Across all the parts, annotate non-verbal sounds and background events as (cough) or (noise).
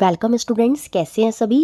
Welcome students कैसे हैं सभी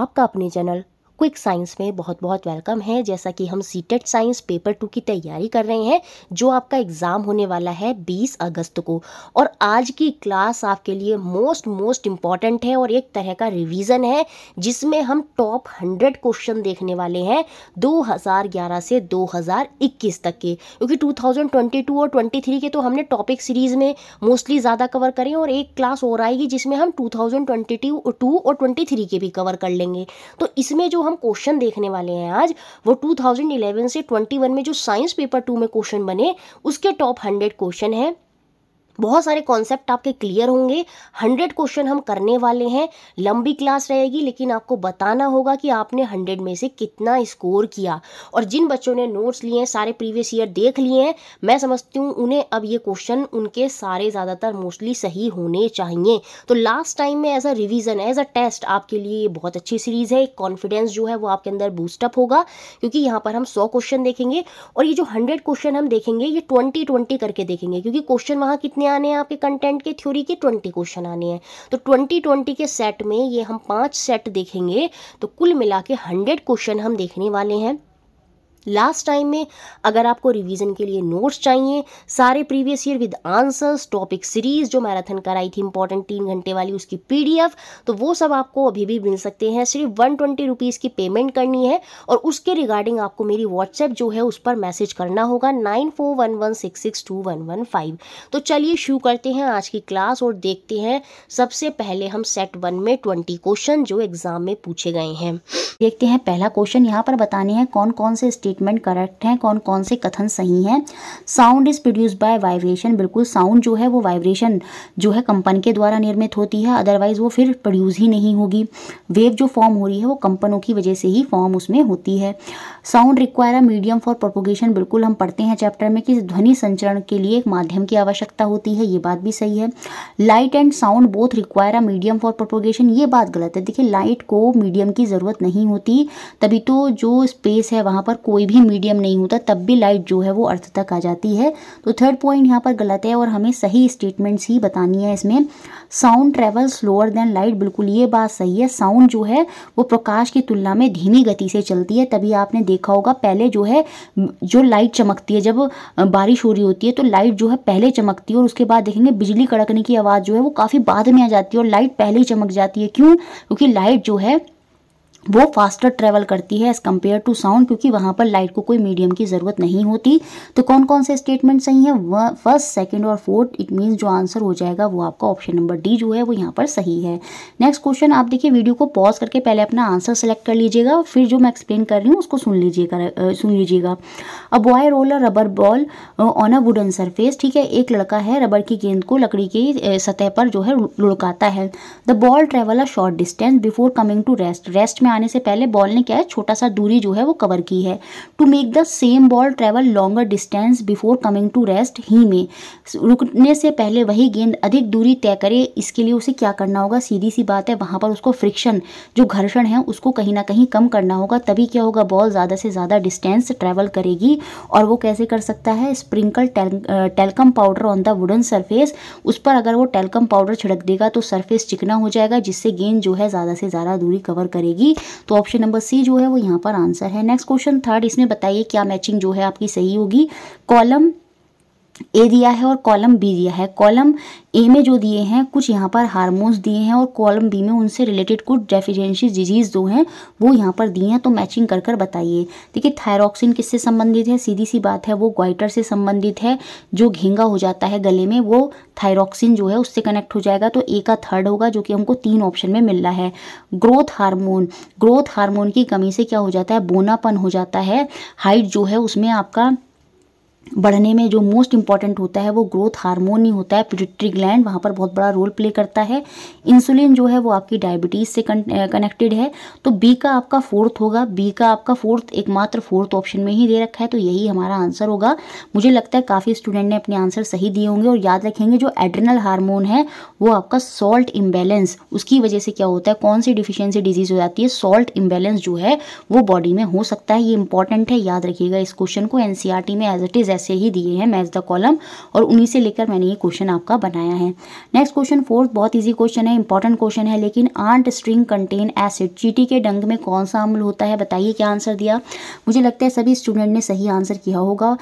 आपका अपने चैनल क्विक साइंस में बहुत बहुत वेलकम है जैसा कि हम सीटेट साइंस पेपर टू की तैयारी कर रहे हैं जो आपका एग्ज़ाम होने वाला है 20 अगस्त को और आज की क्लास आपके लिए मोस्ट मोस्ट इम्पॉर्टेंट है और एक तरह का रिवीजन है जिसमें हम टॉप 100 क्वेश्चन देखने वाले हैं 2011 से 2021 तक के क्योंकि 2022 और 23 के तो हमने टॉपिक सीरीज़ में मोस्टली ज़्यादा कवर करें और एक क्लास और आएगी जिसमें हम 2022 और 23 के भी कवर कर लेंगे तो इसमें जो हम क्वेश्चन देखने वाले हैं आज वो 2011 से 21 में जो साइंस पेपर टू में क्वेश्चन बने उसके टॉप हंड्रेड क्वेश्चन हैं बहुत सारे कॉन्सेप्ट आपके क्लियर होंगे हंड्रेड क्वेश्चन हम करने वाले हैं लंबी क्लास रहेगी लेकिन आपको बताना होगा कि आपने हंड्रेड में से कितना स्कोर किया और जिन बच्चों ने नोट्स लिए हैं सारे प्रीवियस ईयर देख लिए हैं मैं समझती हूँ उन्हें अब ये क्वेश्चन उनके सारे ज़्यादातर मोस्टली सही होने चाहिए तो लास्ट टाइम में as a revision as a test आपके लिए ये बहुत अच्छी सीरीज़ है एक कॉन्फिडेंस जो है वो आपके अंदर बूस्टअप होगा क्योंकि यहाँ पर हम सौ क्वेश्चन देखेंगे और ये जो हंड्रेड क्वेश्चन हम देखेंगे ये ट्वेंटी ट्वेंटी करके देखेंगे क्योंकि क्वेश्चन वहाँ कितने कितने आने हैं आपके कंटेंट के थ्योरी के ट्वेंटी क्वेश्चन आने हैं तो ट्वेंटी ट्वेंटी के सेट में ये हम पांच सेट देखेंगे तो कुल मिला के हंड्रेड क्वेश्चन हम देखने वाले हैं लास्ट टाइम में अगर आपको रिवीजन के लिए नोट्स चाहिए सारे previous year with answers topic series जो मैराथन कराई थी इंपॉर्टेंट तीन घंटे वाली उसकी पीडीएफ तो वो सब आपको अभी भी मिल सकते हैं सिर्फ वन ट्वेंटी रुपीज़ की पेमेंट करनी है और उसके रिगार्डिंग आपको मेरी व्हाट्सएप जो है उस पर मैसेज करना होगा nine four one one six six two one one five तो चलिए शुरू करते हैं आज की क्लास और देखते हैं सबसे पहले हम सेट वन में ट्वेंटी क्वेश्चन जो एग्ज़ाम में पूछे गए हैं देखते हैं पहला क्वेश्चन यहाँ पर बताने हैं कौन कौन से स्टेट स्टेटमेंट करेक्ट हैं कौन कौन से कथन सही हैं sound is produce by vibration बिल्कुल साउंड जो है वो वाइब्रेशन जो है कंपन के द्वारा निर्मित होती है अदरवाइज वो फिर प्रोड्यूस ही नहीं होगी वेव जो फॉर्म हो रही है वो कंपनों की वजह से ही फॉर्म उसमें होती है sound require a medium for propagation बिल्कुल हम पढ़ते हैं चैप्टर में कि ध्वनि संचरण के लिए एक माध्यम की आवश्यकता होती है ये बात भी सही है light and sound both require a medium for propagation ये बात गलत है देखिए लाइट को मीडियम की ज़रूरत नहीं होती तभी तो जो स्पेस है वहाँ पर कोई कोई भी मीडियम नहीं होता तब भी लाइट जो है वो अर्थ तक आ जाती है तो थर्ड पॉइंट यहाँ पर गलत है और हमें सही स्टेटमेंट्स ही बतानी है इसमें sound travel slower than light बिल्कुल ये बात सही है साउंड जो है वो प्रकाश की तुलना में धीमी गति से चलती है तभी आपने देखा होगा पहले जो है जो लाइट चमकती है जब बारिश हो रही होती है तो लाइट जो है पहले चमकती है और उसके बाद देखेंगे बिजली कड़कने की आवाज़ जो है वो काफ़ी बाद में आ जाती है और लाइट पहले ही चमक जाती है क्यों क्योंकि लाइट जो है वो फास्टर ट्रेवल करती है एज़ कम्पेयर टू साउंड क्योंकि वहाँ पर लाइट को कोई मीडियम की ज़रूरत नहीं होती तो कौन कौन से स्टेटमेंट सही हैं फर्स्ट सेकेंड और फोर्थ इट मीन्स जो आंसर हो जाएगा वो आपका ऑप्शन नंबर डी जो है वो यहाँ पर सही है नेक्स्ट क्वेश्चन आप देखिए वीडियो को पॉज करके पहले अपना आंसर सेलेक्ट कर लीजिएगा फिर जो मैं एक्सप्लेन कर रही हूँ उसको सुन लीजिएगा सुन लीजिएगा a boy roll a rubber ball on a wooden surface ठीक है एक लड़का है रबर की गेंद को लकड़ी की सतह पर जो है लुड़काता है the ball travel a short distance before coming to rest rest में आने से पहले बॉल ने क्या है छोटा सा दूरी जो है वो कवर की है to make the same ball travel longer distance before coming to rest ही में रुकने से पहले वही गेंद अधिक दूरी तय करे इसके लिए उसे क्या करना होगा सीधी सी बात है वहाँ पर उसको फ्रिक्शन जो घर्षण है उसको कहीं ना कहीं कम करना होगा तभी क्या होगा बॉल ज़्यादा से ज़्यादा डिस्टेंस ट्रैवल करेगी और वो कैसे कर सकता है sprinkle talcum powder on the wooden surface उस पर अगर वो टेलकम पाउडर छिड़क देगा तो सरफेस चिकना हो जाएगा जिससे गेंद जो है ज़्यादा से ज़्यादा दूरी कवर करेगी तो ऑप्शन नंबर सी जो है वो यहाँ पर आंसर है नेक्स्ट क्वेश्चन थर्ड इसमें बताइए क्या मैचिंग जो है आपकी सही होगी कॉलम ए दिया है और कॉलम बी दिया है कॉलम ए में जो दिए हैं कुछ यहाँ पर हार्मोन्स दिए हैं और कॉलम बी में उनसे रिलेटेड कुछ डेफिशिएंसी डिजीज़ जो हैं वो यहाँ पर दिए हैं तो मैचिंग कर कर बताइए देखिए थायरॉक्सिन किससे संबंधित है सीधी सी बात है वो ग्वाइटर से संबंधित है जो घेंगा हो जाता है गले में वो थायरॉक्सिन जो है उससे कनेक्ट हो जाएगा तो ए का थर्ड होगा जो कि हमको तीन ऑप्शन में मिल रहा है ग्रोथ हार्मोन ग्रोथ हार्मोन की कमी से क्या हो जाता है बोनापन हो जाता है हाइट जो है उसमें आपका बढ़ने में जो मोस्ट इंपॉर्टेंट होता है वो ग्रोथ हार्मोन ही होता है पिटरी ग्लैंड वहाँ पर बहुत बड़ा रोल प्ले करता है इंसुलिन जो है वो आपकी डायबिटीज़ से कनेक्टेड है तो बी का आपका फोर्थ होगा बी का आपका फोर्थ एकमात्र फोर्थ ऑप्शन में ही दे रखा है तो यही हमारा आंसर होगा मुझे लगता है काफ़ी स्टूडेंट ने अपने आंसर सही दिए होंगे और याद रखेंगे जो एड्रनल हार्मोन है वो आपका सॉल्ट इम्बेलेंस उसकी वजह से क्या होता है कौन सी डिफिशेंसी डिजीज़ हो जाती है सॉल्ट इम्बेलेंस जो है वो बॉडी में हो सकता है ये इंपॉर्टेंट है याद रखिएगा इस क्वेश्चन को एन e में एज इट इज़ ऐसे ही दिए हैं मैच द कॉलम और उन्हीं से लेकर मैंने ये क्वेश्चन आपका बनाया है नेक्स्ट क्वेश्चन फोर्थ बहुत ईजी क्वेश्चन है इंपॉर्टेंट क्वेश्चन है लेकिन आंट स्ट्रिंग कंटेन एसिड चीटी के डंग में कौन सा अम्ल होता है बताइए क्या आंसर दिया मुझे लगता है सभी स्टूडेंट ने सही आंसर किया होगा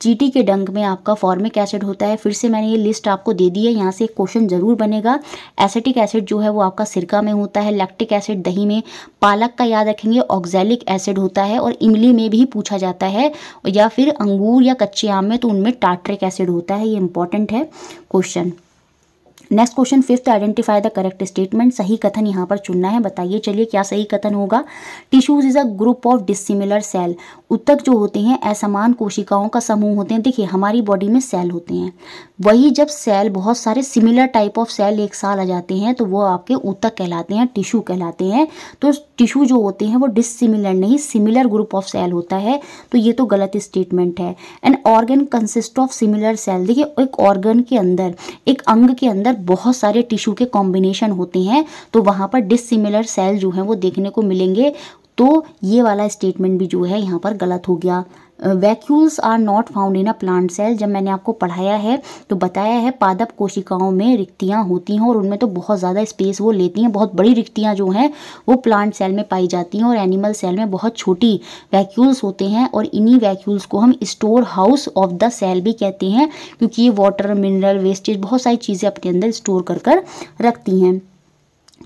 चीटी के डंक में आपका फॉर्मिक एसिड होता है फिर से मैंने ये लिस्ट आपको दे दी है यहाँ से एक क्वेश्चन ज़रूर बनेगा एसिटिक एसिड जो है वो आपका सिरका में होता है लैक्टिक एसिड दही में पालक का याद रखेंगे ऑक्जेलिक एसिड होता है और इमली में भी पूछा जाता है या फिर अंगूर या कच्चे आम में तो उनमें टाट्रिक एसिड होता है ये इंपॉर्टेंट है question next question fifth identify the correct statement सही कथन यहाँ पर चुनना है बताइए चलिए क्या सही कथन होगा tissues is a group of dissimilar cell उत्तक जो होते हैं असमान कोशिकाओं का समूह होते हैं देखिए हमारी बॉडी में सेल होते हैं वही जब सेल बहुत सारे सिमिलर टाइप ऑफ सेल एक साथ आ जाते हैं तो वो आपके उत्तक कहलाते हैं टिश्यू कहलाते हैं तो टिश्यू जो होते हैं वो डिसिमिलर नहीं सिमिलर ग्रुप ऑफ सेल होता है तो ये तो गलत स्टेटमेंट है and organ consist of similar cell देखिए एक ऑर्गन के अंदर एक अंग के अंदर बहुत सारे टिश्यू के कॉम्बिनेशन होते हैं तो वहाँ पर डिसिमिलर सेल जो हैं वो देखने को मिलेंगे तो ये वाला स्टेटमेंट भी जो है यहाँ पर गलत हो गया vacuoles are not found in a plant cell जब मैंने आपको पढ़ाया है तो बताया है पादप कोशिकाओं में रिक्तियाँ होती हैं और उनमें तो बहुत ज़्यादा स्पेस वो लेती हैं बहुत बड़ी रिक्तियाँ जो हैं वो प्लांट सेल में पाई जाती हैं और एनिमल सेल में बहुत छोटी वैक्यूल्स होते हैं और इन्हीं वैक्यूल्स को हम store house of the cell भी कहते हैं क्योंकि ये वाटर मिनरल वेस्टेज बहुत सारी चीज़ें अपने अंदर स्टोर कर कर रखती हैं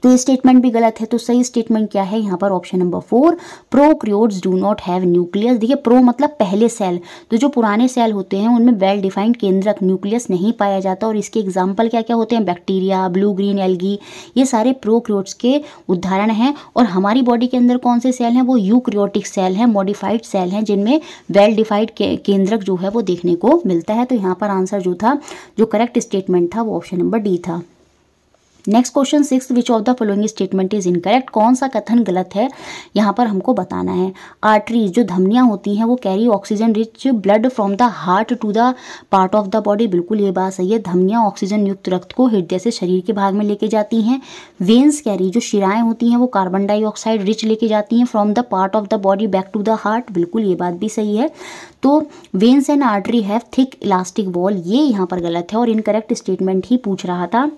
तो ये स्टेटमेंट भी गलत है तो सही स्टेटमेंट क्या है यहाँ पर option number four prokaryotes do not have nucleus देखिए प्रो मतलब पहले सेल तो जो पुराने सेल होते हैं उनमें वेल डिफाइंड केंद्रक न्यूक्लियस नहीं पाया जाता और इसके एग्जाम्पल क्या क्या होते हैं बैक्टीरिया ब्लू ग्रीन एलगी ये सारे प्रोक्रियोट्स के उदाहरण हैं और हमारी बॉडी के अंदर कौन से सेल हैं वो यूक्रियोटिक सेल हैं मॉडिफाइड सेल हैं जिनमें वेल डिफाइड केंद्रक जो है वो देखने को मिलता है तो यहाँ पर आंसर जो था जो करेक्ट स्टेटमेंट था वो ऑप्शन नंबर डी था next question six which of the following statement is incorrect कौन सा कथन गलत है यहाँ पर हमको बताना है आर्टरीज जो धमनियाँ होती हैं वो carry oxygen rich blood from the heart to the part of the body बिल्कुल ये बात सही है धमनियाँ ऑक्सीजन युक्त रक्त को हृदय से शरीर के भाग में लेके जाती हैं वेन्स कैरी जो शिराएँ होती हैं वो कार्बन डाइऑक्साइड रिच लेके जाती हैं from the part of the body back to the heart बिल्कुल ये बात भी सही है तो veins and artery have thick elastic wall ये यहाँ पर गलत है और इनकरेक्ट स्टेटमेंट ही पूछ रहा था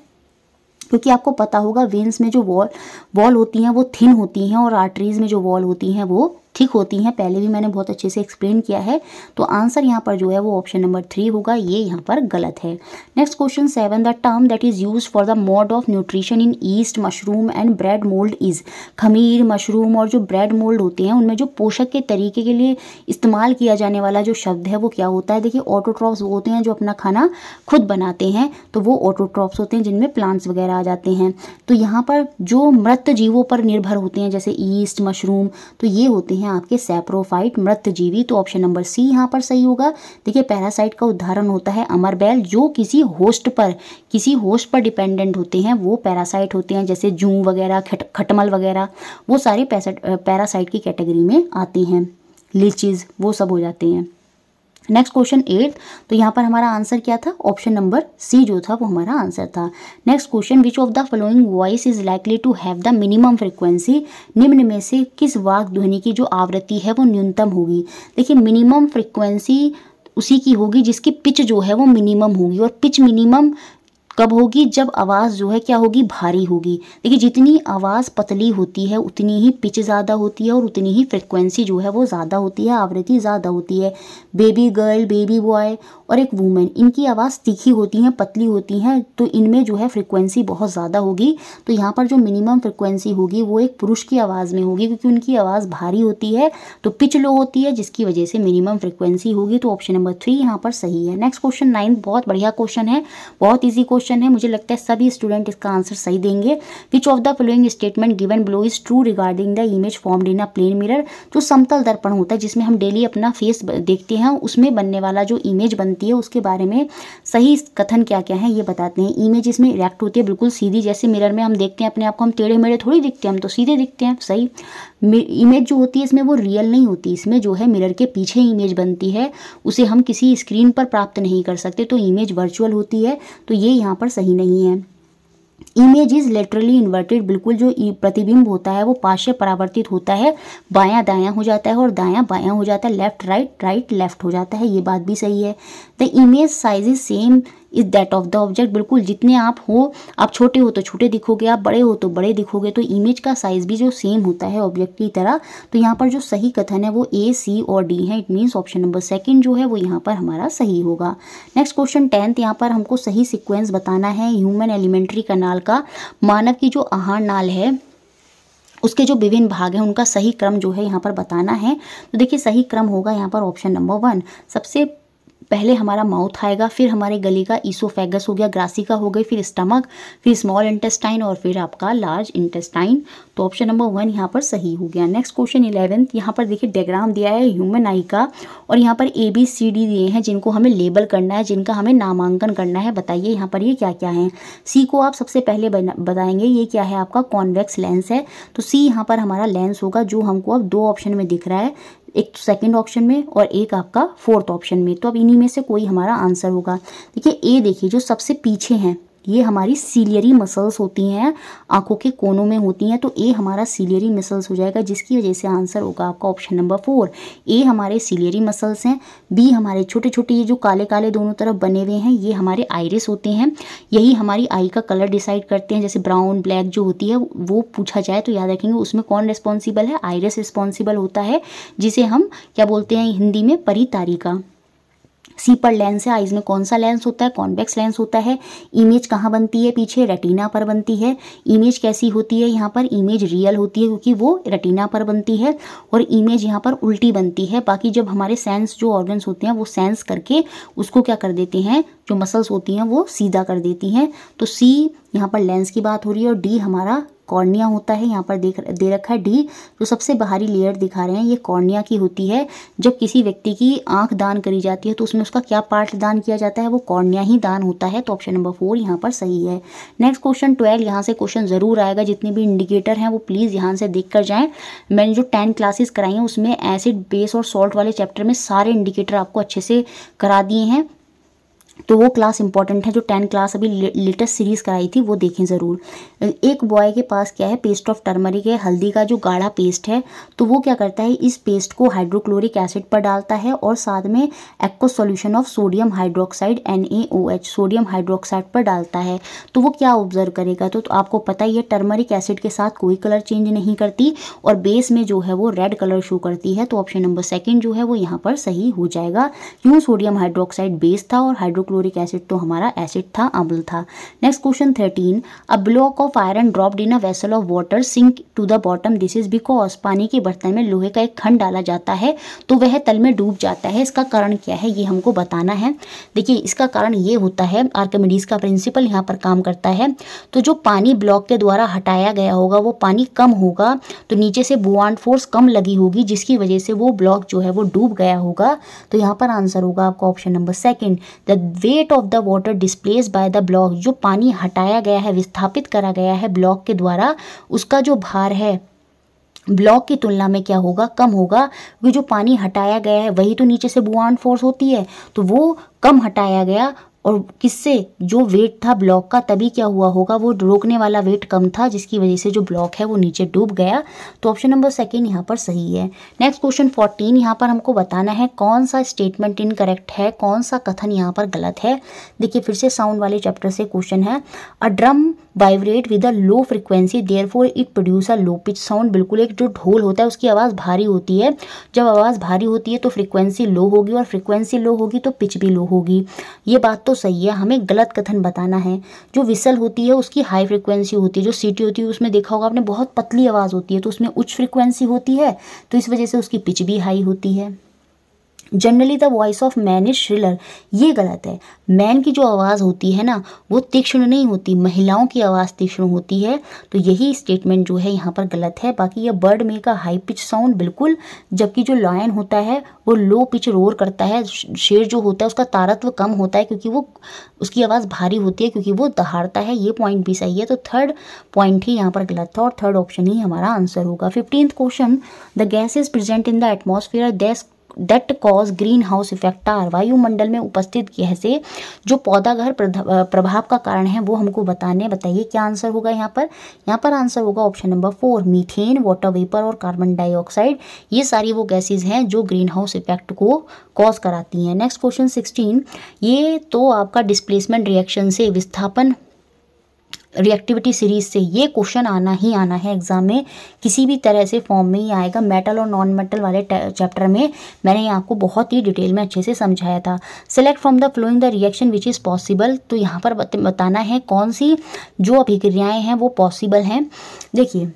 क्योंकि आपको पता होगा वेन्स में जो वॉल वॉल होती हैं वो थिन होती हैं और आर्टरीज में जो वॉल होती हैं वो ठीक होती हैं पहले भी मैंने बहुत अच्छे से एक्सप्लेन किया है तो आंसर यहाँ पर जो है वो ऑप्शन नंबर थ्री होगा ये यहाँ पर गलत है next question seven the term that is use for the mode of nutrition in yeast mushroom and bread mould is खमीर मशरूम और जो ब्रेड मोल्ड होते हैं उनमें जो पोषक के तरीके के लिए इस्तेमाल किया जाने वाला जो शब्द है वो क्या होता है देखिए ऑटोट्रॉप्स वो होते हैं जो अपना खाना खुद बनाते हैं तो वो ऑटोट्रॉप्स होते हैं जिनमें प्लांट्स वगैरह आ जाते हैं तो यहाँ पर जो मृत जीवों पर निर्भर होते हैं जैसे ईस्ट मशरूम तो ये होते हैं हैं आपके सेप्रोफाइट जीवी तो ऑप्शन नंबर सी यहाँ पर सही होगा देखिए पैरासाइट का उदाहरण होता है अमर बैल जो किसी होस्ट पर किसी होस्ट पर डिपेंडेंट होते हैं वो पैरासाइट होते हैं जैसे जूं वगैरह खट खटमल वगैरह वो सारे पैरासाइट की कैटेगरी में आते हैं लीचिज वो सब हो जाते हैं नेक्स्ट क्वेश्चन एट तो यहाँ पर हमारा आंसर क्या था ऑप्शन नंबर सी जो था वो हमारा आंसर था next question which of the following voice is likely to have the minimum frequency निम्न में से किस वाक ध्वनि की जो आवृत्ति है वो न्यूनतम होगी देखिए मिनिमम फ्रीक्वेंसी उसी की होगी जिसकी पिच जो है वो मिनिमम होगी और पिच मिनिमम कब होगी जब आवाज़ जो है क्या होगी भारी होगी देखिए जितनी आवाज़ पतली होती है उतनी ही पिच ज़्यादा होती है और उतनी ही फ्रिक्वेंसी जो है वो ज़्यादा होती है आवृत्ति ज़्यादा होती है बेबी गर्ल बेबी बॉय और एक वूमेन इनकी आवाज़ तीखी होती है पतली होती हैं तो इनमें जो है फ्रिक्वेंसी बहुत ज़्यादा होगी तो यहाँ पर जो मिनिमम फ्रिक्वेंसी होगी वो एक पुरुष की आवाज़ में होगी क्योंकि उनकी आवाज़ भारी होती है तो पिच लो होती है जिसकी वजह से मिनिमम फ्रिक्वेंसी होगी तो ऑप्शन नंबर थ्री यहाँ पर सही है नेक्स्ट क्वेश्चन नाइन्थ बहुत बढ़िया क्वेश्चन है बहुत ईजी क्वेश्चन है मुझे लगता है सभी स्टूडेंट इसका आंसर सही देंगे which of the following statement given below is true regarding the image form in a plane mirror जो समतल दर्पण होता है जिसमें हम डेली अपना फेस देखते हैं उसमें बनने वाला जो इमेज बन बनती है उसके बारे में सही कथन क्या क्या है ये बताते हैं इमेज इसमें रिएक्ट होती है बिल्कुल सीधी जैसे मिरर में हम देखते हैं अपने आप को हम टेढ़े मेढ़े थोड़ी दिखते हैं हम तो सीधे दिखते हैं सही इमेज जो होती है इसमें वो रियल नहीं होती इसमें जो है मिरर के पीछे इमेज बनती है उसे हम किसी स्क्रीन पर प्राप्त नहीं कर सकते तो इमेज वर्चुअल होती है तो ये यहाँ पर सही नहीं है इमेज इज लेटरली इन्वर्टेड बिल्कुल जो प्रतिबिंब होता है वो पाश्य परावर्तित होता है बायां दायां हो जाता है और दायां बायां हो जाता है लेफ्ट राइट राइट लेफ्ट हो जाता है ये बात भी सही है the image size is same is that of the object बिल्कुल जितने आप हो आप छोटे हो तो छोटे दिखोगे आप बड़े हो तो बड़े दिखोगे तो इमेज का साइज भी जो सेम होता है ऑब्जेक्ट की तरह तो यहाँ पर जो सही कथन है वो ए सी और डी है it means option number second जो है वो यहाँ पर हमारा सही होगा नेक्स्ट क्वेश्चन टेंथ यहाँ पर हमको सही सिक्वेंस बताना है ह्यूमन एलिमेंट्री कनाल का मानव की जो आहार नाल है उसके जो विभिन्न भाग हैं उनका सही क्रम जो है यहाँ पर बताना है तो देखिए सही क्रम होगा यहाँ पर ऑप्शन नंबर वन सबसे पहले हमारा माउथ आएगा फिर हमारे गले का ईसोफेगस हो गया ग्रासिका हो गई फिर स्टमक फिर स्मॉल इंटेस्टाइन और फिर आपका लार्ज इंटेस्टाइन तो ऑप्शन नंबर वन यहाँ पर सही हो गया नेक्स्ट क्वेश्चन इलेवेंथ यहाँ पर देखिए डायग्राम दिया है ह्यूमन आई का और यहाँ पर ए बी सी डी दिए हैं जिनको हमें लेबल करना है जिनका हमें नामांकन करना है बताइए यहाँ पर ये क्या क्या है सी को आप सबसे पहले बताएंगे ये क्या है आपका कॉन्वेक्स लेंस है तो सी यहाँ पर हमारा लेंस होगा जो हमको अब दो ऑप्शन में दिख रहा है एक सेकंड ऑप्शन में और एक आपका फोर्थ ऑप्शन में तो अब इन्हीं में से कोई हमारा आंसर होगा देखिए ए देखिए जो सबसे पीछे हैं ये हमारी सीलियरी मसल्स होती हैं आंखों के कोनों में होती हैं तो ए हमारा सीलियरी मसल्स हो जाएगा जिसकी वजह से आंसर होगा आपका ऑप्शन नंबर फोर ए हमारे सीलियरी मसल्स हैं बी हमारे छोटे छोटे ये जो काले काले दोनों तरफ बने हुए हैं ये हमारे आयरिस होते हैं यही हमारी आई का कलर डिसाइड करते हैं जैसे ब्राउन ब्लैक जो होती है वो पूछा जाए तो याद रखेंगे उसमें कौन रिस्पॉन्सिबल है आयरस रिस्पॉन्सिबल होता है जिसे हम क्या बोलते हैं हिंदी में परी तारिका सीपर लेंस है आइज में कौन सा लेंस होता है कॉन्वेक्स लेंस होता है इमेज कहाँ बनती है पीछे रेटिना पर बनती है इमेज कैसी होती है यहाँ पर इमेज रियल होती है क्योंकि वो रेटिना पर बनती है और इमेज यहाँ पर उल्टी बनती है बाकी जब हमारे सेंस जो ऑर्गन्स होते हैं वो सेंस करके उसको क्या कर देते हैं जो मसल्स होती हैं वो सीधा कर देती हैं तो सी यहाँ पर लेंस की बात हो रही है और डी हमारा कॉर्निया होता है यहाँ पर देख दे रखा है डी जो सबसे बाहरी लेयर दिखा रहे हैं ये कॉर्निया की होती है जब किसी व्यक्ति की आंख दान करी जाती है तो उसमें उसका क्या पार्ट दान किया जाता है वो कॉर्निया ही दान होता है तो ऑप्शन नंबर फोर यहाँ पर सही है नेक्स्ट क्वेश्चन ट्वेल्व यहाँ से क्वेश्चन ज़रूर आएगा जितने भी इंडिकेटर हैं वो प्लीज़ यहाँ से देख कर जाए मैंने जो टेन क्लासेस कराई हैं उसमें एसिड बेस और सॉल्ट वाले चैप्टर में सारे इंडिकेटर आपको अच्छे से करा दिए हैं तो वो क्लास इंपॉर्टेंट है जो टेन क्लास अभी लेटेस्ट सीरीज़ कराई थी वो देखें ज़रूर एक बॉय के पास क्या है पेस्ट ऑफ टर्मरिक है हल्दी का जो गाढ़ा पेस्ट है तो वो क्या करता है इस पेस्ट को हाइड्रोक्लोरिक एसिड पर डालता है और साथ में aqueous solution of sodium hydroxide and sodium hydroxide पर डालता है तो वो क्या ऑब्जर्व करेगा तो, तो आपको पता ही है टर्मरिक एसिड के साथ कोई कलर चेंज नहीं करती और बेस में जो है वो रेड कलर शो करती है तो ऑप्शन नंबर सेकेंड जो है वो यहाँ पर सही हो जाएगा क्यों सोडियम हाइड्रोक्साइड बेस था और हाइड्रो हाइड्रोक्लोरिक एसिड तो हमारा एसिड था अम्ल था next question thirteen a block of iron dropped in a vessel of water sink to the bottom this is because पानी के बर्तन में लोहे का एक खंड डाला जाता है तो वह तल में डूब जाता है इसका कारण क्या है ये हमको बताना है देखिए इसका कारण ये होता है आर्कमिडीज का प्रिंसिपल यहाँ पर काम करता है तो जो पानी ब्लॉक के द्वारा हटाया गया होगा वो पानी कम होगा तो नीचे से बुआंड फोर्स कम लगी होगी जिसकी वजह से वो ब्लॉक जो है वो डूब गया होगा तो यहाँ पर आंसर होगा आपका option number second the weight of the water displace by the block जो पानी हटाया गया है विस्थापित करा गया है ब्लॉक के द्वारा उसका जो भार है ब्लॉक की तुलना में क्या होगा कम होगा क्योंकि जो पानी हटाया गया है वही तो नीचे से बुआन फोर्स होती है तो वो कम हटाया गया और किससे जो वेट था ब्लॉक का तभी क्या हुआ होगा वो रोकने वाला वेट कम था जिसकी वजह से जो ब्लॉक है वो नीचे डूब गया तो ऑप्शन नंबर सेकेंड यहाँ पर सही है नेक्स्ट क्वेश्चन फोर्टीन यहाँ पर हमको बताना है कौन सा स्टेटमेंट इनकरेक्ट है कौन सा कथन यहाँ पर गलत है देखिए फिर से साउंड वाले चैप्टर से क्वेश्चन है a drum vibrate with a low frequency therefore it produce a low pitch sound बिल्कुल एक जो ढोल होता है उसकी आवाज़ भारी होती है जब आवाज़ भारी होती है तो फ्रिक्वेंसी लो होगी और फ्रिक्वेंसी लो होगी तो पिच भी लो होगी ये बात तो सही है हमें गलत कथन बताना है जो विसल होती है उसकी हाई फ्रिक्वेंसी होती है जो सीटी होती है उसमें देखा होगा आपने बहुत पतली आवाज़ होती है तो उसमें उच्च फ्रिक्वेंसी होती है तो इस वजह से उसकी पिच भी हाई होती है generally the voice of man is shriller ये गलत है मैन की जो आवाज़ होती है ना वो तीक्ष्ण नहीं होती महिलाओं की आवाज़ तीक्ष्ण होती है तो यही स्टेटमेंट जो है यहाँ पर गलत है बाकी यह बर्ड मे का हाई पिच साउंड बिल्कुल जबकि जो लॉयन होता है वो लो पिच रोर करता है शेर जो होता है उसका तारत्व कम होता है क्योंकि वो उसकी आवाज़ भारी होती है क्योंकि वो दहाड़ता है ये पॉइंट भी सही है तो थर्ड पॉइंट ही यहाँ पर गलत था और थर्ड ऑप्शन ही हमारा आंसर होगा fifteenth question the gas is present in the atmosphere desk that cause greenhouse effect वायुमंडल में उपस्थित कैसे से जो घर प्रभाव का कारण है वो हमको बताने बताइए क्या आंसर होगा यहाँ पर यहाँ पर आंसर होगा option number four methane water vapour और कार्बन डाइऑक्साइड ये सारी वो गैसेज हैं जो ग्रीन हाउस इफेक्ट को कॉज कराती हैं नेक्स्ट क्वेश्चन सिक्सटीन ये तो आपका डिस्प्लेसमेंट रिएक्शन से विस्थापन रिएक्टिविटी सीरीज से ये क्वेश्चन आना ही आना है एग्जाम में किसी भी तरह से फॉर्म में ही आएगा मेटल और नॉन मेटल वाले चैप्टर में मैंने आपको बहुत ही डिटेल में अच्छे से समझाया था select from the following the reaction which is possible तो यहाँ पर बताना है कौन सी जो अभिक्रियाएँ हैं वो पॉसिबल हैं देखिए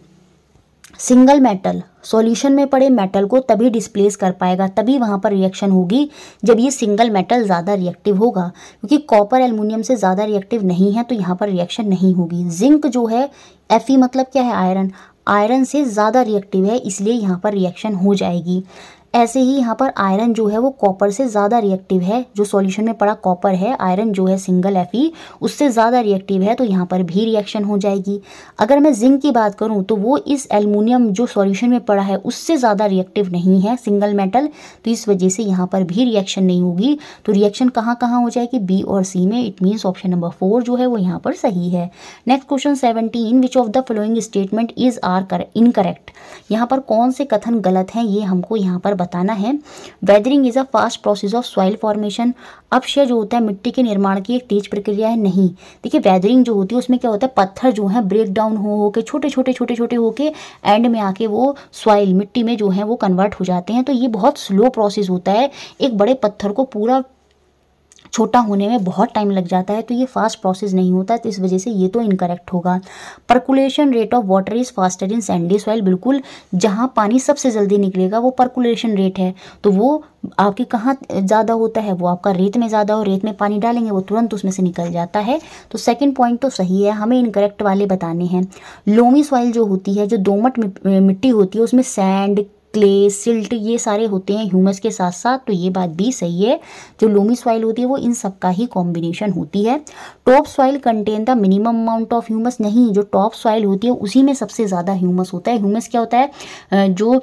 सिंगल मेटल सॉल्यूशन में पड़े मेटल को तभी डिस्प्लेस कर पाएगा तभी वहाँ पर रिएक्शन होगी जब ये सिंगल मेटल ज़्यादा रिएक्टिव होगा क्योंकि कॉपर एल्युमिनियम से ज़्यादा रिएक्टिव नहीं है तो यहाँ पर रिएक्शन नहीं होगी जिंक जो है एफ मतलब क्या है आयरन आयरन से ज़्यादा रिएक्टिव है इसलिए यहाँ पर रिएक्शन हो जाएगी ऐसे ही यहाँ पर आयरन जो है वो कॉपर से ज़्यादा रिएक्टिव है जो सॉल्यूशन में पड़ा कॉपर है आयरन जो है सिंगल एफ ई उससे ज़्यादा रिएक्टिव है तो यहाँ पर भी रिएक्शन हो जाएगी अगर मैं जिंक की बात करूँ तो वो इस एलमिनियम जो सॉल्यूशन में पड़ा है उससे ज़्यादा रिएक्टिव नहीं है सिंगल मेटल तो इस वजह से यहाँ पर भी रिएक्शन नहीं होगी तो रिएक्शन कहाँ कहाँ हो जाएगी बी और सी में it means option number four जो है वो यहाँ पर सही है next question seventeen which of the following statement is are incorrect यहाँ पर कौन से कथन गलत हैं ये हमको यहाँ पर बताना है weathering is a fast process of soil formation अपशय जो होता है मिट्टी के निर्माण की एक तेज प्रक्रिया है नहीं देखिए वेदरिंग जो होती है उसमें क्या होता है पत्थर जो है ब्रेक डाउन हो होकर छोटे छोटे छोटे छोटे होके एंड में आके वो सॉइल मिट्टी में जो है वो कन्वर्ट हो जाते हैं तो ये बहुत स्लो प्रोसेस होता है एक बड़े पत्थर को पूरा छोटा होने में बहुत टाइम लग जाता है तो ये फास्ट प्रोसेस नहीं होता तो इस वजह से ये तो इनकरेक्ट होगा percolation rate of water is faster in sandy soil बिल्कुल जहाँ पानी सबसे जल्दी निकलेगा वो परकुलेशन रेट है तो वो आपके कहाँ ज़्यादा होता है वो आपका रेत में ज़्यादा हो रेत में पानी डालेंगे वो तुरंत उसमें से निकल जाता है तो सेकंड पॉइंट तो सही है हमें इनकरेक्ट वाले बताने हैं लोमी सॉइल जो होती है जो दोमट मिट्टी होती है उसमें सैंड क्ले सिल्ट ये सारे होते हैं ह्यूमस के साथ साथ तो ये बात भी सही है जो लोमी सॉइल होती है वो इन सब का ही कॉम्बिनेशन होती है top soil contain the minimum amount of humus नहीं जो टॉप सॉइल होती है उसी में सबसे ज़्यादा ह्यूमस होता है ह्यूमस क्या होता है जो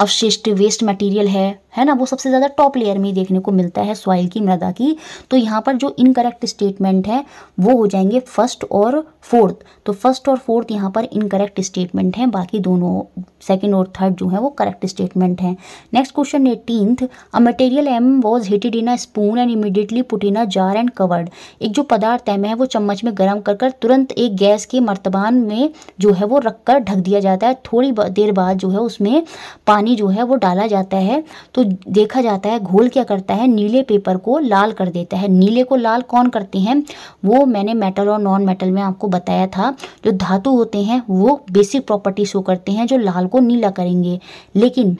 अवशिष्ट वेस्ट मटेरियल है है ना वो सबसे ज़्यादा टॉप लेयर में ही देखने को मिलता है सॉइल की मृदा की तो यहाँ पर जो इनकरेक्ट स्टेटमेंट है वो हो जाएंगे फर्स्ट और फोर्थ तो फर्स्ट और फोर्थ यहाँ पर इनकरेक्ट स्टेटमेंट है बाकी दोनों सेकेंड और थर्ड जो है वो करेक्ट स्टेटमेंट है next question eighteenth a material M was heated in a spoon and immediately put in a jar and covered एक जो पदार्थ एम है वो चम्मच में गर्म कर कर तुरंत एक गैस के मर्तबान में जो है वो रख कर ढक दिया जाता है थोड़ी देर बाद जो है उसमें पानी जो है वो डाला जाता है तो देखा जाता है घोल क्या करता है नीले पेपर को लाल कर देता है नीले को लाल कौन करते हैं वो मैंने मेटल और नॉन मेटल में आपको बताया था जो धातु होते हैं वो बेसिक प्रॉपर्टी शो करते हैं जो लाल को नीला करेंगे लेकिन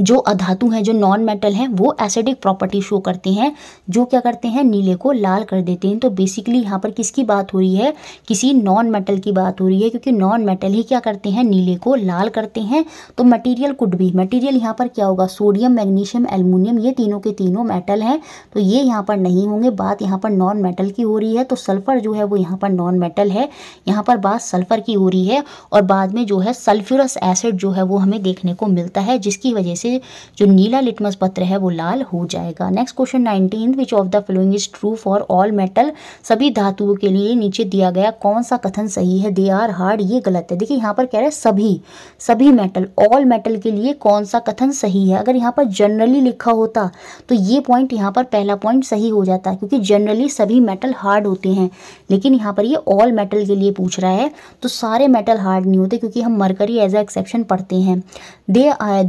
जो अधातु हैं जो नॉन मेटल हैं वो एसिडिक प्रॉपर्टी शो करते हैं जो क्या करते हैं नीले को लाल कर देते हैं तो बेसिकली यहाँ पर किसकी बात हो रही है किसी नॉन मेटल की बात हो रही है क्योंकि नॉन मेटल ही क्या करते हैं नीले को लाल करते हैं तो मटेरियल कुड भी मटेरियल यहाँ पर क्या होगा सोडियम मैग्नीशियम एल्यूमिनियम ये तीनों के तीनों मेटल हैं तो ये यहाँ पर नहीं होंगे बात यहाँ पर नॉन मेटल की हो रही है तो सल्फर जो है वो यहाँ पर नॉन मेटल है यहाँ पर बात सल्फर की हो रही है और बाद में जो है सल्फ्यूरस एसिड जो है वो हमें देखने को मिलता है जिसकी वजह से से जो नीला लिटमस पत्र है वो लाल हो जाएगा next question nineteen which of the following is true for all metal सभी धातुओं के लिए नीचे दिया गया कौन सा कथन सही है दे आर हार्ड ये गलत है देखिए यहाँ पर कह रहे हैं सभी सभी मेटल ऑल मेटल के लिए कौन सा कथन सही है अगर यहाँ पर जनरली लिखा होता तो ये पॉइंट यहाँ पर पहला पॉइंट सही हो जाता क्योंकि जनरली सभी मेटल हार्ड होते हैं लेकिन यहाँ पर ये ऑल मेटल के लिए पूछ रहा है तो सारे मेटल हार्ड नहीं होते क्योंकि हम मरकरी एज अ एक्सेप्शन पढ़ते हैं they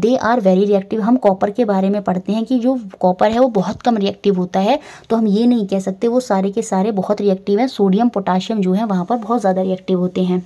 they are very very reactive हम कॉपर के बारे में पढ़ते हैं कि जो कॉपर है वो बहुत कम रिएक्टिव होता है तो हम ये नहीं कह सकते वो सारे के सारे बहुत रिएक्टिव हैं सोडियम पोटाशियम जो है वहाँ पर बहुत ज़्यादा रिएक्टिव होते हैं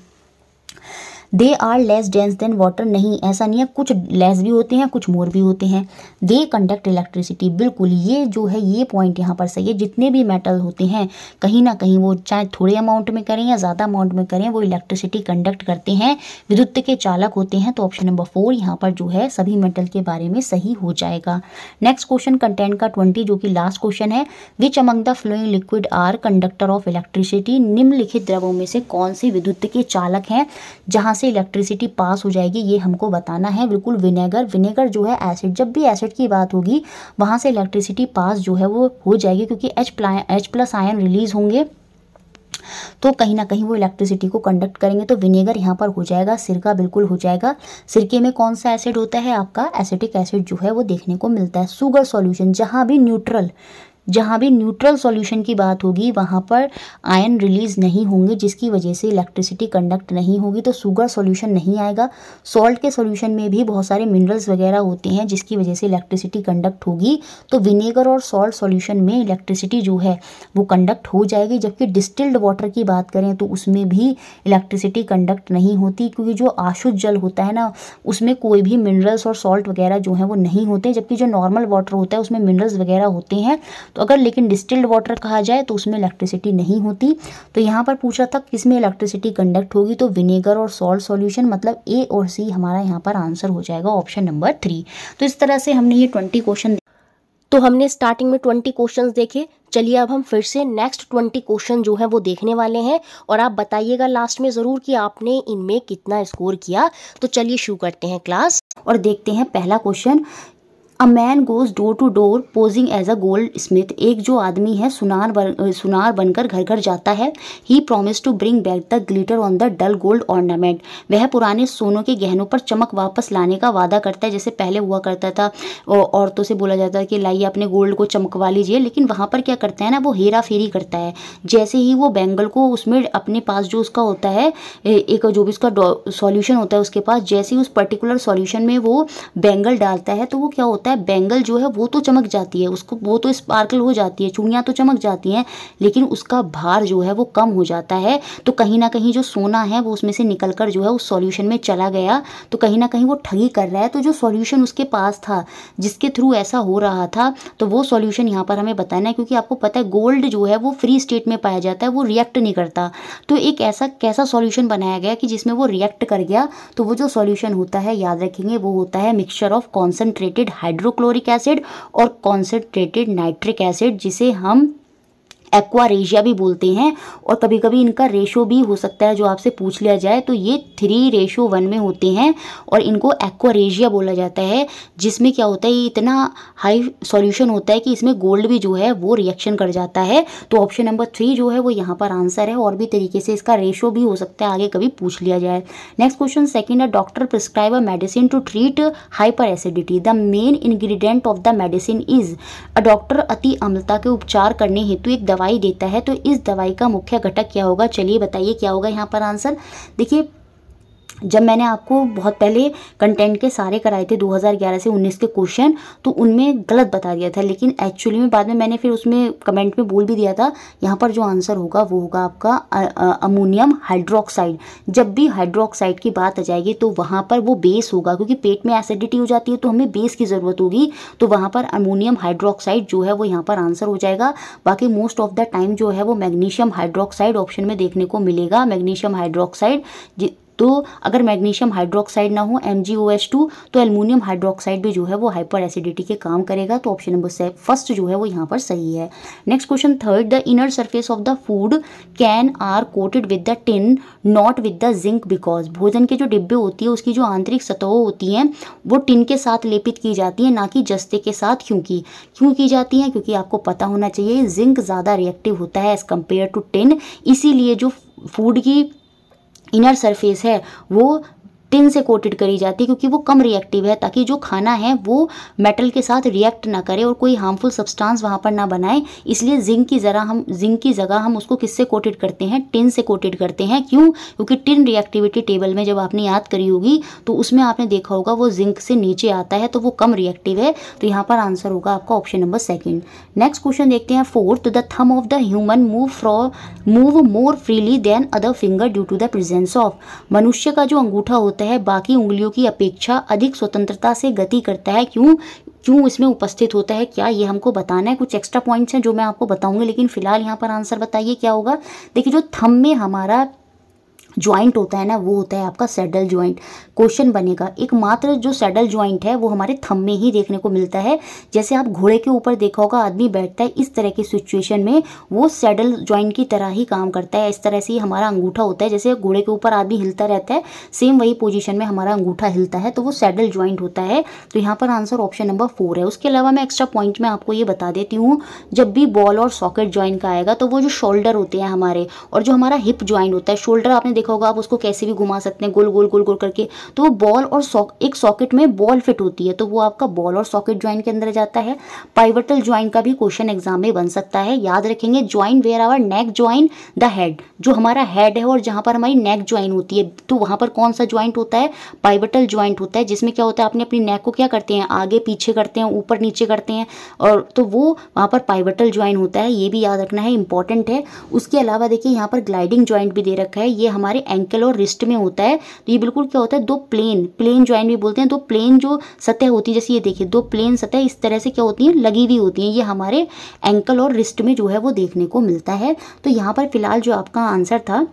they are less dense than water नहीं ऐसा नहीं है कुछ लेस भी होते हैं कुछ मोर भी होते हैं दे कंडक्ट इलेक्ट्रिसिटी बिल्कुल ये जो है ये पॉइंट यहाँ पर सही है जितने भी मेटल होते हैं कहीं ना कहीं वो चाहे थोड़े अमाउंट में करें या ज़्यादा अमाउंट में करें वो इलेक्ट्रिसिटी कंडक्ट करते हैं विद्युत के चालक होते हैं तो ऑप्शन नंबर फोर यहाँ पर जो है सभी मेटल के बारे में सही हो जाएगा नेक्स्ट क्वेश्चन कंटेंट का ट्वेंटी जो कि लास्ट क्वेश्चन है which among the following liquid are conductor of electricity निम्नलिखित द्रवों में से कौन से विद्युत के चालक हैं जहाँ से इलेक्ट्रिसिटी पास हो जाएगी ये हमको बताना है बिल्कुल विनेगर विनेगर जो है एसिड जब भी एसिड की बात होगी वहाँ से इलेक्ट्रिसिटी पास जो है वो हो जाएगी क्योंकि एच प्ला एच प्लस आयन रिलीज होंगे तो कहीं ना कहीं वो इलेक्ट्रिसिटी को कंडक्ट करेंगे तो विनेगर यहाँ पर हो जाएगा सिरका बिल्कुल हो जाएगा सिरके में कौन सा एसिड होता है आपका एसिटिक एसिड जो है वो देखने को मिलता है सुगर सॉल्यूशन जहाँ भी न्यूट्रल जहाँ भी न्यूट्रल सॉल्यूशन की बात होगी वहाँ पर आयन रिलीज नहीं होंगे जिसकी वजह से इलेक्ट्रिसिटी कंडक्ट नहीं होगी तो सुगर सॉल्यूशन नहीं आएगा सॉल्ट के सॉल्यूशन में भी बहुत सारे मिनरल्स वगैरह होते हैं जिसकी वजह से इलेक्ट्रिसिटी कंडक्ट होगी तो विनेगर और सॉल्ट सॉल्यूशन में इलेक्ट्रिसिटी जो है वो कंडक्ट हो जाएगी जबकि डिस्टिल्ड वाटर की बात करें तो उसमें भी इलेक्ट्रिसिटी कंडक्ट नहीं होती क्योंकि जो आशुद्ध जल होता है ना उसमें कोई भी मिनरल्स और सॉल्ट वगैरह जो है वो नहीं होते जबकि जो नॉर्मल वाटर होता है उसमें मिनरल्स वगैरह होते हैं तो अगर लेकिन डिस्टिल्ड वाटर कहा जाए तो उसमें इलेक्ट्रिसिटी नहीं होती तो यहाँ पर पूछा था किस में इलेक्ट्रिसिटी कंडक्ट होगी तो विनेगर और सॉल्ट सॉल्यूशन मतलब ए और सी हमारा यहाँ पर आंसर हो जाएगा ऑप्शन नंबर थ्री तो इस तरह से हमने ये ट्वेंटी क्वेश्चन तो हमने स्टार्टिंग में ट्वेंटी क्वेश्चन देखे चलिए अब हम फिर से नेक्स्ट ट्वेंटी क्वेश्चन जो है वो देखने वाले हैं और आप बताइएगा लास्ट में ज़रूर कि आपने इनमें कितना स्कोर किया तो चलिए शुरू करते हैं क्लास और देखते हैं पहला question a man goes door to door posing as a goldsmith एक जो आदमी है सुनार बन सुनार बनकर घर घर जाता है he promise to bring back the glitter on the dull gold ornament वह पुराने सोनों के गहनों पर चमक वापस लाने का वादा करता है जैसे पहले हुआ करता था औरतों से बोला जाता है कि लाइए अपने गोल्ड को चमकवा लीजिए लेकिन वहाँ पर क्या करता है ना वो हेरा फेरी करता है जैसे ही वो बैंगल को उसमें अपने पास जो उसका होता है एक जो भी उसका सॉल्यूशन होता है उसके पास जैसे ही उस पर्टिकुलर सॉल्यूशन में वो बैंगल डालता है तो वो क्या होता जाता है बैंगल जो है वो तो चमक जाती है उसको वो तो स्पार्कल हो जाती है चूड़ियाँ तो चमक जाती हैं लेकिन उसका भार जो है वो कम हो जाता है तो कहीं ना कहीं जो सोना है वो उसमें से निकल जो है उस सॉल्यूशन में चला गया तो कहीं ना कहीं वो ठगी कर रहा है तो जो सॉल्यूशन उसके पास था जिसके थ्रू ऐसा हो रहा था तो वो सॉल्यूशन यहाँ पर हमें बताना है क्योंकि आपको पता है गोल्ड जो है वो फ्री स्टेट में पाया जाता है वो रिएक्ट नहीं करता तो एक ऐसा कैसा सॉल्यूशन बनाया गया कि जिसमें वो रिएक्ट कर गया तो वो जो सॉल्यूशन होता है याद रखेंगे वो होता है mixture of concentrated hydro hydrochloric acid और कॉन्सेंट्रेटेड नाइट्रिक एसिड जिसे हम एक्वा रेशिया भी बोलते हैं और कभी कभी इनका रेशो भी हो सकता है जो आपसे पूछ लिया जाए तो ये थ्री रेशो वन में होते हैं और इनको एक्वा रेशिया बोला जाता है जिसमें क्या होता है ये इतना हाई सॉल्यूशन होता है कि इसमें गोल्ड भी जो है वो रिएक्शन कर जाता है तो ऑप्शन नंबर थ्री जो है वो यहाँ पर आंसर है और भी तरीके से इसका रेशो भी हो सकता है आगे कभी पूछ लिया जाए नेक्स्ट क्वेश्चन सेकेंड है doctor prescribe a medicine to treat hyper acidity the main ingredient of the medicine is a doctor अति अम्लता के उपचार करने हेतु एक दवाई देता है तो इस दवाई का मुख्य घटक क्या होगा चलिए बताइए क्या होगा यहाँ पर आंसर देखिए जब मैंने आपको बहुत पहले कंटेंट के सारे कराए थे 2011 से 19 के क्वेश्चन तो उनमें गलत बता दिया था लेकिन एक्चुअली में बाद में मैंने फिर उसमें कमेंट में बोल भी दिया था यहाँ पर जो आंसर होगा वो होगा आपका अमोनियम हाइड्रोक्साइड जब भी हाइड्रोक्साइड की बात आ जाएगी तो वहाँ पर वो बेस होगा क्योंकि पेट में एसिडिटी हो जाती है तो हमें बेस की ज़रूरत होगी तो वहाँ पर अमोनियम हाइड्रोक्साइड जो है वो यहाँ पर आंसर हो जाएगा बाकी मोस्ट ऑफ द टाइम जो है वो मैग्नीशियम हाइड्रोक्साइड ऑप्शन में देखने को मिलेगा मैग्नीशियम हाइड्रोक्साइड तो अगर मैग्नीशियम हाइड्रोक्साइड ना हो एम तो एलमोनियम हाइड्रोक्साइड भी जो है वो हाइपर एसिडिटी के काम करेगा तो ऑप्शन नंबर फर्स्ट जो है वो यहाँ पर सही है next question third the inner surface of the food can are coated with the tin not with the zinc because भोजन के जो डिब्बे होती है उसकी जो आंतरिक सतह होती हैं वो टिन के साथ लेपित की जाती है ना कि जस्ते के साथ क्योंकि क्यों की जाती हैं क्योंकि आपको पता होना चाहिए जिंक ज़्यादा रिएक्टिव होता है एज़ कम्पेयर टू टिन इसीलिए जो फूड की इनर सरफेस है वो टिन से कोटेड करी जाती है क्योंकि वो कम रिएक्टिव है ताकि जो खाना है वो मेटल के साथ रिएक्ट ना करे और कोई हार्मफुल सब्सटेंस वहाँ पर ना बनाए इसलिए जिंक की ज़रा हम जिंक की जगह हम उसको किससे कोटेड करते हैं टिन से कोटेड करते हैं क्यों क्योंकि टिन रिएक्टिविटी टेबल में जब आपने याद करी होगी तो उसमें आपने देखा होगा वो जिंक से नीचे आता है तो वो कम रिएक्टिव है तो यहाँ पर आंसर होगा आपका option number second next question देखते हैं fourth the thumb of the human move fro move more freely than other finger due to the presence of मनुष्य का जो अंगूठा होता होता है बाकी उंगलियों की अपेक्षा अधिक स्वतंत्रता से गति करता है क्यों क्यों इसमें उपस्थित होता है क्या ये हमको बताना है कुछ एक्स्ट्रा पॉइंट्स हैं जो मैं आपको बताऊंगी लेकिन फिलहाल यहाँ पर आंसर बताइए क्या होगा देखिए जो थम में हमारा ज्वाइंट होता है ना वो होता है आपका सैडल ज्वाइंट क्वेश्चन बनेगा एक मात्र जो सेडल ज्वाइंट है वो हमारे थम में ही देखने को मिलता है जैसे आप घोड़े के ऊपर देखा होगा आदमी बैठता है इस तरह की सिचुएशन में वो सेडल ज्वाइंट की तरह ही काम करता है इस तरह से ही हमारा अंगूठा होता है जैसे घोड़े के ऊपर आदमी हिलता रहता है सेम वही पोजिशन में हमारा अंगूठा हिलता है तो वो सेडल ज्वाइंट होता है तो यहाँ पर आंसर ऑप्शन नंबर फोर है उसके अलावा मैं एक्स्ट्रा पॉइंट में आपको ये बता देती हूँ जब भी बॉल और सॉकेट ज्वाइंट का आएगा तो वो जो शोल्डर होते हैं हमारे और जो हमारा हिप ज्वाइंट होता है शोल्डर आपने देखा देखा होगा आप उसको कैसे भी घुमा सकते हैं गोल गोल गोल गोल करके तो वो बॉल और सॉक एक सॉकेट में बॉल फिट होती है तो वो आपका बॉल और सॉकेट ज्वाइन के अंदर जाता है पाइवर्टल ज्वाइन का भी क्वेश्चन एग्जाम में बन सकता है याद रखेंगे join where our neck join the head जो हमारा हेड है और जहाँ पर हमारी नेक ज्वाइन होती है तो वहाँ पर कौन सा ज्वाइंट होता है पाइवर्टल ज्वाइंट होता है जिसमें क्या होता है अपने अपनी नेक को क्या करते हैं आगे पीछे करते हैं ऊपर नीचे करते हैं और तो वो वहाँ पर पाइवर्टल ज्वाइन होता है ये भी याद रखना है इंपॉर्टेंट है उसके अलावा देखिए यहाँ पर ग्लाइडिंग ज्वाइंट भी दे रखा है ये हमारे हमारे एंकल और रिस्ट में होता है तो ये बिल्कुल क्या होता है दो प्लेन प्लेन ज्वाइन भी बोलते हैं दो प्लेन जो सतह होती है जैसे ये देखिए दो प्लेन सतह इस तरह से क्या होती हैं लगी हुई होती हैं ये हमारे एंकल और रिस्ट में जो है वो देखने को मिलता है तो यहाँ पर फिलहाल जो आपका आंसर था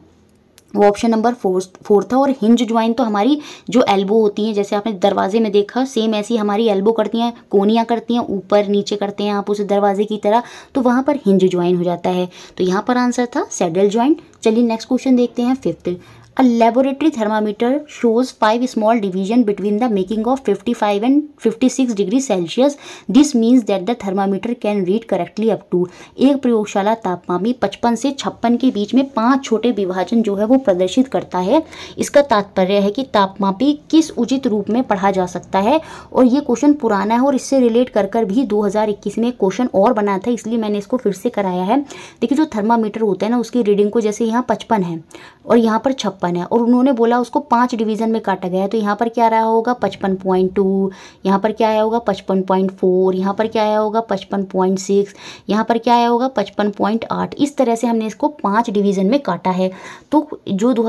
वो ऑप्शन नंबर फोर्थ फोर्थ था और हिंज ज्वाइन तो हमारी जो एल्बो होती है जैसे आपने दरवाजे में देखा सेम ऐसी हमारी एल्बो करती हैं कोनियाँ करती हैं ऊपर नीचे करते हैं आप उस दरवाजे की तरह तो वहाँ पर हिंज ज्वाइन हो जाता है तो यहाँ पर आंसर था सेडल ज्वाइन चलिए नेक्स्ट क्वेश्चन देखते हैं fifth A laboratory thermometer shows five small division between the making of 55 and 56 degree Celsius. This means that the thermometer can read correctly up to एक प्रयोगशाला तापमान में पचपन से छप्पन के बीच में पांच छोटे विभाजन जो है वो प्रदर्शित करता है इसका तात्पर्य है कि तापमापी किस उचित रूप में पढ़ा जा सकता है और ये क्वेश्चन पुराना है और इससे रिलेट कर कर भी 2021 में क्वेश्चन और बना था इसलिए मैंने इसको फिर से कराया है देखिए जो थर्मामीटर होता है ना उसकी रीडिंग को जैसे यहाँ पचपन है और यहाँ पर छप्पन पचपन है और उन्होंने बोला उसको पांच डिवीज़न में काटा गया है तो यहाँ पर क्या रहा होगा पचपन पॉइंट टू यहाँ पर क्या आया होगा पचपन पॉइंट फोर यहाँ पर क्या आया होगा पचपन पॉइंट सिक्स यहाँ पर क्या आया होगा पचपन पॉइंट आठ इस तरह से हमने इसको पाँच डिवीज़न में काटा है तो जो दो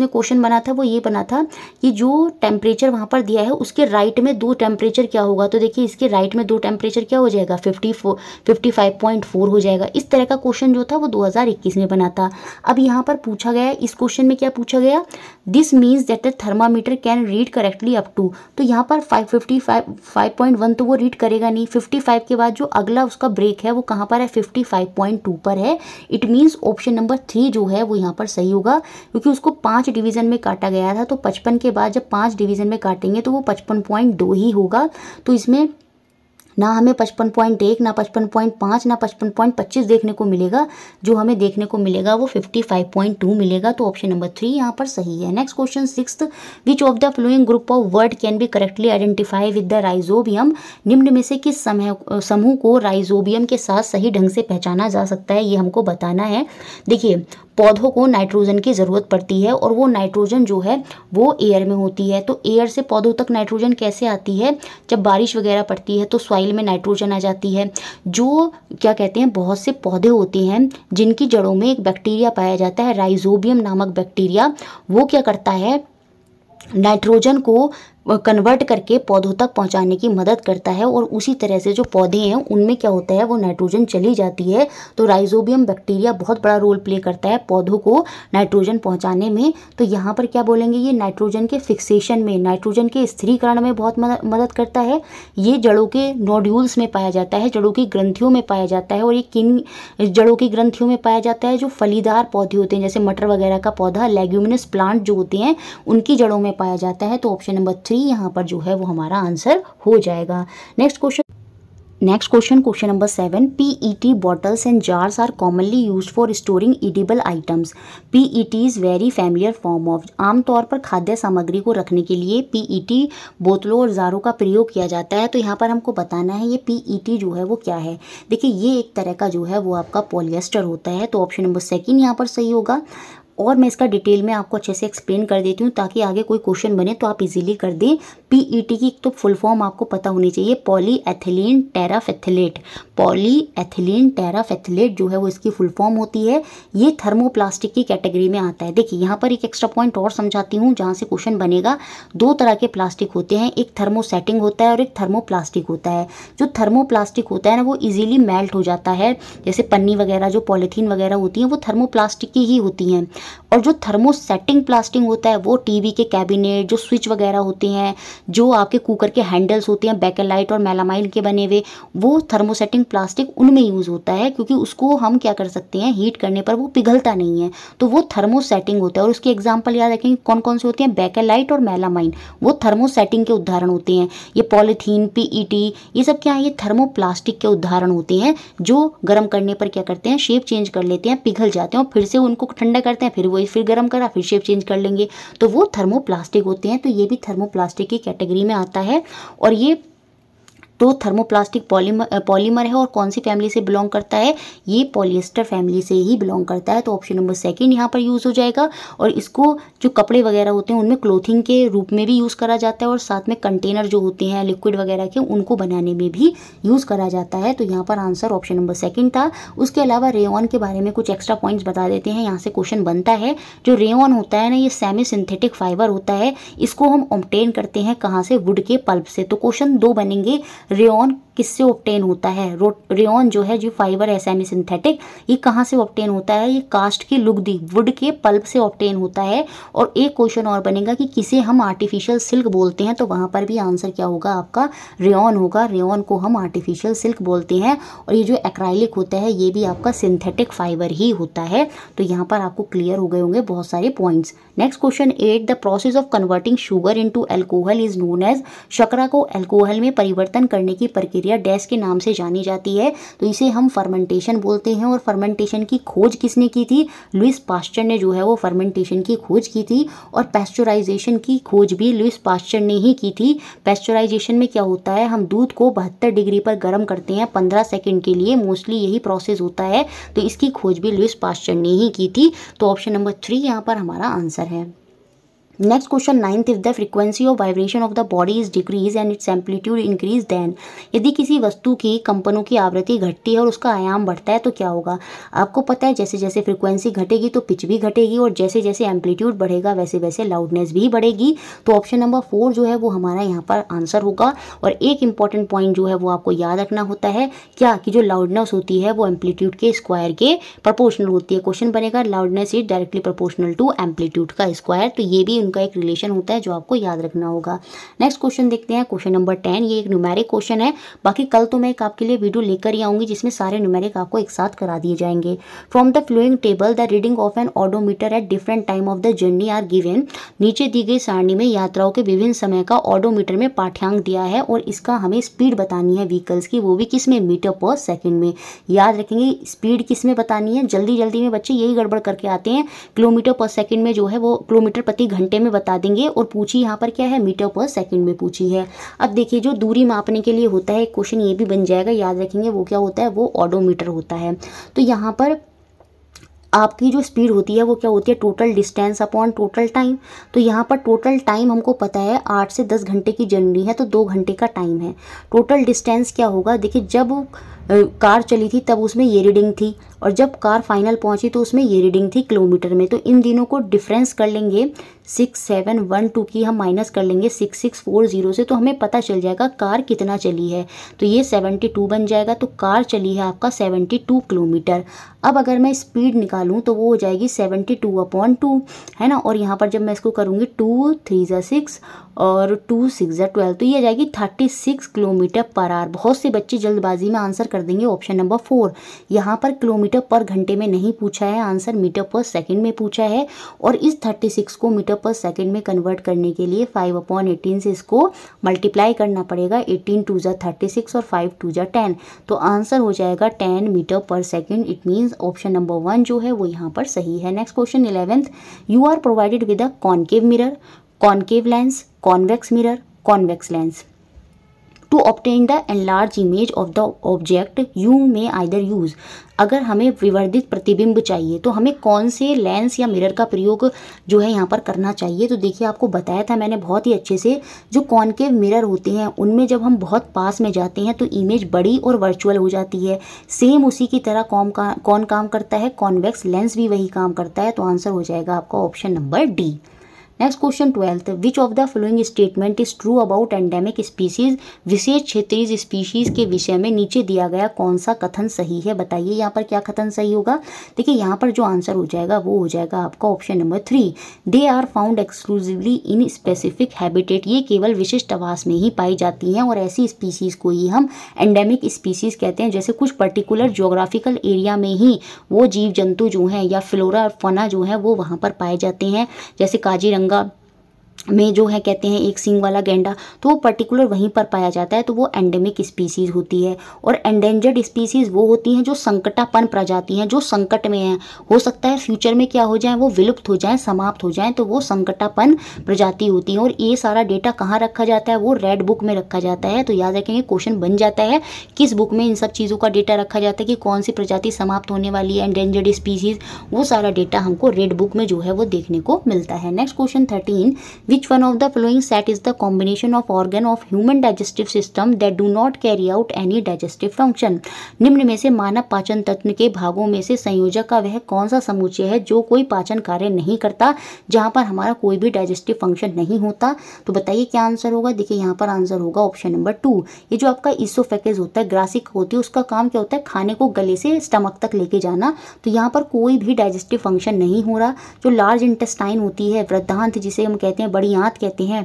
में क्वेश्चन बना था वो ये बना था कि जो टेम्परेचर वहाँ पर दिया है उसके राइट में दो टेम्परेचर क्या होगा तो देखिए इसके राइट में दो टेम्परेचर क्या हो जाएगा fifty four fifty five point four हो जाएगा इस तरह का क्वेश्चन जो था वो इक्कीस में बना था अब यहाँ पर पूछा गया इस क्वेश्चन में क्या पूछा पूछा गया this means that the thermometer can read correctly up to तो यहाँ पर five fifty five five point one तो वो रीड करेगा नहीं फिफ्टी फाइव के बाद जो अगला उसका ब्रेक है वो कहाँ पर है फिफ्टी फाइव पॉइंट टू पर है it means option number three जो है वो यहाँ पर सही होगा क्योंकि उसको पाँच डिवीजन में काटा गया था तो पचपन के बाद जब पाँच डिवीजन में काटेंगे तो वो पचपन पॉइंट दो ही होगा तो इसमें ना हमें पचपन पॉइंट एक ना पचपन पॉइंट पाँच ना पचपन पॉइंट पच्चीस देखने को मिलेगा जो हमें देखने को मिलेगा वो फिफ्टी फाइव पॉइंट टू मिलेगा तो ऑप्शन नंबर थ्री यहाँ पर सही है next question six which of the following group of word can be correctly identify with the rhizobium निम्न में से किस समूह को राइजोबियम के साथ सही ढंग से पहचाना जा सकता है ये हमको बताना है देखिए पौधों को नाइट्रोजन की ज़रूरत पड़ती है और वो नाइट्रोजन जो है वो एयर में होती है तो एयर से पौधों तक नाइट्रोजन कैसे आती है जब बारिश वगैरह पड़ती है तो सॉइल में नाइट्रोजन आ जाती है जो क्या कहते हैं बहुत से पौधे होते हैं जिनकी जड़ों में एक बैक्टीरिया पाया जाता है राइजोबियम नामक बैक्टीरिया वो क्या करता है नाइट्रोजन को कन्वर्ट करके पौधों तक पहुंचाने की मदद करता है और उसी तरह से जो पौधे हैं उनमें क्या होता है वो नाइट्रोजन चली जाती है तो राइजोबियम बैक्टीरिया बहुत बड़ा रोल प्ले करता है पौधों को नाइट्रोजन पहुँचाने में तो यहाँ पर क्या बोलेंगे ये नाइट्रोजन के फिक्सेशन में नाइट्रोजन के स्थिरीकरण में बहुत मदद करता है ये जड़ों के नोड्यूल्स में पाया जाता है जड़ों की ग्रंथियों में पाया जाता है और ये किन जड़ों की ग्रंथियों में पाया जाता है जो फलीदार पौधे होते हैं जैसे मटर वगैरह का पौधा लेग्यूमिनस प्लांट जो होते हैं उनकी जड़ों में पाया जाता है तो ऑप्शन नंबर थ्री सी यहाँ पर जो है वो हमारा आंसर हो जाएगा next question next question question number seven P E T bottles and jars are commonly use for storing edible items P E T is very familiar form of आमतौर पर खाद्य सामग्री को रखने के लिए पी ई टी बोतलों और जारों का प्रयोग किया जाता है तो यहाँ पर हमको बताना है ये पी ई टी जो है वो क्या है देखिए ये एक तरह का जो है वो आपका पॉलिएस्टर होता है तो ऑप्शन नंबर सेकेंड यहाँ पर सही होगा और मैं इसका डिटेल में आपको अच्छे से एक्सप्लेन कर देती हूँ ताकि आगे कोई क्वेश्चन बने तो आप इजीली कर दें पीईटी e की तो फुल फॉर्म आपको पता होनी चाहिए poly ethylene terephthalate poly ethylene terephthalate जो है वो इसकी फुल फॉर्म होती है ये थर्मोप्लास्टिक की कैटेगरी में आता है देखिए यहाँ पर एक एक्स्ट्रा पॉइंट और समझाती हूँ जहाँ से क्वेश्चन बनेगा दो तरह के प्लास्टिक होते हैं एक थर्मोसेटिंग होता है और एक थर्मोप्लास्टिक होता है जो थर्मोप्लास्टिक होता है ना वो ईजिली मेल्ट हो जाता है जैसे पन्नी वगैरह जो पॉलीथीन वगैरह होती हैं वो थर्मोप्लास्टिक की ही होती हैं और जो थर्मोसेटिंग प्लास्टिंग होता है वो टीवी के कैबिनेट जो स्विच वगैरह होते हैं जो आपके कुकर के हैंडल्स होते हैं लाइट और मेलामाइन के बने हुए वो थर्मोसेटिंग प्लास्टिक उनमें यूज़ होता है क्योंकि उसको हम क्या कर सकते हैं हीट करने पर वो पिघलता नहीं है तो वो थर्मोसेटिंग होता है और उसकी एग्जाम्पल याद रखेंगे कौन कौन से होते हैं बैकेलाइट और मेलामाइन वो थर्मोसेटिंग के उदाहरण होते हैं ये पॉलीथीन पी e ये सब क्या है ये थर्मोप्लास्टिक के उदाहरण होते हैं जो गर्म करने पर क्या करते हैं शेप चेंज कर लेते हैं पिघल जाते हैं और फिर से उनको ठंडा करते हैं फिर वही फिर गर्म करा फिर शेप चेंज कर लेंगे तो वो थर्मोप्लास्टिक होते हैं तो ये भी थर्मोप्लास्टिक की कैटेगरी में आता है और ये तो थर्मोप्लास्टिक पॉलीमर पॉलीमर है और कौन सी फैमिली से बिलोंग करता है ये पॉलिएस्टर फैमिली से ही बिलोंग करता है तो ऑप्शन नंबर सेकेंड यहाँ पर यूज़ हो जाएगा और इसको जो कपड़े वगैरह होते हैं उनमें क्लोथिंग के रूप में भी यूज़ करा जाता है और साथ में कंटेनर जो होते हैं लिक्विड वगैरह के उनको बनाने में भी यूज़ करा जाता है तो यहाँ पर आंसर ऑप्शन नंबर सेकेंड था उसके अलावा रेओन के बारे में कुछ एक्स्ट्रा पॉइंट्स बता देते हैं यहाँ से क्वेश्चन बनता है जो रेओन होता है ना ये सेमी सिंथेटिक फाइबर होता है इसको हम ऑमटेन करते हैं कहाँ से वुड के पल्प से तो क्वेश्चन दो बनेंगे रियोन किससे ऑप्टेन होता है रेन जो है जो फाइबर है सेमी सिंथेटिक ये कहाँ से ऑप्टेन होता है ये कास्ट की लुगदी वुड के पल्प से ऑप्टेन होता है और एक क्वेश्चन और बनेगा कि किसे हम आर्टिफिशियल सिल्क बोलते हैं तो वहाँ पर भी आंसर क्या होगा आपका रेन होगा रेन को हम आर्टिफिशियल सिल्क बोलते हैं और ये जो एक्राइलिक होता है ये भी आपका सिंथेटिक फाइबर ही होता है तो यहाँ पर आपको क्लियर हो गए होंगे बहुत सारे points next question eight the process of converting sugar into alcohol is known as शकरा को एल्कोहल में परिवर्तन करने की प्रक्रिया बैक्टीरिया डैश के नाम से जानी जाती है तो इसे हम फर्मेंटेशन बोलते हैं और फर्मेंटेशन की खोज किसने की थी लुइस पास्चर ने जो है वो फर्मेंटेशन की खोज की थी और पेस्चराइजेशन की खोज भी लुइस पास्चर ने ही की थी पेस्चराइजेशन में क्या होता है हम दूध को बहत्तर डिग्री पर गर्म करते हैं पंद्रह सेकेंड के लिए मोस्टली यही प्रोसेस होता है तो इसकी खोज भी लुइस पास्चर ने ही की थी तो ऑप्शन नंबर थ्री यहाँ पर हमारा आंसर है next question ninth if the frequency of vibration of the body is decrease and its amplitude increase then यदि किसी वस्तु की कंपनों की आवृत्ति घटती है और उसका आयाम बढ़ता है तो क्या होगा आपको पता है जैसे जैसे फ्रीक्वेंसी घटेगी तो पिच भी घटेगी और जैसे जैसे एम्पलीट्यूड बढ़ेगा वैसे वैसे लाउडनेस भी बढ़ेगी तो ऑप्शन नंबर फोर जो है वो हमारा यहाँ पर आंसर होगा और एक इंपॉर्टेंट पॉइंट जो है वो आपको याद रखना होता है क्या कि जो लाउडनेस होती है वो एम्पलीट्यूड के स्क्वायर के प्रपोर्शनल होती है क्वेश्चन बनेगा loudness is directly proportional to amplitude का स्क्वायर तो ये भी इनका एक रिलेशन होता है जो आपको याद रखना होगा नेक्स्ट क्वेश्चन देखते हैं क्वेश्चन नंबर टेन ये एक न्यूमेरिक क्वेश्चन है बाकी कल तो मैं एक आपके लिए वीडियो लेकर ही आऊंगी जिसमें सारे न्यूमेरिक आपको एक साथ करा दिए जाएंगे from the following table the reading of an odometer at different time of the journey are given नीचे दी गई सारणी में यात्राओं के विभिन्न समय का ऑडोमीटर में पाठ्यांक दिया है और इसका हमें स्पीड बतानी है व्हीकल्स की वो भी किस में मीटर पर सेकेंड में याद रखेंगे स्पीड किस में बतानी है जल्दी जल्दी में बच्चे यही गड़बड़ करके आते हैं किलोमीटर पर सेकेंड में जो है वो किलोमीटर प्रति घंटे घंटे में बता देंगे और पूछी यहाँ पर क्या है मीटर पर सेकंड में पूछी है अब देखिए जो दूरी मापने के लिए होता है एक क्वेश्चन ये भी बन जाएगा याद रखेंगे वो क्या होता है वो ऑडोमीटर होता है तो यहाँ पर आपकी जो स्पीड होती है वो क्या होती है total distance upon total time तो यहाँ पर टोटल टाइम हमको पता है आठ से दस घंटे की जर्नी है तो दो घंटे का टाइम है टोटल डिस्टेंस क्या होगा देखिए जब कार चली थी तब उसमें ये रीडिंग थी और जब कार फाइनल पहुंची तो उसमें ये रीडिंग थी किलोमीटर में तो इन दिनों को डिफरेंस कर लेंगे सिक्स सेवन वन टू की हम माइनस कर लेंगे सिक्स सिक्स फोर ज़ीरो से तो हमें पता चल जाएगा कार कितना चली है तो ये सेवेंटी टू बन जाएगा तो कार चली है आपका सेवेंटी टू किलोमीटर अब अगर मैं स्पीड निकालूँ तो वो हो जाएगी सेवेंटी टू अपॉन टू है ना और यहाँ पर जब मैं इसको करूँगी टू थ्री ज़ा सिक्स और टू सिक्स या ट्वेल्व तो ये जाएगी thirty six kilometre per hour बहुत से बच्चे जल्दबाजी में आंसर कर देंगे ऑप्शन नंबर फोर यहाँ पर किलोमीटर पर घंटे में नहीं पूछा है आंसर मीटर पर सेकेंड में पूछा है और इस थर्टी सिक्स को मीटर पर सेकेंड में कन्वर्ट करने के लिए फाइव अपॉन एटीन से इसको मल्टीप्लाई करना पड़ेगा एटीन टू ज़ा थर्टी सिक्स और फाइव टू ज़ा टेन तो आंसर हो जाएगा ten metre per second it means option number one जो है वो यहाँ पर सही है next question eleventh you are provided with a concave mirror concave lens convex mirror convex lens to obtain the enlarge image of the object you may either use अगर हमें विवर्धित प्रतिबिंब चाहिए तो हमें कौन से लेंस या मिरर का प्रयोग जो है यहाँ पर करना चाहिए तो देखिए आपको बताया था मैंने बहुत ही अच्छे से जो कॉनकेव मिरर होते हैं उनमें जब हम बहुत पास में जाते हैं तो इमेज बड़ी और वर्चुअल हो जाती है सेम उसी की तरह कौन का कौन काम करता है कॉन्वेक्स लेंस भी वही काम करता है तो आंसर हो जाएगा आपका option number D next question twelfth which of the following statement is true about endemic species विशेष क्षेत्रीय स्पीशीज के विषय में नीचे दिया गया कौन सा कथन सही है बताइए यहाँ पर क्या कथन सही होगा देखिए यहाँ पर जो आंसर हो जाएगा वो हो जाएगा आपका option number three they are found exclusively in specific habitat ये केवल विशिष्ट आवास में ही पाई जाती हैं और ऐसी स्पीसीज को ही हम एंडेमिक स्पीसीज कहते हैं जैसे कुछ पर्टिकुलर जोग्राफिकल एरिया में ही वो जीव जंतु जो हैं या फ्लोरा फना जो है वो वहाँ पर पाए जाते हैं जैसे काजीरंग gọn में जो है कहते हैं एक सिंग वाला गेंडा तो वो पर्टिकुलर वहीं पर पाया जाता है तो वो एंडेमिक स्पीसीज होती है और एंडेंजर्ड स्पीसीज वो होती हैं जो संकटापन प्रजाति हैं जो संकट में हैं हो सकता है फ्यूचर में क्या हो जाए वो विलुप्त हो जाए समाप्त हो जाए तो वो संकटापन प्रजाति होती है और ये सारा डेटा कहाँ रखा जाता है वो रेड बुक में रखा जाता है तो याद रखेंगे क्वेश्चन बन जाता है किस बुक में इन सब चीज़ों का डेटा रखा जाता है कि कौन सी प्रजाति समाप्त होने वाली है एंडेंजर्ड स्पीसीज वो सारा डेटा हमको रेड बुक में जो है वो देखने को मिलता है next question thirteen which one of the following set is the combination of organ of human digestive system that do not carry out any digestive function निम्न में से मानव पाचन तत्व के भागों में से संयोजक का वह कौन सा समुच्चय है जो कोई पाचन कार्य नहीं करता जहाँ पर हमारा कोई भी डाइजेस्टिव फंक्शन नहीं होता तो बताइए क्या आंसर होगा देखिए यहाँ पर आंसर होगा ऑप्शन नंबर टू ये जो आपका ईसोफेकेज होता है ग्रासिक होती है उसका काम क्या होता है खाने को गले से स्टमक तक लेके जाना तो यहाँ पर कोई भी डाइजेस्टिव फंक्शन नहीं हो रहा जो लार्ज इंटेस्टाइन होती है वृद्धांत जिसे हम कहते हैं बड़ी आंत कहते हैं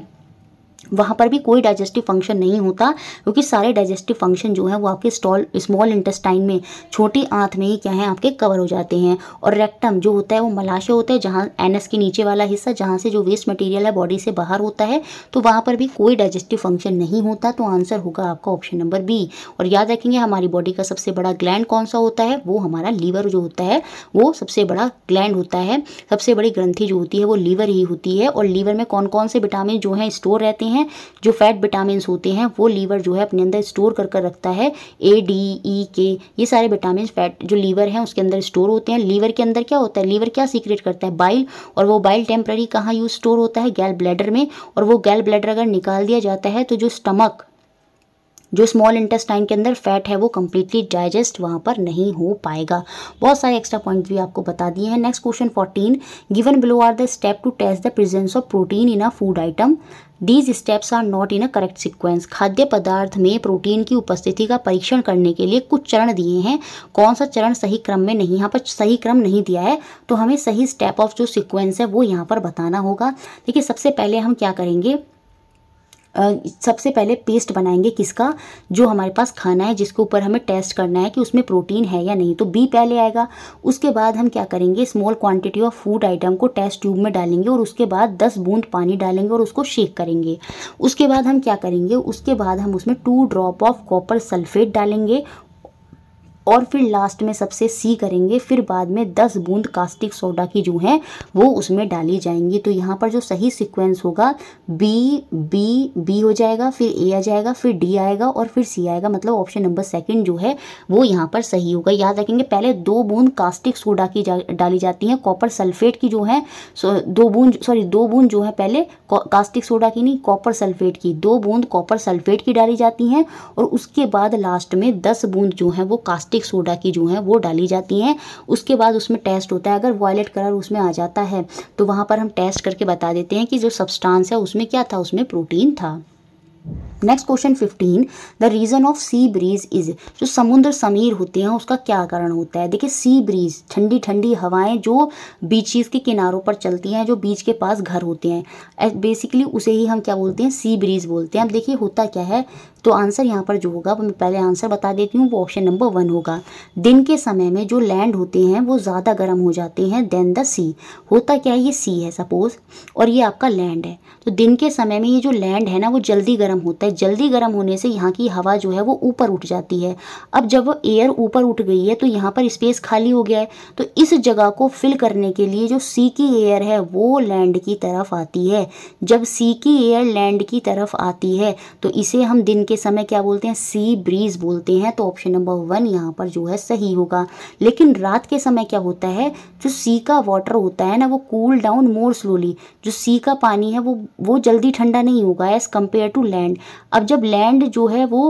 वहाँ पर भी कोई डाइजेस्टिव फंक्शन नहीं होता क्योंकि सारे डाइजेस्टिव फंक्शन जो है वो आपके स्टॉल स्मॉल इंटेस्टाइन में छोटी आंत में ही क्या है आपके कवर हो जाते हैं और रेक्टम जो होता है वो मलाशय होता है जहाँ एनएस के नीचे वाला हिस्सा जहाँ से जो वेस्ट मटेरियल है बॉडी से बाहर होता है तो वहाँ पर भी कोई डाइजेस्टिव फंक्शन नहीं होता तो आंसर होगा आपका ऑप्शन नंबर बी और याद रखेंगे हमारी बॉडी का सबसे बड़ा ग्लैंड कौन सा होता है वो हमारा लीवर जो होता है वो सबसे बड़ा ग्लैंड होता है सबसे बड़ी ग्रंथी जो होती है वो लीवर ही होती है और लीवर में कौन कौन से विटामिन जो है स्टोर रहते हैं हैं जो फैट विटामिन होते हैं वो लीवर जो है अपने अंदर स्टोर कर कर रखता है ए डी ई के ये सारे विटामिन फैट जो लीवर हैं उसके अंदर स्टोर होते हैं लीवर के अंदर क्या होता है लीवर क्या सीक्रेट करता है बाइल और वो बाइल टेम्प्रेरी कहाँ यूज स्टोर होता है गैल ब्लैडर में और वो गैल ब्लैडर अगर निकाल दिया जाता है तो जो स्टमक जो स्मॉल इंटेस्टाइन के अंदर फैट है वो कम्प्लीटली डाइजेस्ट वहाँ पर नहीं हो पाएगा बहुत सारे एक्स्ट्रा पॉइंट भी आपको बता दिए हैं next question 14 given below are the step to test the presence of protein in a food item these steps are not in a correct sequence खाद्य पदार्थ में प्रोटीन की उपस्थिति का परीक्षण करने के लिए कुछ चरण दिए हैं कौन सा चरण सही क्रम में नहीं यहाँ पर सही क्रम नहीं दिया है तो हमें सही स्टेप ऑफ जो सिक्वेंस है वो यहाँ पर बताना होगा देखिए सबसे पहले हम क्या करेंगे सबसे पहले पेस्ट बनाएंगे किसका जो हमारे पास खाना है जिसके ऊपर हमें टेस्ट करना है कि उसमें प्रोटीन है या नहीं तो बी पहले आएगा उसके बाद हम क्या करेंगे small quantity of food item को टेस्ट ट्यूब में डालेंगे और उसके बाद दस बूंद पानी डालेंगे और उसको शेक करेंगे उसके बाद हम क्या करेंगे उसके बाद हम उसमें two drop of copper sulphate डालेंगे और फिर लास्ट में सबसे सी करेंगे फिर बाद में दस बूंद कास्टिक सोडा की जो है वो उसमें डाली जाएंगी तो यहाँ पर जो सही सीक्वेंस होगा बी बी बी हो जाएगा फिर ए आ जाएगा फिर डी आएगा और फिर सी आएगा मतलब ऑप्शन नंबर सेकंड जो है वो यहाँ पर सही होगा याद रखेंगे पहले दो बूंद कास्टिक सोडा की जा, डाली जाती है कॉपर सल्फेट की जो है दो बूंद सॉरी दो बूंद जो है पहले कास्टिक सोडा की नहीं कॉपर सल्फेट की दो बूंद कॉपर सल्फेट की डाली जाती हैं और उसके बाद लास्ट में दस बूंद जो है वो कास्टिक कास्टिक सोडा की जो है वो डाली जाती हैं उसके बाद उसमें टेस्ट होता है अगर वॉयलेट कलर उसमें आ जाता है तो वहाँ पर हम टेस्ट करके बता देते हैं कि जो सब्सटांस है उसमें क्या था उसमें प्रोटीन था next question fifteen the reason of sea breeze is जो समुद्र समीर होते हैं उसका क्या कारण होता है देखिए सी ब्रीज ठंडी ठंडी हवाएं जो बीचेस के किनारों पर चलती हैं जो बीच के पास घर होते हैं बेसिकली उसे ही हम क्या बोलते हैं सी ब्रीज बोलते हैं अब देखिए होता क्या है तो आंसर यहाँ पर जो होगा वो मैं पहले आंसर बता देती हूँ वो ऑप्शन नंबर वन होगा दिन के समय में जो लैंड होते हैं वो ज़्यादा गर्म हो जाते हैं देन द सी होता क्या है ये सी है सपोज और ये आपका लैंड है तो दिन के समय में ये जो लैंड है ना वो जल्दी गर्म होता है जल्दी गर्म होने से यहाँ की हवा जो है वो ऊपर उठ जाती है अब जब एयर ऊपर उठ गई है तो यहाँ पर स्पेस खाली हो गया है तो इस जगह को फिल करने के लिए जो सी की एयर है वो लैंड की तरफ आती है जब सी की एयर लैंड की तरफ आती है तो इसे हम दिन के समय क्या बोलते हैं सी ब्रीज बोलते हैं तो ऑप्शन नंबर वन यहाँ पर जो है सही होगा लेकिन रात के समय क्या होता है जो सी का वाटर होता है ना वो कूल डाउन मोर स्लोली जो सी का पानी है वो वो जल्दी ठंडा नहीं होगा एज़ कम्पेयर टू लैंड अब जब लैंड जो है वो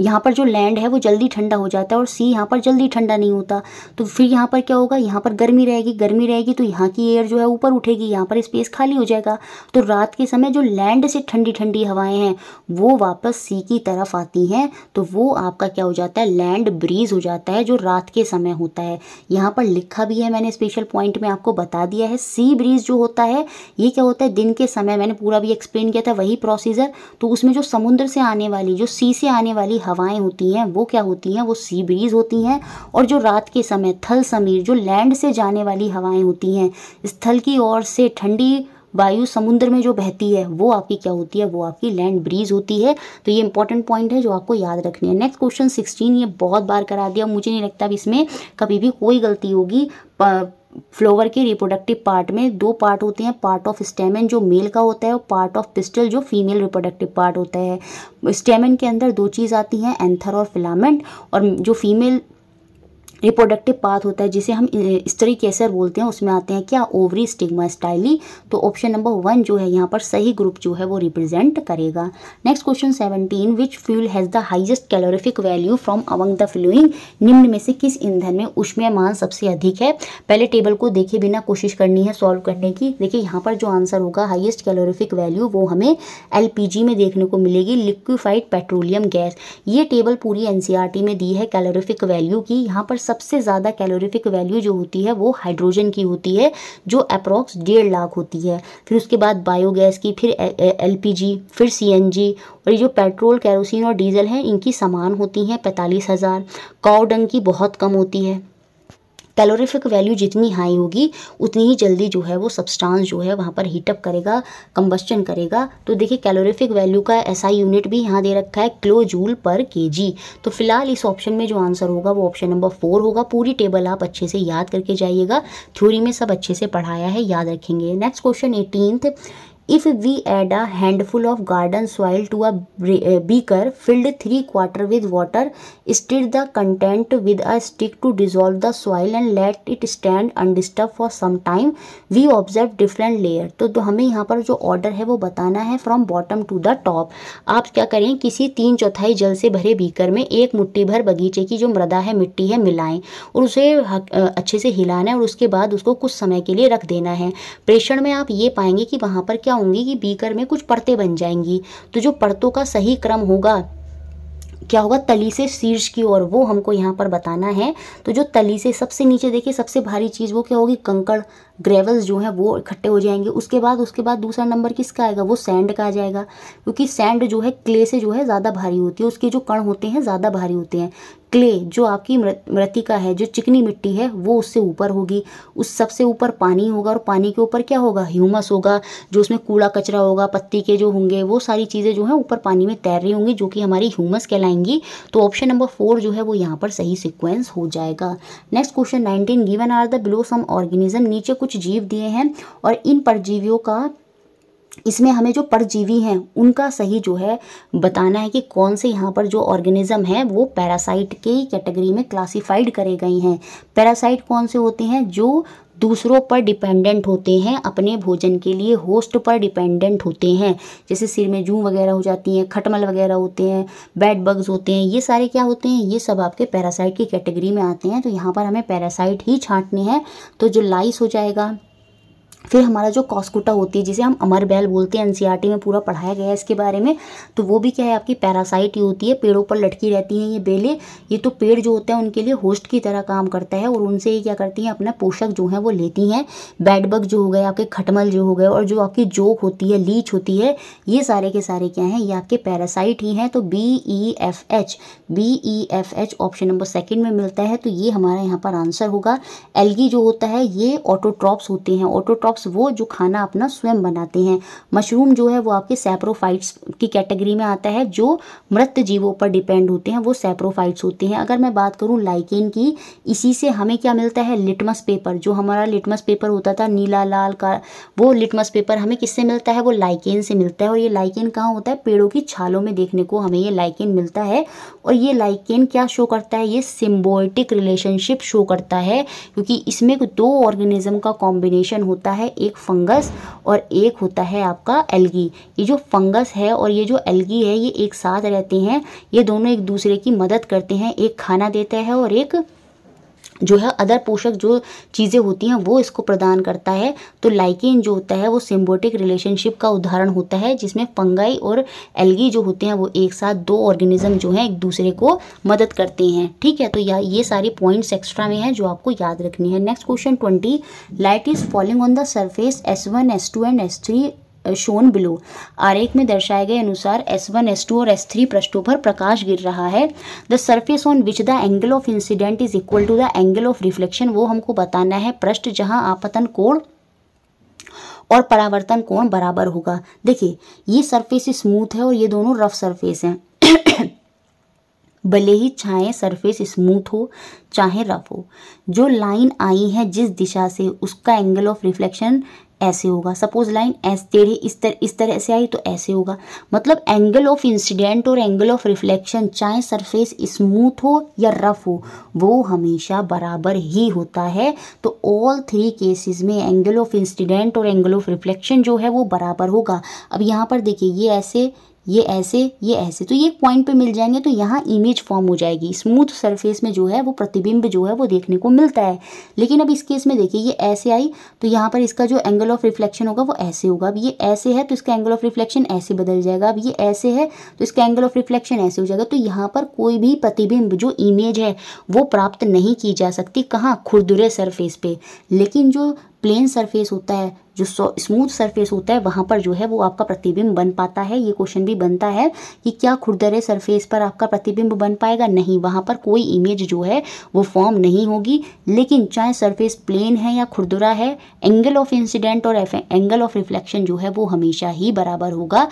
यहाँ पर जो लैंड है वो जल्दी ठंडा हो जाता है और सी यहाँ पर जल्दी ठंडा नहीं होता तो फिर यहाँ पर क्या होगा यहाँ पर गर्मी रहेगी गर्मी रहेगी तो यहाँ की एयर जो है ऊपर उठेगी यहाँ पर स्पेस खाली हो जाएगा तो रात के समय जो लैंड से ठंडी ठंडी हवाएं हैं वो वापस सी की तरफ आती हैं तो वो आपका क्या हो जाता है लैंड ब्रीज हो जाता है जो रात के समय होता है यहाँ पर लिखा भी है मैंने स्पेशल पॉइंट में आपको बता दिया है सी ब्रीज जो होता है ये क्या होता है दिन के समय मैंने पूरा भी एक्सप्लेन किया था वही प्रोसीजर तो उसमें जो समुद्र से आने वाली जो सी से आने वाली वाली हवाएं होती हैं वो क्या होती हैं वो सी ब्रीज़ होती हैं और जो रात के समय थल समीर जो लैंड से जाने वाली हवाएं होती हैं स्थल की ओर से ठंडी वायु समुद्र में जो बहती है वो आपकी क्या होती है वो आपकी लैंड ब्रीज होती है तो ये इंपॉर्टेंट पॉइंट है जो आपको याद रखनी है नेक्स्ट क्वेश्चन सिक्सटीन ये बहुत बार करा दिया मुझे नहीं लगता अब इसमें कभी भी कोई गलती होगी फ्लोवर के रिप्रोडक्टिव पार्ट में दो पार्ट होते हैं पार्ट ऑफ स्टेमन जो मेल का होता है और पार्ट ऑफ पिस्टल जो फीमेल रिप्रोडक्टिव पार्ट होता है स्टेमन के अंदर दो चीज़ आती हैं एंथर और फिलामेंट और जो फीमेल रिप्रोडक्टिव पाथ होता है जिसे हम स्त्री कैसर बोलते हैं उसमें आते हैं क्या ओवरी स्टिग्मा स्टाइली तो ऑप्शन नंबर वन जो है यहाँ पर सही ग्रुप जो है वो रिप्रेजेंट करेगा next question seventeen which fuel has the highest calorific value from among the following निम्न में से किस ईंधन में उष्मीय मान सबसे अधिक है पहले टेबल को देखे बिना कोशिश करनी है सॉल्व करने की देखिए यहाँ पर जो आंसर होगा हाइएस्ट कैलोरिफिक वैल्यू वो हमें एल में देखने को मिलेगी लिक्विफाइड पेट्रोलियम गैस ये टेबल पूरी एन e में दी है कैलोरिफिक वैल्यू की यहाँ पर सब सबसे ज़्यादा कैलोरीफिक वैल्यू जो होती है वो हाइड्रोजन की होती है जो अप्रॉक्स डेढ़ लाख होती है फिर उसके बाद बायोगैस की फिर एल फिर सी और ये जो पेट्रोल कैरोसिन और डीजल हैं इनकी समान होती हैं पैंतालीस हज़ार काव डंग की बहुत कम होती है कैलोरीफिक वैल्यू जितनी हाई होगी उतनी ही जल्दी जो है वो सब्सटेंस जो है वहाँ पर हीटअप करेगा कम्बस्चन करेगा तो देखिए कैलोरीफिक वैल्यू का ऐसा यूनिट भी यहाँ दे रखा है किलो जूल पर के जी तो फिलहाल इस ऑप्शन में जो आंसर होगा वो ऑप्शन नंबर फोर होगा पूरी टेबल आप अच्छे से याद करके जाइएगा थ्योरी में सब अच्छे से पढ़ाया है याद रखेंगे next question eighteenth if we add a handful of garden soil to a beaker filled three quarter with water stir the content with a stick to dissolve the soil and let it stand undisturb for some time we observe different layer तो हमें यहाँ पर जो order है वो बताना है from bottom to the top आप क्या करें किसी तीन चौथाई जल से भरे बीकर में एक मुट्ठी भर बगीचे की जो मृदा है मिट्टी है मिलाएं और उसे अच्छे से हिलाना है और उसके बाद उसको कुछ समय के लिए रख देना है प्रेषण में आप ये पाएंगे कि वहाँ पर क्या क्या होंगी कि बीकर में कुछ परतें बन जाएंगी तो जो परतों का सही क्रम होगा क्या होगा तली से शीर्ष की ओर वो हमको यहाँ पर बताना है तो जो तली से सबसे नीचे देखिए सबसे भारी चीज़ वो क्या होगी कंकड़ ग्रेवल्स जो है वो इकट्ठे हो जाएंगे उसके बाद उसके बाद दूसरा नंबर किसका आएगा वो सैंड का आ जाएगा क्योंकि सैंड जो है क्ले से जो है ज़्यादा भारी होती है उसके जो कण होते हैं ज़्यादा भारी होते हैं क्ले जो आपकी मृतिका है जो चिकनी मिट्टी है वो उससे ऊपर होगी उस सबसे ऊपर पानी होगा और पानी के ऊपर क्या होगा ह्यूमस होगा जो उसमें कूड़ा कचरा होगा पत्ती के जो होंगे वो सारी चीज़ें जो हैं ऊपर पानी में तैर रही होंगी जो कि हमारी ह्यूमस कहलाएंगी तो ऑप्शन नंबर फोर जो है वो यहाँ पर सही सिक्वेंस हो जाएगा next question nineteen given are the below some organism नीचे कुछ जीव दिए हैं और इन परजीवियों का इसमें हमें जो परजीवी हैं उनका सही जो है बताना है कि कौन से यहाँ पर जो ऑर्गेनिज्म है वो पैरासाइट के कैटेगरी में क्लासिफाइड करे गए हैं पैरासाइट कौन से होते हैं जो दूसरों पर डिपेंडेंट होते हैं अपने भोजन के लिए होस्ट पर डिपेंडेंट होते हैं जैसे सिर में जूं वगैरह हो जाती हैं खटमल वगैरह होते हैं बैड बग्स होते हैं ये सारे क्या होते हैं ये सब आपके पैरासाइट की कैटेगरी में आते हैं तो यहाँ पर हमें पैरासाइट ही छांटने हैं तो जो लाइस हो जाएगा फिर हमारा जो कॉस्कुटा होती है जिसे हम अमर बैल बोलते हैं एनसीईआरटी e में पूरा पढ़ाया गया है इसके बारे में तो वो भी क्या है आपकी पैरासाइट ही होती है पेड़ों पर लटकी रहती हैं ये बेलें ये तो पेड़ जो होता है उनके लिए होस्ट की तरह काम करता है और उनसे ये क्या करती हैं अपना पोषक जो है वो लेती हैं बैडबग जो हो गए आपके खटमल जो हो गए और जो आपकी जोक होती है लीच होती है ये सारे के सारे क्या हैं ये आपके पैरासाइट ही हैं तो B E F H B E F H option number second में मिलता है तो ये हमारा यहाँ पर आंसर होगा एलगी जो होता है ये ऑटोट्रॉप्स होते हैं ऑटोट्रॉप्स शख्स वो जो खाना अपना स्वयं बनाते हैं मशरूम जो है वो आपके सेप्रोफाइट्स की कैटेगरी में आता है जो मृत जीवों पर डिपेंड होते हैं वो सेप्रोफाइट्स होते हैं अगर मैं बात करूँ लाइकेन की इसी से हमें क्या मिलता है लिटमस पेपर जो हमारा लिटमस पेपर होता था नीला लाल का वो लिटमस पेपर हमें किससे मिलता है वो लाइकेन से मिलता है और ये लाइकेन कहाँ होता है पेड़ों की छालों में देखने को हमें ये लाइकेन मिलता है और ये लाइकेन क्या शो करता है ये सिम्बोटिक रिलेशनशिप शो करता है क्योंकि इसमें दो ऑर्गेनिज्म का कॉम्बिनेशन होता है एक फंगस और एक होता है आपका एलगी ये जो फंगस है और ये जो एल्गी है ये एक साथ रहते हैं ये दोनों एक दूसरे की मदद करते हैं एक खाना देता है और एक जो है अदर पोषक जो चीज़ें होती हैं वो इसको प्रदान करता है तो लाइकेन जो होता है वो सिम्बोटिक रिलेशनशिप का उदाहरण होता है जिसमें फंगाई और एल्गी जो होते हैं वो एक साथ दो ऑर्गेनिज्म जो हैं एक दूसरे को मदद करते हैं ठीक है तो या ये सारे पॉइंट्स एक्स्ट्रा में हैं जो आपको याद रखनी है next question twenty light is falling on the surface S one S two and S three shown below आरेख में दर्शाए गए अनुसार S1, S2 और S3 पृष्ठों पर प्रकाश गिर रहा है the surface on which the angle of incident is equal to the angle of reflection वो हमको बताना है पृष्ठ जहां आपतन कोण और परावर्तन कोण बराबर होगा देखिए ये सरफेस स्मूथ है और ये दोनों रफ सरफेस हैं (coughs) भले ही चाहे सरफेस स्मूथ हो चाहे रफ हो जो लाइन आई है जिस दिशा से उसका एंगल ऑफ रिफ्लेक्शन ऐसे होगा सपोज लाइन एस तेरी इस तरह इस तरह से आई तो ऐसे होगा मतलब एंगल ऑफ इंसिडेंट और एंगल ऑफ रिफ्लेक्शन चाहे सरफेस स्मूथ हो या रफ हो वो हमेशा बराबर ही होता है तो ऑल थ्री केसेस में एंगल ऑफ इंसिडेंट और एंगल ऑफ रिफ्लेक्शन जो है वो बराबर होगा अब यहाँ पर देखिए ये ऐसे ये ऐसे ये ऐसे तो ये एक पॉइंट पे मिल जाएंगे तो यहाँ इमेज फॉर्म हो जाएगी स्मूथ सरफेस में जो है वो प्रतिबिंब जो है वो देखने को मिलता है लेकिन अब इस केस में देखिए ये ऐसे आई तो यहाँ पर इसका जो एंगल ऑफ रिफ्लेक्शन होगा वो ऐसे होगा अब ये ऐसे है तो इसका एंगल ऑफ रिफ्लेक्शन ऐसे बदल जाएगा अब ये ऐसे है तो इसका एंगल ऑफ रिफ्लेक्शन ऐसे हो जाएगा तो यहाँ पर कोई भी प्रतिबिंब जो इमेज है वो प्राप्त नहीं की जा सकती कहाँ खुरदुरे सरफेस पे लेकिन जो प्लेन सरफेस होता है जो स्मूथ सरफेस होता है वहाँ पर जो है वो आपका प्रतिबिंब बन पाता है ये क्वेश्चन भी बनता है कि क्या खुरदरे सरफेस पर आपका प्रतिबिंब बन पाएगा नहीं वहाँ पर कोई इमेज जो है वो फॉर्म नहीं होगी लेकिन चाहे सरफेस प्लेन है या खुरदुरा है एंगल ऑफ इंसिडेंट और एंगल ऑफ रिफ्लेक्शन जो है वो हमेशा ही बराबर होगा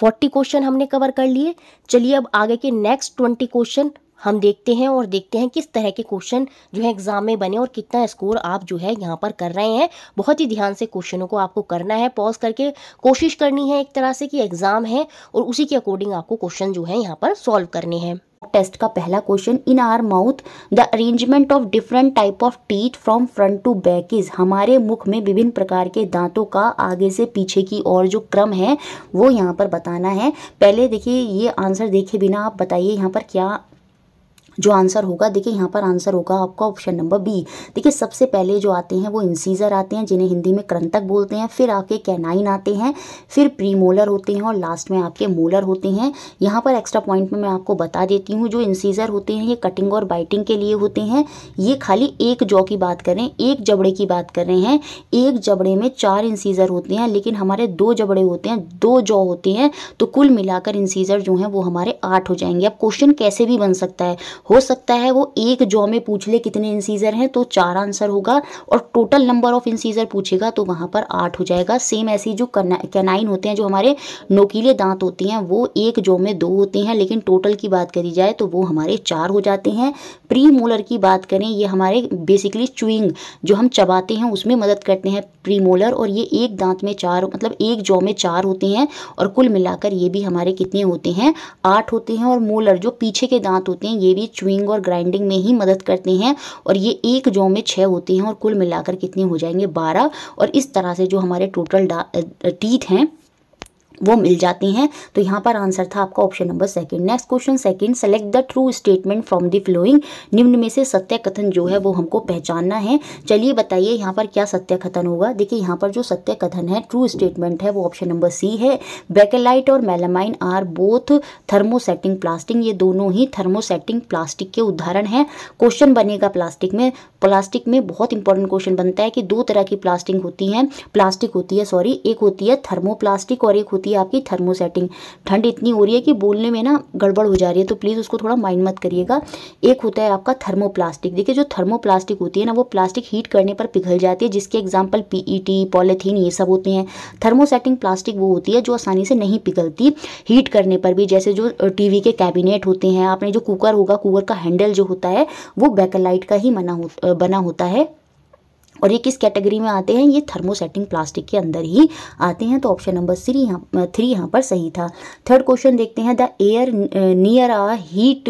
फोर्टी क्वेश्चन हमने कवर कर लिए चलिए अब आगे के नेक्स्ट ट्वेंटी क्वेश्चन हम देखते हैं और देखते हैं किस तरह के क्वेश्चन जो है एग्ज़ाम में बने और कितना स्कोर आप जो है यहाँ पर कर रहे हैं बहुत ही ध्यान से क्वेश्चनों को आपको करना है पॉज करके कोशिश करनी है एक तरह से कि एग्ज़ाम है और उसी के अकॉर्डिंग आपको क्वेश्चन जो है यहाँ पर सॉल्व करने हैं टेस्ट का पहला question in our mouth the arrangement of different type of teeth from front to back is हमारे मुख में विभिन्न प्रकार के दांतों का आगे से पीछे की ओर जो क्रम है वो यहाँ पर बताना है पहले देखिए ये आंसर देखे बिना आप बताइए यहाँ पर क्या जो आंसर होगा देखिए यहाँ पर आंसर होगा आपका ऑप्शन नंबर बी देखिए सबसे पहले जो आते हैं वो इंसीजर आते हैं जिन्हें हिंदी में क्रंतक बोलते हैं फिर आपके कैनाइन आते हैं फिर प्रीमोलर होते हैं और लास्ट में आपके मोलर होते हैं यहाँ पर एक्स्ट्रा पॉइंट में मैं आपको बता देती हूँ जो इंसीजर होते हैं ये कटिंग और बाइटिंग के लिए होते हैं ये खाली एक जॉ की बात करें एक जबड़े की बात कर रहे हैं एक जबड़े में चार इंसीजर होते हैं लेकिन हमारे दो जबड़े होते हैं दो जॉ होते हैं तो कुल मिलाकर इंसीजर जो हैं वो हमारे आठ हो जाएंगे अब क्वेश्चन कैसे भी बन सकता है हो सकता है वो एक जॉ में पूछ ले कितने इंसीजर हैं तो चार आंसर होगा और टोटल नंबर ऑफ इंसीजर पूछेगा तो वहाँ पर आठ हो जाएगा सेम ऐसी जो कैनाइन होते हैं जो हमारे नोकीले दांत होते हैं वो एक जॉ में दो होते हैं लेकिन टोटल की बात करी जाए तो वो हमारे चार हो जाते हैं प्री मोलर की बात करें ये हमारे बेसिकली चुइंग जो हम चबाते हैं उसमें मदद करते हैं प्री मोलर और ये एक दांत में चार मतलब एक जॉ में चार होते हैं और कुल मिलाकर ये भी हमारे कितने होते हैं आठ होते हैं और मोलर जो पीछे के दांत होते हैं ये भी च्यूइंग और ग्राइंडिंग में ही मदद करते हैं और ये एक जौ में छः होते हैं और कुल मिलाकर कितने हो जाएंगे बारह और इस तरह से जो हमारे टोटल टीथ हैं वो मिल जाती हैं तो यहाँ पर आंसर था आपका option number second next question second select the true statement from the following निम्न में से सत्य कथन जो है वो हमको पहचानना है चलिए बताइए यहाँ पर क्या सत्य कथन होगा देखिए यहाँ पर जो सत्य कथन है ट्रू स्टेटमेंट है वो ऑप्शन नंबर सी है बेकेलाइट और melamine are both thermosetting plastic ये दोनों ही थर्मोसेटिंग प्लास्टिक के उदाहरण हैं क्वेश्चन बनेगा प्लास्टिक में प्लास्टिक में बहुत इंपॉर्टेंट क्वेश्चन बनता है कि दो तरह की प्लास्टिक होती हैं प्लास्टिक होती है सॉरी एक होती है थर्मो और एक होती होती है आपकी थर्मोसेटिंग ठंड इतनी हो रही है कि बोलने में ना गड़बड़ हो जा रही है तो प्लीज़ उसको थोड़ा माइंड मत करिएगा एक होता है आपका थर्मो देखिए जो थर्मो होती है ना वो प्लास्टिक हीट करने पर पिघल जाती है जिसके एग्जाम्पल पीईटी पॉलीथीन ये सब होते हैं थर्मोसेटिंग प्लास्टिक वो होती है जो आसानी से नहीं पिघलती हीट करने पर भी जैसे जो टी के कैबिनेट होते हैं आपने जो कुकर होगा कुकर का हैंडल जो होता है वो बैकलाइट का ही मना हो बना होता है और ये किस कैटेगरी में आते हैं ये थर्मोसेटिंग प्लास्टिक के अंदर ही आते हैं तो ऑप्शन नंबर थ्री यहाँ थ्री यहाँ पर सही था थर्ड क्वेश्चन देखते हैं the air near a heat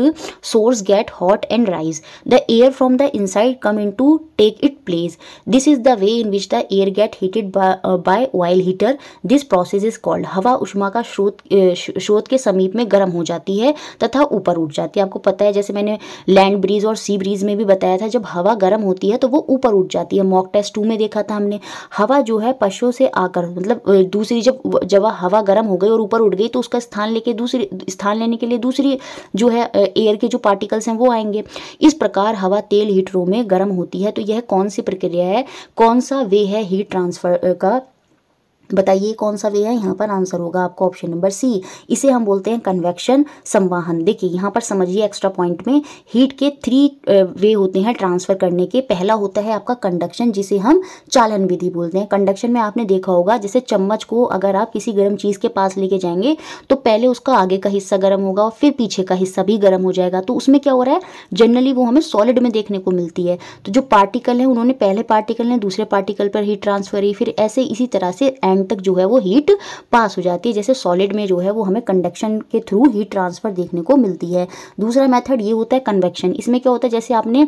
source get hot and rise the air from the inside come in to take it place this is the way in which the air get heated by oil heater this process is called हवा उष्मा का श्रोत श्रोत के समीप में गर्म हो जाती है तथा ऊपर उठ जाती है आपको पता है जैसे मैंने लैंड ब्रीज और सी ब्रीज में भी बताया था जब हवा गर्म होती है तो वो ऊपर उठ जाती है मॉक टेस्ट टू में देखा था हमने हवा जो है पशुओं से आकर मतलब दूसरी जब जब हवा गर्म हो गई और ऊपर उड़ गई तो उसका स्थान लेके दूसरी स्थान लेने के लिए दूसरी जो है एयर के जो पार्टिकल्स हैं वो आएंगे इस प्रकार हवा तेल हीटरों में गर्म होती है तो यह कौन सी प्रक्रिया है कौन सा वे है हीट ट्रांसफर का बताइए कौन सा वे है यहाँ पर आंसर होगा आपका ऑप्शन नंबर सी इसे हम बोलते हैं कन्वेक्शन संवाहन देखिए यहाँ पर समझिए एक्स्ट्रा पॉइंट में हीट के थ्री वे होते हैं ट्रांसफर करने के पहला होता है आपका कंडक्शन जिसे हम चालन विधि बोलते हैं कंडक्शन में आपने देखा होगा जैसे चम्मच को अगर आप किसी गर्म चीज़ के पास लेके जाएंगे तो पहले उसका आगे का हिस्सा गर्म होगा और फिर पीछे का हिस्सा भी गर्म हो जाएगा तो उसमें क्या हो रहा है जनरली वो हमें सॉलिड में देखने को मिलती है तो जो पार्टिकल है उन्होंने पहले पार्टिकल ने दूसरे पार्टिकल पर हीट ट्रांसफर की फिर ऐसे इसी तरह से एंड एंड तक जो है वो हीट पास हो जाती है जैसे सॉलिड में जो है वो हमें कंडक्शन के थ्रू हीट ट्रांसफर देखने को मिलती है दूसरा मेथड ये होता है कन्वेक्शन इसमें क्या होता है जैसे आपने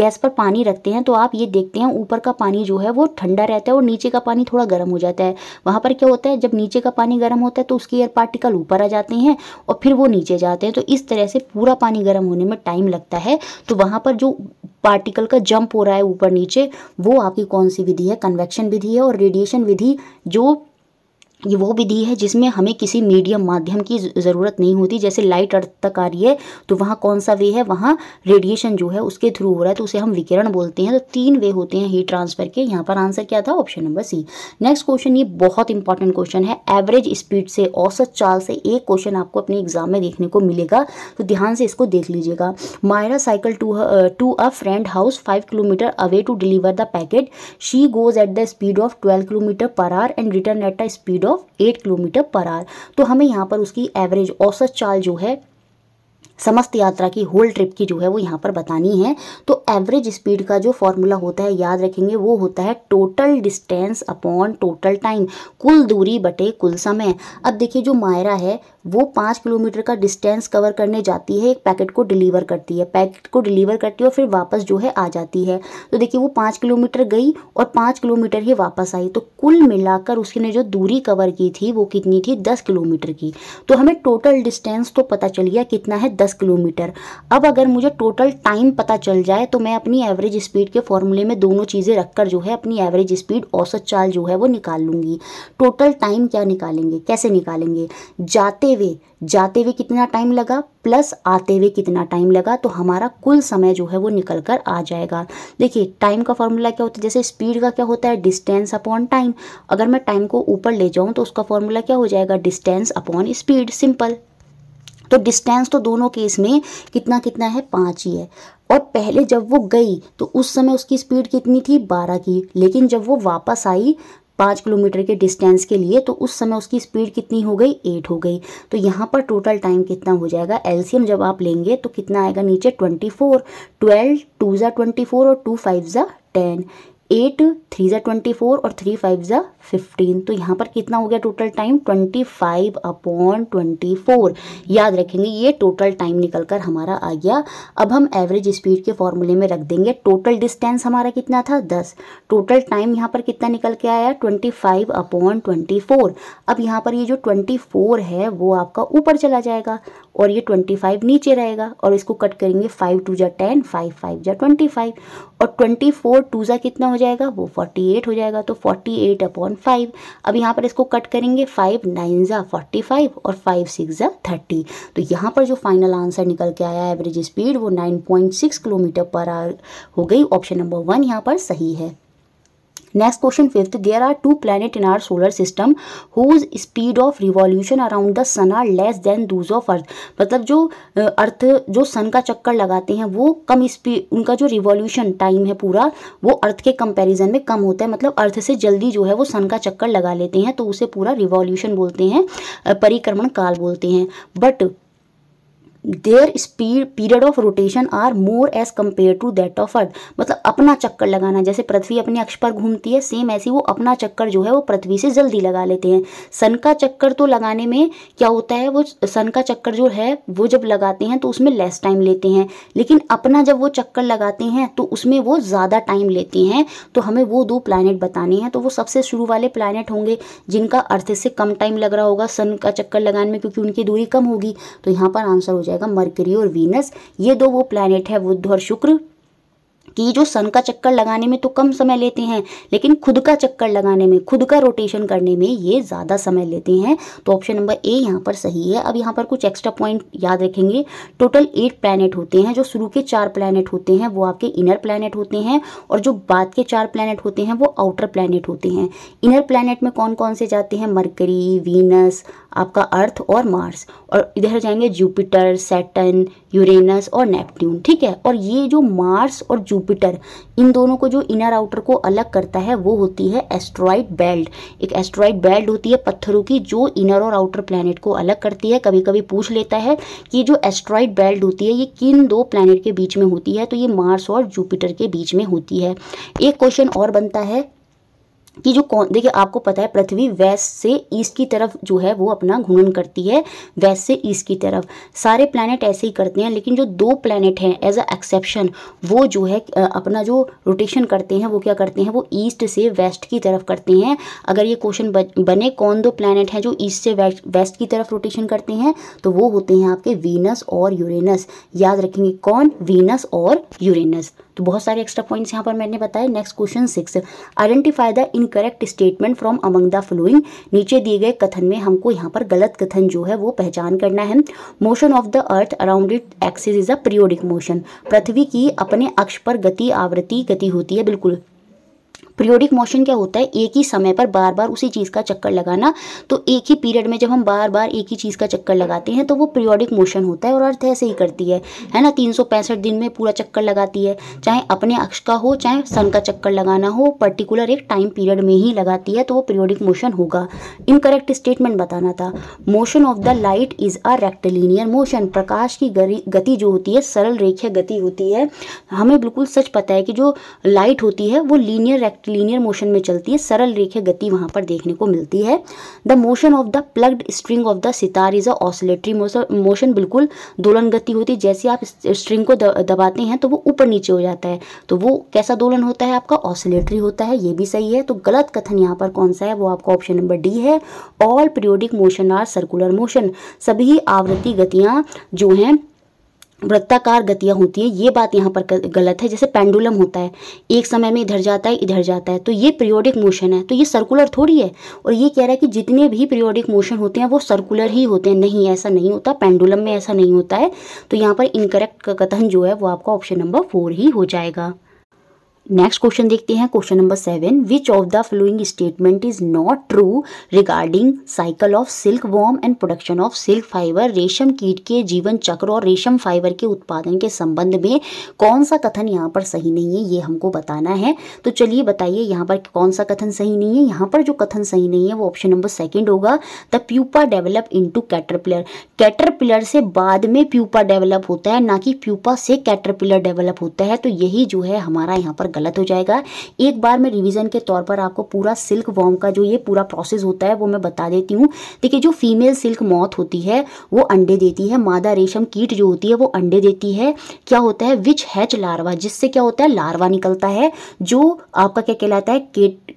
गैस पर पानी रखते हैं तो आप ये देखते हैं ऊपर का पानी जो है वो ठंडा रहता है और नीचे का पानी थोड़ा गर्म हो जाता है वहाँ पर क्या होता है जब नीचे का पानी गर्म होता है तो उसके एयर पार्टिकल ऊपर आ जाते हैं और फिर वो नीचे जाते हैं तो इस तरह से पूरा पानी गर्म होने में टाइम लगता है तो वहाँ पर जो पार्टिकल का जंप हो रहा है ऊपर नीचे वो आपकी कौन सी विधि है कन्वेक्शन विधि है और रेडिएशन विधि जो ये वो विधि है जिसमें हमें किसी मीडियम माध्यम की ज़रूरत नहीं होती जैसे लाइट अर्थ तक आ रही है तो वहाँ कौन सा वे है वहाँ रेडिएशन जो है उसके थ्रू हो रहा है तो उसे हम विकिरण बोलते हैं तो तीन वे होते हैं हीट ट्रांसफर के यहाँ पर आंसर क्या था option number C next question ये बहुत इंपॉर्टेंट क्वेश्चन है एवरेज स्पीड से औसत चाल से एक क्वेश्चन आपको अपने एग्जाम में देखने को मिलेगा तो ध्यान से इसको देख लीजिएगा Maira cycle to to a friend house five kilometre away to deliver the packet she goes at the speed of twelve kilometre per hour and return at the speed of of eight kilometre per hour तो हमें यहाँ पर उसकी average औसत चाल जो है समस्त यात्रा की होल ट्रिप की जो है वो यहाँ पर बतानी है तो एवरेज स्पीड का जो फॉर्मूला होता है याद रखेंगे वो होता है total distance upon total time कुल दूरी बटे कुल समय अब देखिए जो मायरा है वो पाँच किलोमीटर का डिस्टेंस कवर करने जाती है एक पैकेट को डिलीवर करती है पैकेट को डिलीवर करती है और फिर वापस जो है आ जाती है तो देखिए वो पाँच किलोमीटर गई और पाँच किलोमीटर ही वापस आई तो कुल मिलाकर उसने जो दूरी कवर की थी वो कितनी थी दस किलोमीटर की तो हमें टोटल डिस्टेंस तो पता चल गया कितना है दस दस किलोमीटर अब अगर मुझे टोटल टाइम पता चल जाए तो मैं अपनी एवरेज स्पीड के फॉर्मूले में दोनों चीज़ें रखकर जो है अपनी एवरेज स्पीड औसत चाल जो है वो निकाल लूँगी टोटल टाइम क्या निकालेंगे कैसे निकालेंगे जाते हुए जाते हुए कितना टाइम लगा प्लस आते हुए कितना टाइम लगा तो हमारा कुल समय जो है वो निकल कर आ जाएगा देखिए टाइम का फॉर्मूला क्या होता है जैसे स्पीड का क्या होता है डिस्टेंस अपॉन टाइम अगर मैं टाइम को ऊपर ले जाऊँ तो उसका फॉर्मूला क्या हो जाएगा डिस्टेंस अपॉन स्पीड सिंपल तो डिस्टेंस तो दोनों केस में कितना कितना है पाँच ही है और पहले जब वो गई तो उस समय उसकी स्पीड कितनी थी बारह की लेकिन जब वो वापस आई पाँच किलोमीटर के डिस्टेंस के लिए तो उस समय उसकी स्पीड कितनी हो गई एट हो गई तो यहाँ पर टोटल टाइम कितना हो जाएगा एलसीएम जब आप लेंगे तो कितना आएगा नीचे ट्वेंटी फोर ट्वेल्व टू ज़ा ट्वेंटी फोर और टू फाइव ज़ा टेन एट थ्री ज़ा ट्वेंटी फोर और थ्री फाइव ज़ा फिफ्टीन तो यहाँ पर कितना हो गया total time twenty five upon twenty four याद रखेंगे ये टोटल टाइम निकल कर हमारा आ गया अब हम एवरेज स्पीड के फॉर्मूले में रख देंगे टोटल डिस्टेंस हमारा कितना था दस टोटल टाइम यहाँ पर कितना निकल के आया twenty five upon twenty four अब यहाँ पर ये जो ट्वेंटी फोर है वो आपका ऊपर चला जाएगा और ये ट्वेंटी फाइव नीचे रहेगा और इसको कट करेंगे फाइव टू जा टेन फाइव फाइव जा ट्वेंटी फाइव और ट्वेंटी फोर टू जा कितना हो जाएगा वो फोर्टी एट हो जाएगा तो फोर्टी एट अपॉन फाइव अब यहाँ पर इसको कट करेंगे फाइव नाइन जा फोर्टी फाइव और फाइव सिक्स जा थर्टी तो यहाँ पर जो फाइनल आंसर निकल के आया एवरेज स्पीड वो nine point six kilometre per hour हो गई ऑप्शन नंबर वन यहाँ पर सही है next question fifth there are two planet in our solar system whose speed of revolution around the sun are less than those of Earth मतलब जो अर्थ जो सन का चक्कर लगाते हैं वो कम स्पीड उनका जो रिवॉल्यूशन टाइम है पूरा वो अर्थ के कंपैरिजन में कम होता है मतलब अर्थ से जल्दी जो है वो सन का चक्कर लगा लेते हैं तो उसे पूरा रिवॉल्यूशन बोलते हैं परिक्रमण काल बोलते हैं but their speed period of rotation are more as compare to that of Earth मतलब अपना चक्कर लगाना जैसे पृथ्वी अपने अक्ष पर घूमती है सेम ऐसी वो अपना चक्कर जो है वो पृथ्वी से जल्दी लगा लेते हैं सन का चक्कर तो लगाने में क्या होता है वो सन का चक्कर जो है वो जब लगाते हैं तो उसमें लेस टाइम लेते हैं लेकिन अपना जब वो चक्कर लगाते हैं तो उसमें वो ज़्यादा टाइम लेते हैं तो हमें वो दो प्लानट बताने हैं तो वो सबसे शुरू वाले प्लानट होंगे जिनका अर्थ से कम टाइम लग रहा होगा सन का चक्कर लगाने में क्योंकि उनकी दूरी कम होगी तो यहाँ पर आंसर हो जाएगा जाएगा मरकरी और वीनस ये दो वो प्लानट है बुद्ध और शुक्र कि जो सन का चक्कर लगाने में तो कम समय लेते हैं लेकिन खुद का चक्कर लगाने में खुद का रोटेशन करने में ये ज़्यादा समय लेते हैं तो ऑप्शन नंबर ए यहाँ पर सही है अब यहाँ पर कुछ एक्स्ट्रा पॉइंट याद रखेंगे टोटल एट प्लैनेट होते हैं जो शुरू के चार प्लैनेट होते हैं वो आपके इनर प्लानट होते हैं और जो बाद के चार प्लानट होते हैं वो आउटर प्लानट होते हैं इनर प्लानट में कौन कौन से जाते हैं मरकरी वीनस आपका अर्थ और मार्स और इधर जाएंगे जुपिटर सैटन यूरेनस और नेपट्ट्यून ठीक है और ये जो मार्स और जुपिटर इन दोनों को जो इनर आउटर को अलग करता है वो होती है एस्ट्रॉइड बेल्ट एक एस्ट्रॉइड बेल्ट होती है पत्थरों की जो इनर और आउटर प्लानट को अलग करती है कभी कभी पूछ लेता है कि जो एस्ट्रॉइड बेल्ट होती है ये किन दो प्लानट के बीच में होती है तो ये मार्स और जुपिटर के बीच में होती है एक क्वेश्चन और बनता है कि जो कौन देखिए आपको पता है पृथ्वी वेस्ट से ईस्ट की तरफ जो है वो अपना घूर्णन करती है वेस्ट से ईस्ट की तरफ सारे प्लानट ऐसे ही करते हैं लेकिन जो दो प्लानट हैं एज अ एक्सेप्शन वो जो है अपना जो रोटेशन करते हैं वो क्या करते हैं वो ईस्ट से वेस्ट की तरफ करते हैं अगर ये क्वेश्चन बने कौन दो प्लानट हैं जो ईस्ट से वेस्ट की तरफ रोटेशन करते हैं तो वो होते हैं आपके वीनस और यूरेनस याद रखेंगे कौन वीनस और यूरेनस तो बहुत सारे एक्स्ट्रा पॉइंट्स यहाँ पर मैंने बताए next question six identify the incorrect statement from among the following नीचे दिए गए कथन में हमको यहाँ पर गलत कथन जो है वो पहचान करना है motion of the earth around it axis is a periodic motion पृथ्वी की अपने अक्ष पर गति आवृत्ति गति होती है बिल्कुल पीरियोडिक मोशन क्या होता है एक ही समय पर बार बार उसी चीज़ का चक्कर लगाना तो एक ही पीरियड में जब हम बार बार एक ही चीज़ का चक्कर लगाते हैं तो वो पीरियोडिक मोशन होता है और अर्थ ऐसे ही करती है है ना तीन दिन में पूरा चक्कर लगाती है चाहे अपने अक्ष का हो चाहे सन का चक्कर लगाना हो पर्टिकुलर एक टाइम पीरियड में ही लगाती है तो वो पीरियोडिक मोशन होगा इनकरेक्ट स्टेटमेंट बताना था motion of the light is a rectilinear motion प्रकाश की गति जो होती है सरल रेखीय गति होती है हमें बिल्कुल सच पता है कि जो लाइट होती है वो लीनियर रेक्टिल लीनियर मोशन में चलती है सरल रेखे गति वहाँ पर देखने को मिलती है the motion of the plugged string of the sitar is a oscillatory motion बिल्कुल दोलन गति होती है जैसे आप स्ट्रिंग को दबाते हैं तो वो ऊपर नीचे हो जाता है तो वो कैसा दोलन होता है आपका ऑसिलेटरी होता है ये भी सही है तो गलत कथन यहाँ पर कौन सा है वो आपका ऑप्शन नंबर डी है all periodic motion are circular motion सभी आवृत्ति गतियाँ जो हैं वृत्ताकार गतियाँ होती हैं ये बात यहाँ पर गलत है जैसे पेंडुलम होता है एक समय में इधर जाता है इधर जाता है तो ये पीरियोडिक मोशन है तो ये सर्कुलर थोड़ी है और ये कह रहा है कि जितने भी पीरियोडिक मोशन होते हैं वो सर्कुलर ही होते हैं नहीं ऐसा नहीं होता पेंडुलम में ऐसा नहीं होता है तो यहाँ पर इनकरेक्ट कथन जो है वो आपका ऑप्शन नंबर फोर ही हो जाएगा नेक्स्ट क्वेश्चन देखते हैं question number seven which of the following statement is not true regarding cycle of silk worm and production of silk fibre रेशम कीट के जीवन चक्र और रेशम फाइबर के उत्पादन के संबंध में कौन सा कथन यहाँ पर सही नहीं है ये हमको बताना है तो चलिए बताइए यहाँ पर कौन सा कथन सही नहीं है यहाँ पर जो कथन सही नहीं है वो ऑप्शन नंबर सेकेंड होगा the pupa develop into caterpillar caterpillar से बाद में प्यूपा डेवलप होता है ना कि प्यूपा से कैटरपिलर डेवलप होता है तो यही जो है हमारा यहाँ पर गलत हो जाएगा एक बार मैं रिवीजन के तौर पर आपको पूरा सिल्क वॉर्म का जो ये पूरा प्रोसेस होता है वो मैं बता देती हूँ देखिए जो फीमेल सिल्क मौत होती है वो अंडे देती है मादा रेशम कीट जो होती है वो अंडे देती है क्या होता है विच हैच लार्वा जिससे क्या होता है लार्वा निकलता है जो आपका क्या कहलाता है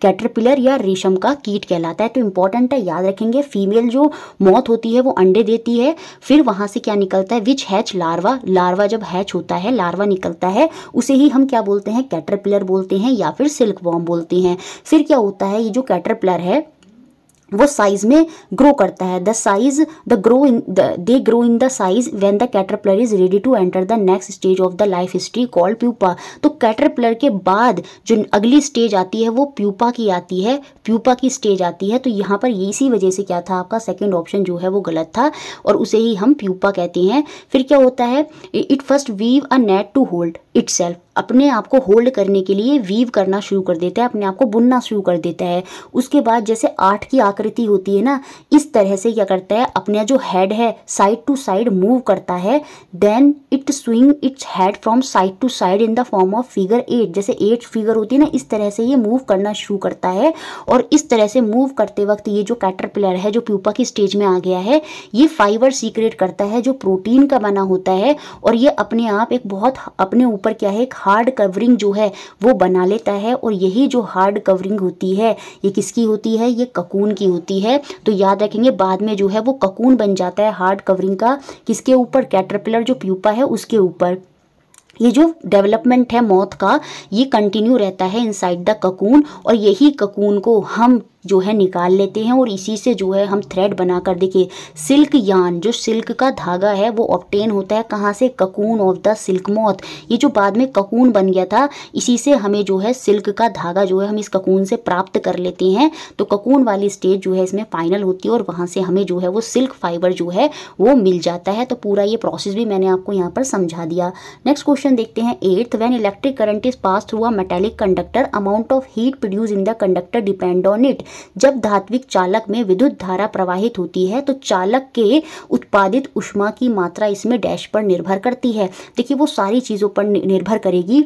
कैटरपिलर या रेशम का कीट कहलाता है तो इंपॉर्टेंट है याद रखेंगे फीमेल जो मौत होती है वो अंडे देती है फिर वहां से क्या निकलता है विच हैच लार्वा लार्वा जब हैच होता है लार्वा निकलता है उसे ही हम क्या बोलते हैं कैटर कैटरपिलर बोलते हैं या फिर सिल्क बॉम बोलते हैं फिर क्या होता है ये जो कैटरपिलर है वो साइज में ग्रो करता है the size the grow in they grow in the size when the caterpillar is ready to enter the next stage of the life history called pupa तो कैटरपलर के बाद जो अगली स्टेज आती है वो प्यूपा की आती है प्यूपा की स्टेज आती है तो यहाँ पर इसी वजह से क्या था आपका सेकेंड ऑप्शन जो है वो गलत था और उसे ही हम प्यूपा कहते हैं फिर क्या होता है it first weave a net to hold it अपने आप को होल्ड करने के लिए वीव करना शुरू कर देता है अपने आप को बुनना शुरू कर देता है उसके बाद जैसे आठ की आकृति होती है ना इस तरह से क्या करता है अपना जो हेड है साइड टू साइड मूव करता है then it swing its head from side to side in the form of figure eight जैसे एट फिगर होती है ना इस तरह से ये मूव करना शुरू करता है और इस तरह से मूव करते वक्त ये जो कैटरपिलर है जो प्यूपा की स्टेज में आ गया है ये फाइबर सीक्रेट करता है जो प्रोटीन का बना होता है और ये अपने आप एक बहुत अपने ऊपर क्या है एक हार्ड कवरिंग जो है वो बना लेता है और यही जो हार्ड कवरिंग होती है ये किसकी होती है ये ककून की की होती है तो याद रखेंगे बाद में जो है वो ककून बन जाता है हार्ड कवरिंग का किसके ऊपर कैटरपिलर जो प्यूपा है उसके ऊपर ये जो डेवलपमेंट है मौत का ये कंटिन्यू रहता है इनसाइड द ककून और यही ककून को हम जो है निकाल लेते हैं और इसी से जो है हम थ्रेड बना कर देखिए सिल्क यान जो सिल्क का धागा है वो ऑप्टेन होता है कहाँ से ककून ऑफ द सिल्क मौत ये जो बाद में ककून बन गया था इसी से हमें जो है सिल्क का धागा जो है हम इस ककून से प्राप्त कर लेते हैं तो ककून वाली स्टेज जो है इसमें फाइनल होती है और वहाँ से हमें जो है वो सिल्क फाइबर जो है वो मिल जाता है तो पूरा ये प्रोसेस भी मैंने आपको यहाँ पर समझा दिया नेक्स्ट क्वेश्चन देखते हैं eighth when electric current is pass through a metallic conductor amount of heat produce in the conductor depend on it जब धात्विक चालक में विद्युत धारा प्रवाहित होती है तो चालक के उत्पादित उष्मा की मात्रा इसमें डैश पर निर्भर करती है देखिए वो सारी चीज़ों पर निर्भर करेगी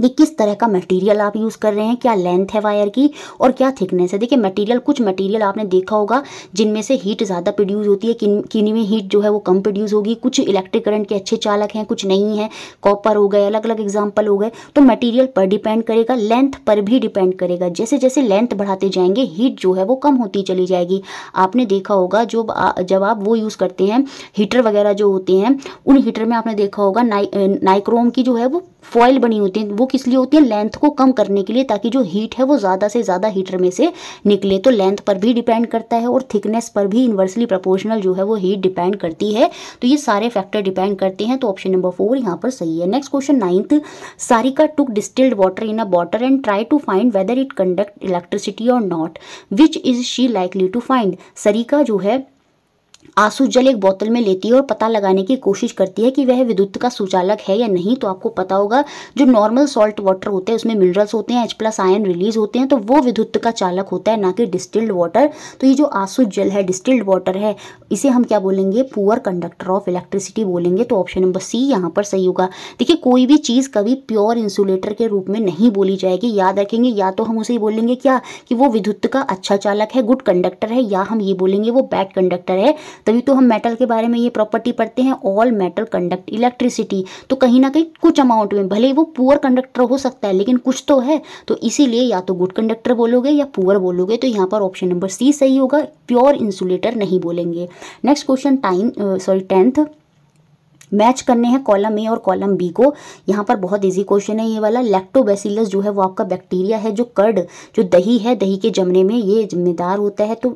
कि किस तरह का मटेरियल आप यूज़ कर रहे हैं क्या लेंथ है वायर की और क्या थिकनेस है देखिए मटेरियल कुछ मटेरियल आपने देखा होगा जिनमें से हीट ज़्यादा प्रोड्यूस होती है किन किन में हीट जो है वो कम प्रोड्यूस होगी कुछ इलेक्ट्रिक करंट के अच्छे चालक हैं कुछ नहीं हैं कॉपर हो गए अलग अलग एग्जाम्पल हो गए तो मटीरियल पर डिपेंड करेगा लेंथ पर भी डिपेंड करेगा जैसे जैसे लेंथ बढ़ाते जाएंगे हीट जो है वो कम होती चली जाएगी आपने देखा होगा जो जब आप वो यूज़ करते हैं हीटर वगैरह जो होते हैं उन हीटर में आपने देखा होगा नाइक्रोम की जो है वो फॉइल बनी होती है वो किस लिए होती है लेंथ को कम करने के लिए ताकि जो हीट है वो ज़्यादा से ज़्यादा हीटर में से निकले तो लेंथ पर भी डिपेंड करता है और थिकनेस पर भी इन्वर्सली प्रोपोर्शनल जो है वो हीट डिपेंड करती है तो ये सारे फैक्टर डिपेंड करते हैं तो ऑप्शन नंबर फोर यहाँ पर सही है next question ninth Sarika took distilled water in a bottle and try to find whether it conduct electricity और not which is she likely to find Sarika जो है आंसू जल एक बोतल में लेती है और पता लगाने की कोशिश करती है कि वह विद्युत का सुचालक है या नहीं तो आपको पता होगा जो नॉर्मल सॉल्ट वाटर होते हैं उसमें मिनरल्स होते हैं एच प्लस आयन रिलीज होते हैं तो वो विद्युत का चालक होता है ना कि डिस्टिल्ड वाटर तो ये जो आंसू जल है डिस्टिल्ड वाटर है इसे हम क्या बोलेंगे पुअर कंडक्टर ऑफ इलेक्ट्रिसिटी बोलेंगे तो ऑप्शन नंबर सी यहाँ पर सही होगा देखिए कोई भी चीज़ कभी प्योर इंसुलेटर के रूप में नहीं बोली जाएगी याद रखेंगे या तो हम उसे बोलेंगे क्या कि वो विद्युत का अच्छा चालक है गुड कंडक्टर है या हम ये बोलेंगे वो बैड कंडक्टर है तभी तो हम मेटल के बारे में ये प्रॉपर्टी पढ़ते हैं ऑल मेटल कंडक्ट इलेक्ट्रिसिटी तो कहीं ना कहीं कुछ अमाउंट में भले वो पुअर कंडक्टर हो सकता है लेकिन कुछ तो है तो इसीलिए या तो गुड कंडक्टर बोलोगे या पुअर बोलोगे तो यहाँ पर ऑप्शन नंबर सी सही होगा प्योर इंसुलेटर नहीं बोलेंगे next question time sorry tenth match करने हैं कॉलम ए और कॉलम बी को यहाँ पर बहुत इजी क्वेश्चन है ये वाला लैक्टोबैसिलस जो है वो आपका बैक्टीरिया है जो कर्ड जो दही है दही के जमने में ये जिम्मेदार होता है तो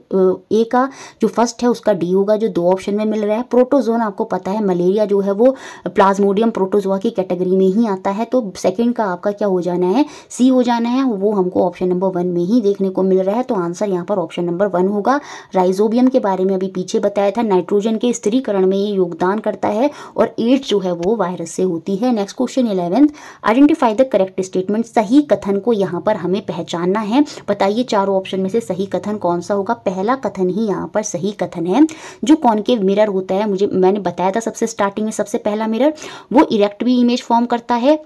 ए का जो फर्स्ट है उसका डी होगा जो दो ऑप्शन में मिल रहा है प्रोटोजोन आपको पता है मलेरिया जो है वो प्लाज्मोडियम प्रोटोजोआ की कैटेगरी में ही आता है तो सेकेंड का आपका क्या हो जाना है सी हो जाना है वो हमको ऑप्शन नंबर वन में ही देखने को मिल रहा है तो आंसर यहाँ पर ऑप्शन नंबर वन होगा राइजोबियम के बारे में अभी पीछे बताया था नाइट्रोजन के स्थिरीकरण में ये योगदान करता है और और एड्स जो है वो वायरस से होती है next question eleventh identify the correct statement सही कथन को यहाँ पर हमें पहचानना है बताइए चारों ऑप्शन में से सही कथन कौन सा होगा पहला कथन ही यहाँ पर सही कथन है जो कॉनकेव मिरर होता है मुझे मैंने बताया था सबसे स्टार्टिंग में सबसे पहला मिरर वो इरेक्ट भी इमेज फॉर्म करता है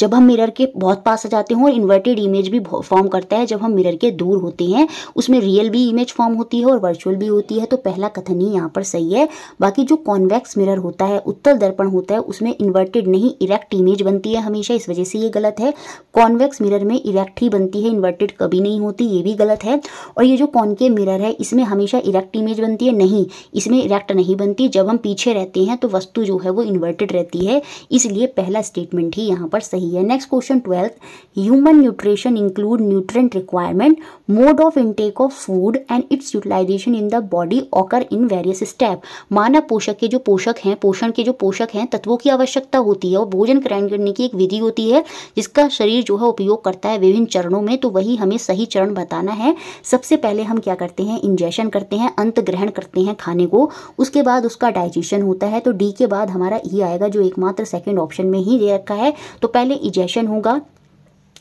जब हम मिरर के बहुत पास आ जाते हैं और इन्वर्टेड इमेज भी फॉर्म करता है जब हम मिरर के दूर होते हैं उसमें रियल भी इमेज फॉर्म होती है और वर्चुअल भी होती है तो पहला कथन ही यहाँ पर सही है बाकी जो कॉन्वेक्स मिरर होता है उत्तल दर्पण होता है उसमें इन्वर्टेड नहीं इरेक्ट इमेज बनती है हमेशा इस वजह से ये गलत है कॉन्वेक्स मिरर में इरेक्ट ही बनती है इन्वर्टेड कभी नहीं होती ये भी गलत है और ये जो कॉनके मिरर है इसमें हमेशा इरेक्ट इमेज बनती है नहीं इसमें इरेक्ट नहीं बनती जब हम पीछे रहते हैं तो वस्तु जो है वो इन्वर्टेड रहती है इसलिए पहला स्टेटमेंट ही यहाँ पर सही है next question twelfth human nutrition include nutrient requirement mode of intake of food and its utilisation in the body occur in various step मानव पोषक के जो पोषक हैं पोषण के जो पोषक हैं तत्वों की आवश्यकता होती है और भोजन ग्रहण करने की एक विधि होती है जिसका शरीर जो है उपयोग करता है विभिन्न चरणों में तो वही हमें सही चरण बताना है सबसे पहले हम क्या करते हैं इंजेशन करते हैं अंत ग्रहण करते हैं खाने को उसके बाद उसका डाइजेशन होता है तो डी के बाद हमारा ई e आएगा जो एकमात्र सेकेंड ऑप्शन में ही दे रखा है तो पहले पहले इजेशन होगा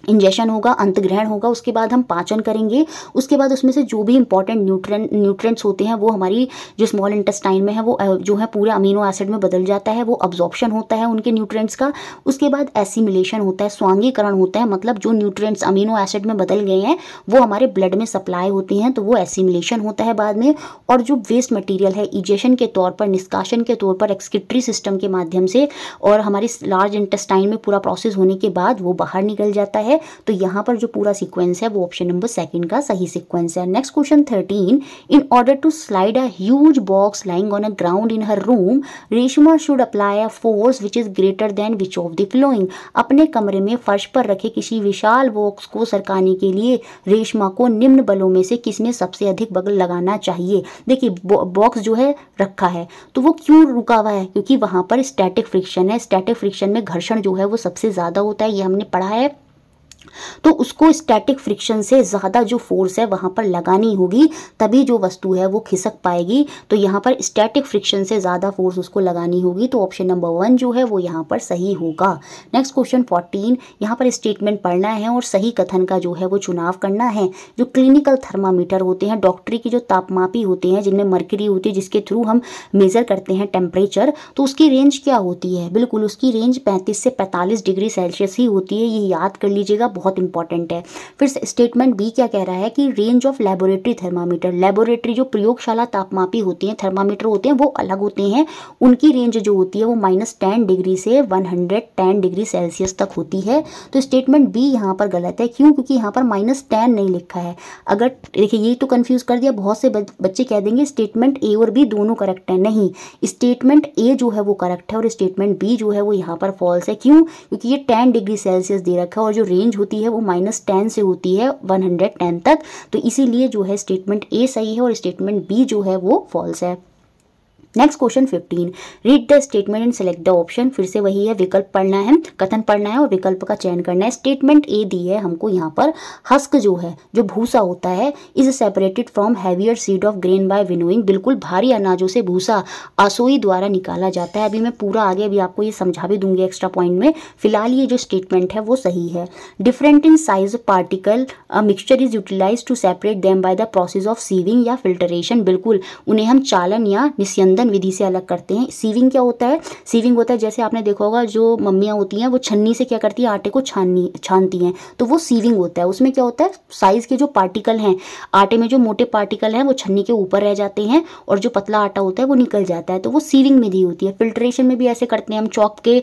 इंजेशन होगा अंतग्रहण होगा उसके बाद हम पाचन करेंगे उसके बाद उसमें से जो भी इंपॉर्टेंट न्यूट्रेंट न्यूट्रेंट्स होते हैं वो हमारी जो स्मॉल इंटेस्टाइन में है वो जो है पूरे अमीनो एसिड में बदल जाता है वो अब्जॉर्प्शन होता है उनके न्यूट्रेंट्स का उसके बाद एसिमिलेशन होता है स्वांगीकरण होता है मतलब जो न्यूट्रेंट्स अमीनो एसिड में बदल गए हैं वो हमारे ब्लड में सप्लाई होती हैं तो वो एसिमिलेशन होता है बाद में और जो वेस्ट मटीरियल है इजेशन के तौर पर निष्काशन के तौर पर एक्सक्रिटरी सिस्टम के माध्यम से और हमारी लार्ज इंटेस्टाइन में पूरा प्रोसेस होने के बाद वो बाहर निकल जाता है है तो यहाँ पर जो पूरा सीक्वेंस है वो ऑप्शन नंबर सेकंड का सही सीक्वेंस है next question thirteen in order to slide a huge box lying on a ground in her room Reshma should apply a force which is greater than which of the following अपने कमरे में फर्श पर रखे किसी विशाल बॉक्स को सरकाने के लिए रेशमा को निम्न बलों में से किसने सबसे अधिक बगल लगाना चाहिए देखिए बॉक्स जो है रखा है तो वो क्यों रुका हुआ है क्योंकि वहां पर स्टैटिक फ्रिक्शन है स्टैटिक फ्रिक्शन में घर्षण जो है वो सबसे ज़्यादा होता है ये हमने पढ़ा है तो उसको स्टैटिक फ्रिक्शन से ज़्यादा जो फोर्स है वहाँ पर लगानी होगी तभी जो वस्तु है वो खिसक पाएगी तो यहाँ पर स्टैटिक फ्रिक्शन से ज़्यादा फोर्स उसको लगानी होगी तो ऑप्शन नंबर वन जो है वो यहाँ पर सही होगा नेक्स्ट क्वेश्चन फोर्टीन यहाँ पर स्टेटमेंट पढ़ना है और सही कथन का जो है वो चुनाव करना है जो क्लिनिकल थर्मामीटर होते हैं डॉक्टरी की जो तापमापी होते हैं जिनमें मर्करी होती है जिसके थ्रू हम मेज़र करते हैं टेम्परेचर तो उसकी रेंज क्या होती है बिल्कुल उसकी रेंज पैंतीस से पैंतालीस डिग्री सेल्सियस ही होती है ये याद कर लीजिएगा बहुत इंपॉर्टेंट है फिर स्टेटमेंट बी क्या कह रहा है कि range of laboratory thermometer laboratory जो प्रयोगशाला तापमापी होती हैं थर्मामीटर होते हैं वो अलग होते हैं उनकी रेंज जो होती है वो माइनस टेन डिग्री से one hundred ten degree Celsius तक होती है तो स्टेटमेंट बी यहाँ पर गलत है क्यों क्योंकि यहाँ पर माइनस टेन नहीं लिखा है अगर देखिए ये तो कन्फ्यूज़ कर दिया बहुत से बच्चे कह देंगे स्टेटमेंट ए और बी दोनों करेक्ट है नहीं स्टेटमेंट ए जो है वो करेक्ट है और स्टेटमेंट बी जो है वो यहाँ पर फॉल्स है क्यों क्योंकि ये टेन डिग्री सेल्सियस दे रखा है और जो रेंज होती है वो माइनस टेन से होती है वन हंड्रेड टेन तक तो इसीलिए जो है स्टेटमेंट ए सही है और स्टेटमेंट बी जो है वो फॉल्स है next question fifteen read the statement and select the option फिर से वही है विकल्प पढ़ना है कथन पढ़ना है और विकल्प का चयन करना है स्टेटमेंट ए दी है हमको यहाँ पर हस्क जो है जो भूसा होता है is separated from heavier seed of grain by winnowing बिल्कुल भारी अनाजों से भूसा आसोई द्वारा निकाला जाता है अभी मैं पूरा आगे अभी आपको ये समझा भी दूंगी एक्स्ट्रा पॉइंट में फिलहाल ये जो स्टेटमेंट है वो सही है different in size particle mixture is utilize to separate them by the process of sieving या फिल्टरेशन बिल्कुल उन्हें हम चालन या निस्यंदन संवेदन विधि से अलग करते हैं सीविंग क्या होता है सीविंग होता है जैसे आपने देखा होगा जो मम्मियाँ होती हैं वो छन्नी से क्या करती हैं आटे को छाननी छानती हैं तो वो सीविंग होता है उसमें क्या होता है साइज़ के जो पार्टिकल हैं आटे में जो मोटे पार्टिकल हैं वो छन्नी के ऊपर रह जाते हैं और जो पतला आटा होता है वो निकल जाता है तो वो सीविंग में होती है फिल्ट्रेशन में भी ऐसे करते हैं हम चौक के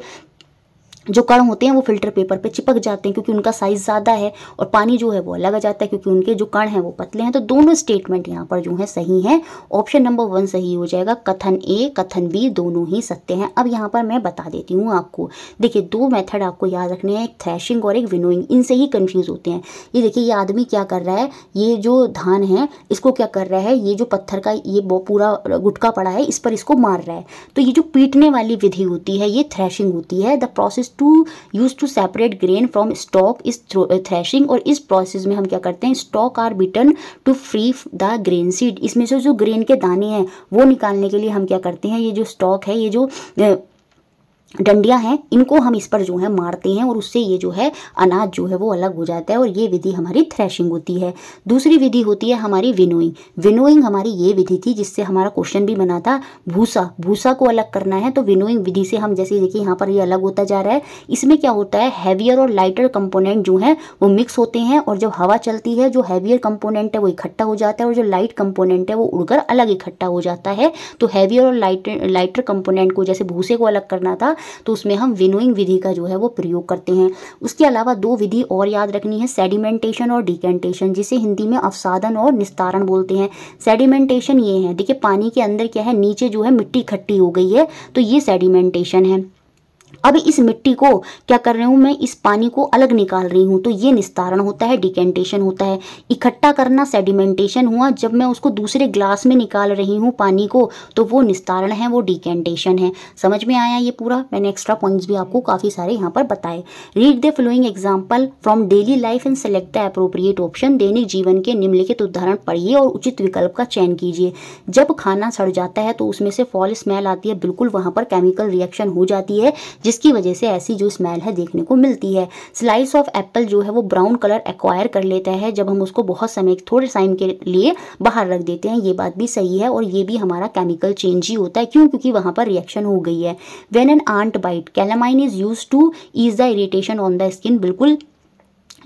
जो कण होते हैं वो फिल्टर पेपर पे चिपक जाते हैं क्योंकि उनका साइज़ ज़्यादा है और पानी जो है वो अलग आ जाता है क्योंकि उनके जो कण हैं वो पतले हैं तो दोनों स्टेटमेंट यहाँ पर जो है सही हैं ऑप्शन नंबर वन सही हो जाएगा कथन ए कथन बी दोनों ही सत्य हैं अब यहाँ पर मैं बता देती हूँ आपको देखिए दो मेथड आपको याद रखने हैं एक थ्रैशिंग और एक विनोइंग इनसे ही कन्फ्यूज़ होते हैं ये देखिए ये आदमी क्या कर रहा है ये जो धान है इसको क्या कर रहा है ये जो पत्थर का ये पूरा गुटका पड़ा है इस पर इसको मार रहा है तो ये जो पीटने वाली विधि होती है ये थ्रैशिंग होती है the process to use to separate grain from stalk is threshing और इस प्रोसेस में हम क्या करते हैं stalk are beaten to free the grain seed इसमें से जो ग्रेन के दाने हैं वो निकालने के लिए हम क्या करते हैं ये जो स्टॉक है ये जो डंडियाँ हैं इनको हम इस पर जो है मारते हैं और उससे ये जो है अनाज जो है वो अलग हो जाता है और ये विधि हमारी थ्रैशिंग होती है दूसरी विधि होती है हमारी विनोइंग विनोइंग हमारी ये विधि थी जिससे हमारा क्वेश्चन भी बना था भूसा भूसा को अलग करना है तो विनोइंग विधि से हम जैसे देखिए यहाँ पर ये अलग होता जा रहा है इसमें क्या होता है हैवियर और लाइटर कंपोनेंट जो है वो मिक्स होते हैं और जब हवा चलती है जो हैवियर कंपोनेंट है वो इकट्ठा हो जाता है और जो लाइट कंपोनेंट है वो उड़कर अलग इकट्ठा हो जाता है तो हैवियर और लाइटर लाइटर कंपोनेंट को जैसे भूसे को अलग करना था तो उसमें हम विनोइंग विधि का जो है वो प्रयोग करते हैं उसके अलावा दो विधि और याद रखनी है सेडिमेंटेशन और डिकेंटेशन जिसे हिंदी में अवसादन और निस्तारण बोलते हैं सेडिमेंटेशन ये है देखिए पानी के अंदर क्या है नीचे जो है मिट्टी इकट्ठी हो गई है तो ये सेडिमेंटेशन है अब इस मिट्टी को क्या कर रही हूँ मैं इस पानी को अलग निकाल रही हूँ तो ये निस्तारण होता है डिकेंटेशन होता है इकट्ठा करना सेडिमेंटेशन हुआ जब मैं उसको दूसरे ग्लास में निकाल रही हूँ पानी को तो वो निस्तारण है वो डिकेंटेशन है समझ में आया ये पूरा मैंने एक्स्ट्रा पॉइंट्स भी आपको काफ़ी सारे यहाँ पर बताए read the following example from daily life and select the appropriate option दैनिक जीवन के निम्नलिखित उदाहरण पढ़िए और उचित विकल्प का चयन कीजिए जब खाना सड़ जाता है तो उसमें से फॉल स्मेल आती है बिल्कुल वहाँ पर केमिकल रिएक्शन हो जाती है जिसकी वजह से ऐसी जो स्मेल है देखने को मिलती है स्लाइस ऑफ एप्पल जो है वो ब्राउन कलर एक्वायर कर लेता है जब हम उसको बहुत समय थोड़े टाइम के लिए बाहर रख देते हैं ये बात भी सही है और ये भी हमारा केमिकल चेंज ही होता है क्यों क्योंकि वहाँ पर रिएक्शन हो गई है when an ant bite calamine is use to ease the irritation on the skin बिल्कुल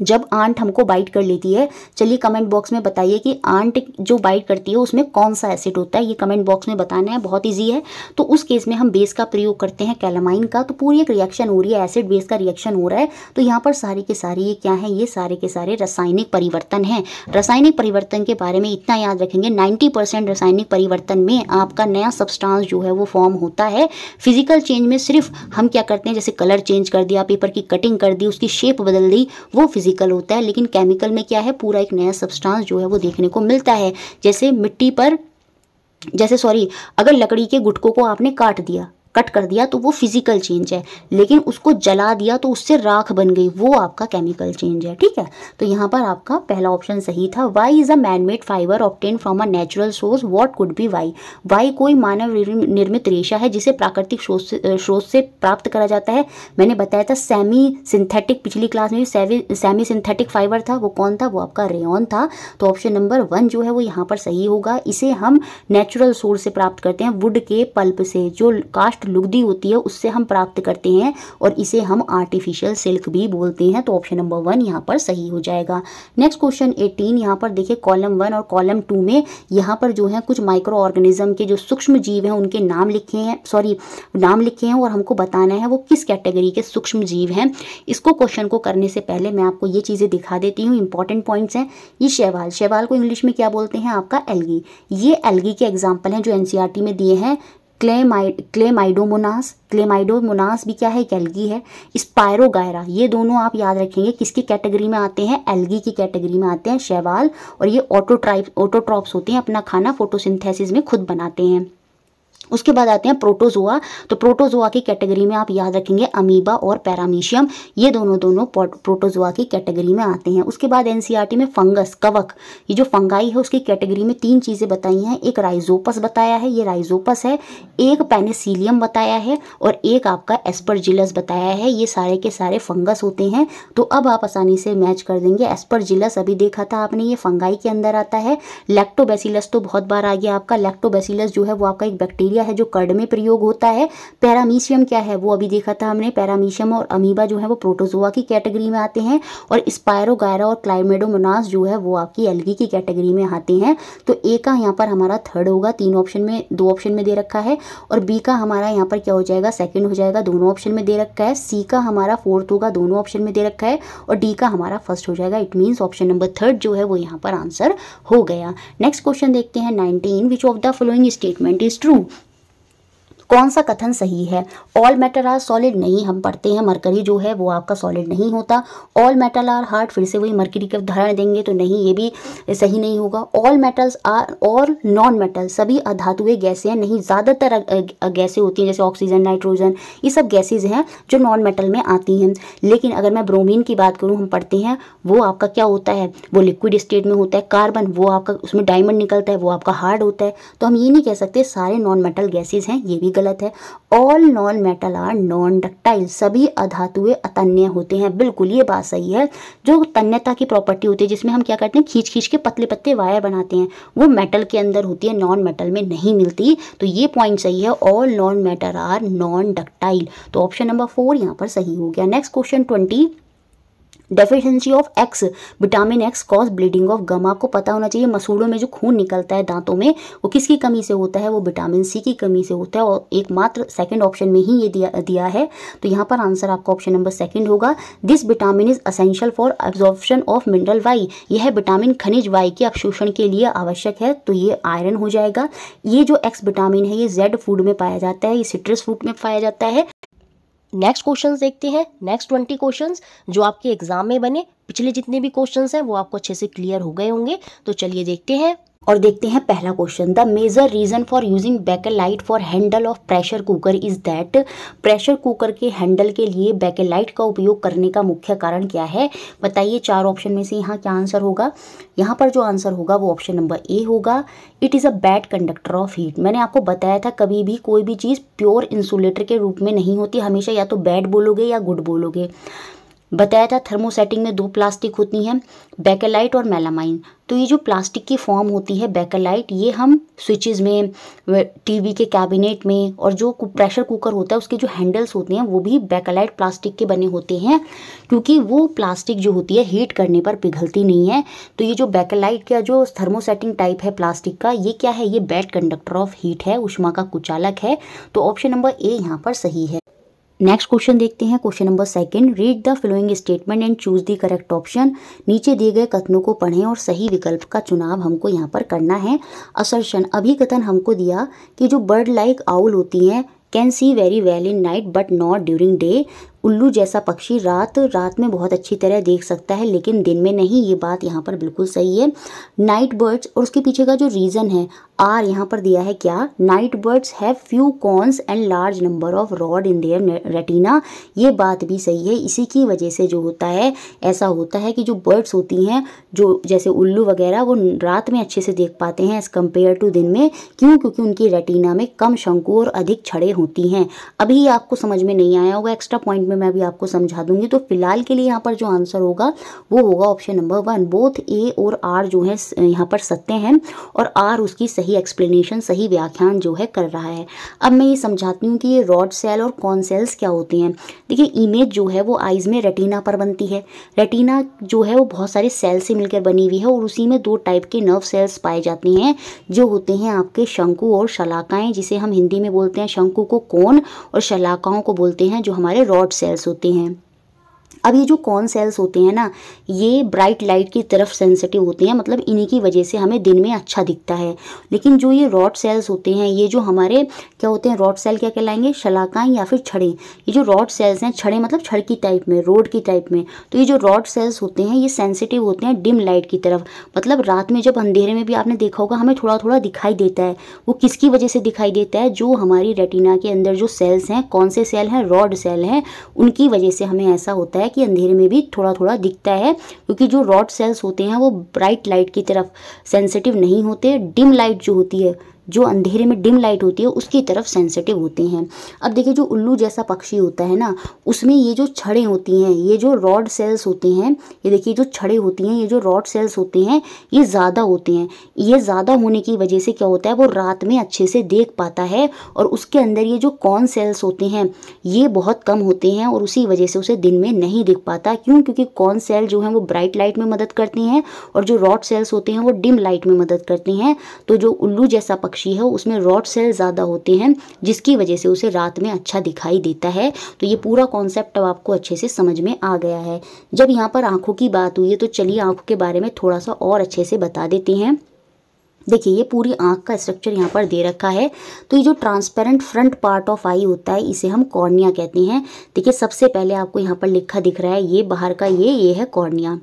जब आंट हमको बाइट कर लेती है चलिए कमेंट बॉक्स में बताइए कि आंट जो बाइट करती है उसमें कौन सा एसिड होता है ये कमेंट बॉक्स में बताना है बहुत इजी है तो उस केस में हम बेस का प्रयोग करते हैं कैलामाइन का तो पूरी एक रिएक्शन हो रही है एसिड बेस का रिएक्शन हो रहा है तो यहाँ पर सारे के सारे ये क्या है ये सारे के सारे रासायनिक परिवर्तन हैं रासायनिक परिवर्तन के बारे में इतना याद रखेंगे नाइन्टी रासायनिक परिवर्तन में आपका नया सब्सटांस जो है वो फॉर्म होता है फिजिकल चेंज में सिर्फ हम क्या करते हैं जैसे कलर चेंज कर दिया पेपर की कटिंग कर दी उसकी शेप बदल दी वो फिजिकल होता है लेकिन केमिकल में क्या है पूरा एक नया सब्सटांस जो है वो देखने को मिलता है जैसे मिट्टी पर जैसे सॉरी अगर लकड़ी के गुटकों को आपने काट दिया कट कर दिया तो वो फिजिकल चेंज है लेकिन उसको जला दिया तो उससे राख बन गई वो आपका केमिकल चेंज है ठीक है तो यहाँ पर आपका पहला ऑप्शन सही था Y is a manmade fibre obtain from a natural source what could be Y Y कोई मानव निर्मित रेशा है जिसे प्राकृतिक स्रोत से से प्राप्त करा जाता है मैंने बताया था सेमी सिंथेटिक पिछली क्लास में भी सेमी सिंथेटिक फाइबर था वो कौन था वो आपका रेन था तो ऑप्शन नंबर वन जो है वो यहाँ पर सही होगा इसे हम नेचुरल सोर्स से प्राप्त करते हैं वुड के पल्प से जो कास्ट सख्त लुगदी होती है उससे हम प्राप्त करते हैं और इसे हम आर्टिफिशियल सिल्क भी बोलते हैं तो ऑप्शन नंबर वन यहाँ पर सही हो जाएगा नेक्स्ट क्वेश्चन एटीन यहाँ पर देखिए कॉलम वन और कॉलम टू में यहाँ पर जो है कुछ माइक्रो ऑर्गेनिज्म के जो सूक्ष्म जीव हैं उनके नाम लिखे हैं सॉरी नाम लिखे हैं और हमको बताना है वो किस कैटेगरी के सूक्ष्म जीव हैं इसको क्वेश्चन को करने से पहले मैं आपको ये चीज़ें दिखा देती हूँ इंपॉर्टेंट पॉइंट्स हैं ये शैवाल शैवाल को इंग्लिश में क्या बोलते हैं आपका एलगी ये एलगी के एग्जाम्पल हैं जो एन e में दिए हैं क्लेमाइ क्लेमाइडोमोनास क्लेमाइडोमोनास भी क्या है एल्गी है स्पायरोगायरा ये दोनों आप याद रखेंगे किसकी कैटेगरी में आते हैं एल्गी की कैटेगरी में आते हैं शैवाल और ये ऑटोट्राइप ऑटोट्रॉप्स होते हैं अपना खाना फोटोसिंथेसिस में खुद बनाते हैं उसके बाद आते हैं प्रोटोजोआ तो प्रोटोजोआ की कैटेगरी में आप याद रखेंगे अमीबा और पैरामीशियम ये दोनों दोनों प्रोटोजोआ की कैटेगरी में आते हैं उसके बाद एनसीईआरटी में फंगस कवक ये जो फंगाई है उसकी कैटेगरी में तीन चीज़ें बताई हैं एक राइजोपस बताया है ये राइजोपस है एक पेनिसिलियम बताया है और एक आपका एस्परजिलस बताया है ये सारे के सारे फंगस होते हैं तो अब आप आसानी से मैच कर देंगे एस्परजिलस अभी देखा था आपने ये फंगाई के अंदर आता है लैक्टोबेसिलस तो बहुत बार आ गया आपका लैक्टोबेसिलस जो है वो आपका एक बैक्टीरिया बैक्टीरिया है जो कर्ड में प्रयोग होता है पैरामीशियम क्या है वो अभी देखा था हमने पैरामीशियम और अमीबा जो है वो प्रोटोजोआ की कैटेगरी में आते हैं और स्पायरोगायरा और क्लाइमेडोमोनास जो है वो आपकी एलगी की कैटेगरी में आते हैं तो ए का यहाँ पर हमारा थर्ड होगा तीन ऑप्शन में दो ऑप्शन में दे रखा है और बी का हमारा यहाँ पर क्या हो जाएगा सेकेंड हो जाएगा दोनों ऑप्शन में दे रखा है सी का हमारा फोर्थ होगा दोनों ऑप्शन में दे रखा है और डी का हमारा फर्स्ट हो जाएगा it means option number third जो है वो यहाँ पर आंसर हो गया नेक्स्ट क्वेश्चन देखते हैं nineteen which of the following statement is true कौन सा कथन सही है ऑल मेटल आर सॉलिड नहीं हम पढ़ते हैं मरकरी जो है वो आपका सॉलिड नहीं होता ऑल मेटल आर हार्ड फिर से वही मरकरी के उदाहरण देंगे तो नहीं ये भी सही नहीं होगा ऑल मेटल्स आर और नॉन मेटल सभी अधातुए गैसें हैं नहीं ज़्यादातर गैसें होती हैं जैसे ऑक्सीजन नाइट्रोजन ये सब गैसेज हैं जो नॉन मेटल में आती हैं लेकिन अगर मैं ब्रोमीन की बात करूँ हम पढ़ते हैं वो आपका क्या होता है वो लिक्विड स्टेट में होता है कार्बन वो आपका उसमें डायमंड निकलता है वो आपका हार्ड होता है तो हम ये नहीं कह सकते सारे नॉन मेटल गैसेज हैं ये भी गलत है all non metal are non ductile सभी अधातुएं अतन्य होते हैं बिल्कुल ये बात सही है जो तन्यता की प्रॉपर्टी होती है जिसमें हम क्या करते हैं खींच खींच के पतले पत्ते वायर बनाते हैं वो मेटल के अंदर होती है नॉन मेटल में नहीं मिलती तो ये पॉइंट सही है all non metal are non ductile तो ऑप्शन नंबर फोर यहाँ पर सही हो गया next question twenty deficiency of X vitamin X cause bleeding of gum आपको पता होना चाहिए मसूड़ों में जो खून निकलता है दांतों में वो किसकी कमी से होता है वो विटामिन सी की कमी से होता है और एकमात्र सेकेंड ऑप्शन में ही ये दिया दिया है तो यहाँ पर आंसर आपका ऑप्शन नंबर सेकेंड होगा this vitamin is essential for absorption of mineral Y यह विटामिन खनिज वाई के अवशोषण के लिए आवश्यक है तो ये आयरन हो जाएगा ये जो एक्स विटामिन है ये जेड फूड में पाया जाता है ये सिट्रस फूड में पाया जाता है नेक्स्ट क्वेश्चंस देखते हैं नेक्स्ट ट्वेंटी क्वेश्चंस जो आपके एग्जाम में बने पिछले जितने भी क्वेश्चंस हैं वो आपको अच्छे से क्लियर हो गए होंगे तो चलिए देखते हैं और देखते हैं पहला question the major reason for using bakelite for handle of pressure cooker is that pressure cooker के हैंडल के लिए बैकेलाइट का उपयोग करने का मुख्य कारण क्या है बताइए चार ऑप्शन में से यहाँ क्या आंसर होगा यहाँ पर जो आंसर होगा वो ऑप्शन नंबर ए होगा it is a bad conductor of heat मैंने आपको बताया था कभी भी कोई भी चीज़ प्योर इंसुलेटर के रूप में नहीं होती हमेशा या तो बैड बोलोगे या गुड बोलोगे बताया था थर्मोसेटिंग में दो प्लास्टिक होती हैं बैकेलाइट और मेलामाइन तो ये जो प्लास्टिक की फॉर्म होती है बैकेलाइट ये हम स्विचेस में टीवी के कैबिनेट में और जो प्रेशर कुकर होता है उसके जो हैंडल्स होते हैं वो भी बैकेलाइट प्लास्टिक के बने होते हैं क्योंकि वो प्लास्टिक जो होती है हीट करने पर पिघलती नहीं है तो ये जो बैकेलाइट का जो थर्मोसेटिंग टाइप है प्लास्टिक का ये क्या है ये बैड कंडक्टर ऑफ हीट है उषमा का कुचालक है तो ऑप्शन नंबर ए यहाँ पर सही है नेक्स्ट क्वेश्चन देखते हैं question number second read the following statement and choose the correct option नीचे दिए गए कथनों को पढ़ें और सही विकल्प का चुनाव हमको यहाँ पर करना है असर्शन अभी कथन हमको दिया कि जो बर्ड लाइक आउल होती हैं can see very well in night but not during day उल्लू जैसा पक्षी रात रात में बहुत अच्छी तरह देख सकता है लेकिन दिन में नहीं ये बात यहाँ पर बिल्कुल सही है नाइट बर्ड्स और उसके पीछे का जो रीज़न है आर यहाँ पर दिया है क्या night birds have few cones and large number of rod in their retina ये बात भी सही है इसी की वजह से जो होता है ऐसा होता है कि जो बर्ड्स होती हैं जो जैसे उल्लू वगैरह वो रात में अच्छे से देख पाते हैं एज़ कम्पेयर टू दिन में क्यों क्योंकि उनकी रेटिना में कम शंकु और अधिक छड़े होती हैं अभी आपको समझ में नहीं आया होगा एक्स्ट्रा पॉइंट में में मैं अभी आपको समझा दूंगी तो फिलहाल के लिए यहाँ पर जो आंसर होगा वो होगा option number one both A और आर जो है यहाँ पर सत्य हैं और आर उसकी सही एक्सप्लेनेशन सही व्याख्यान जो है कर रहा है अब मैं ये समझाती हूँ कि ये रॉड सेल और कॉन सेल्स क्या होते हैं देखिए इमेज जो है वो आइज़ में रेटिना पर बनती है रेटिना जो है वो बहुत सारे सेल से मिलकर बनी हुई है और उसी में दो टाइप के नर्व सेल्स पाए जाते हैं जो होते हैं आपके शंकु और शलाकाएँ जिसे हम हिंदी में बोलते हैं शंकु को कौन और शलाकाओं को बोलते हैं जो हमारे रॉड सेल्स होते हैं अब ये जो कॉर्न सेल्स होते हैं ना ये ब्राइट लाइट की तरफ सेंसिटिव होते हैं मतलब इन्हीं की वजह से हमें दिन में अच्छा दिखता है लेकिन जो ये रॉड सेल्स होते हैं ये जो हमारे क्या होते हैं रॉड सेल क्या कहलाएंगे शलाकाएँ या फिर छड़े ये जो रॉड सेल्स हैं छड़े मतलब छड़ की टाइप में रोड की टाइप में तो ये जो रॉड सेल्स होते हैं ये सेंसिटिव होते हैं डिम लाइट की तरफ मतलब रात में जब अंधेरे में भी आपने देखा होगा हमें थोड़ा थोड़ा दिखाई देता है वो किसकी वजह से दिखाई देता है जो हमारी रेटिना के अंदर जो सेल्स हैं कौन से सेल हैं रॉड सेल हैं उनकी वजह से हमें ऐसा होता है कि अंधेरे में भी थोड़ा थोड़ा दिखता है क्योंकि जो रॉड सेल्स होते हैं वो ब्राइट लाइट की तरफ सेंसिटिव नहीं होते डिम लाइट जो होती है जो अंधेरे में डिम लाइट होती है उसकी तरफ सेंसिटिव होते हैं अब देखिए जो उल्लू जैसा पक्षी होता है ना उसमें ये जो छड़ें होती हैं ये जो रॉड सेल्स होते हैं ये देखिए जो छड़ें होती हैं ये जो रॉड सेल्स होते हैं ये ज़्यादा होते हैं ये ज़्यादा होने की वजह से क्या होता है वो रात में अच्छे से देख पाता है और उसके अंदर ये जो कॉर्न सेल्स होते हैं ये बहुत कम होते हैं और उसी वजह से उसे दिन में नहीं दिख पाता क्यों क्योंकि कॉर्न सेल जो है वो ब्राइट लाइट में मदद करती हैं और जो रॉड सेल्स होते हैं वो डिम लाइट में मदद करती हैं तो जो उल्लू जैसा पक्षी है उसमें रॉड सेल ज़्यादा होते हैं जिसकी वजह से उसे रात में अच्छा दिखाई देता है तो ये पूरा कॉन्सेप्ट अब आपको अच्छे से समझ में आ गया है जब यहाँ पर आँखों की बात हुई है तो चलिए आँखों के बारे में थोड़ा सा और अच्छे से बता देते हैं देखिए ये पूरी आँख का स्ट्रक्चर यहाँ पर दे रखा है तो ये जो transparent front part of eye होता है इसे हम कॉर्निया कहते हैं देखिए सबसे पहले आपको यहाँ पर लिखा दिख रहा है ये बाहर का ये ये है कॉर्निया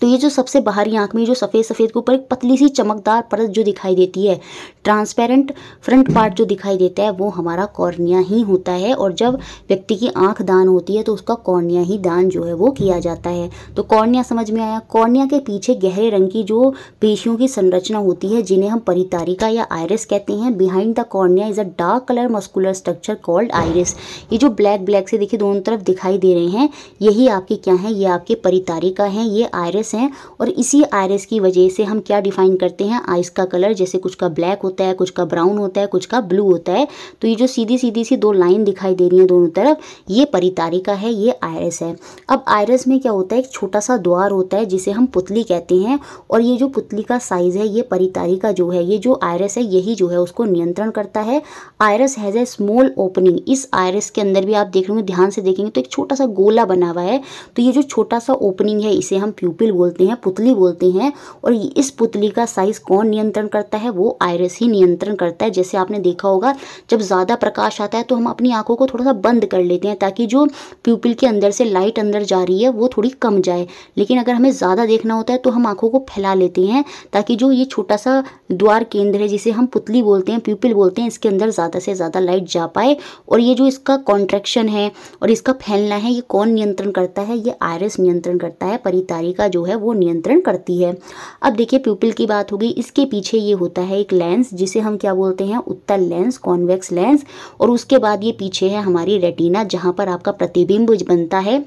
तो ये जो सबसे बाहरी आँख में जो सफ़ेद सफ़ेद के ऊपर एक पतली सी चमकदार परत जो दिखाई देती है ट्रांसपेरेंट फ्रंट पार्ट जो दिखाई देता है वो हमारा कॉर्निया ही होता है और जब व्यक्ति की आँख दान होती है तो उसका कॉर्निया ही दान जो है वो किया जाता है तो कॉर्निया समझ में आया कॉर्निया के पीछे गहरे रंग की जो पेशियों की संरचना होती है जिन्हें हम परितारिका या आयरस कहते हैं behind the cornea is a dark colour muscular structure called iris ये जो ब्लैक ब्लैक से देखिए दोनों तरफ दिखाई दे रहे हैं यही आपके क्या है ये आपके परितारिका है ये आयरस आयरस हैं और इसी आयरस की वजह से हम क्या डिफाइन करते हैं आइस का कलर जैसे कुछ का ब्लैक होता है कुछ का ब्राउन होता है कुछ का ब्लू होता है तो ये जो सीधी सीधी सी दो लाइन दिखाई दे रही है दोनों तरफ ये परितारिका है ये आयरस है अब आयरस में क्या होता है एक छोटा सा द्वार होता है जिसे हम पुतली कहते हैं और ये जो पुतली का साइज़ है ये परितारिका जो है ये जो आयरस है यही जो है उसको नियंत्रण करता है iris has a small opening इस आयरस के अंदर भी आप देख लेंगे ध्यान से देखेंगे तो एक छोटा सा गोला बना हुआ है तो ये जो छोटा सा ओपनिंग है इसे हम प्यूपिल बोलते हैं पुतली बोलते हैं और इस पुतली का साइज़ कौन नियंत्रण करता है वो आयरस ही नियंत्रण करता है जैसे आपने देखा होगा जब ज़्यादा प्रकाश आता है तो हम अपनी आंखों को थोड़ा सा बंद कर लेते हैं ताकि जो प्यूपिल के अंदर से लाइट अंदर जा रही है वो थोड़ी कम जाए लेकिन अगर हमें ज़्यादा देखना होता है तो हम आंखों को फैला लेते हैं ताकि जो ये छोटा सा द्वार केंद्र है जिसे हम पुतली बोलते हैं प्यूपिल बोलते हैं इसके अंदर ज़्यादा से ज़्यादा लाइट जा पाए और ये जो इसका कॉन्ट्रेक्शन है और इसका फैलना है ये कौन नियंत्रण करता है ये आयरस नियंत्रण करता है परितारिका जो जो है वो नियंत्रण करती है अब देखिए प्यूपिल की बात होगी इसके पीछे ये होता है एक लेंस जिसे हम क्या बोलते हैं उत्तर लेंस कॉन्वेक्स लेंस और उसके बाद ये पीछे है हमारी रेटिना जहाँ पर आपका प्रतिबिंब बनता है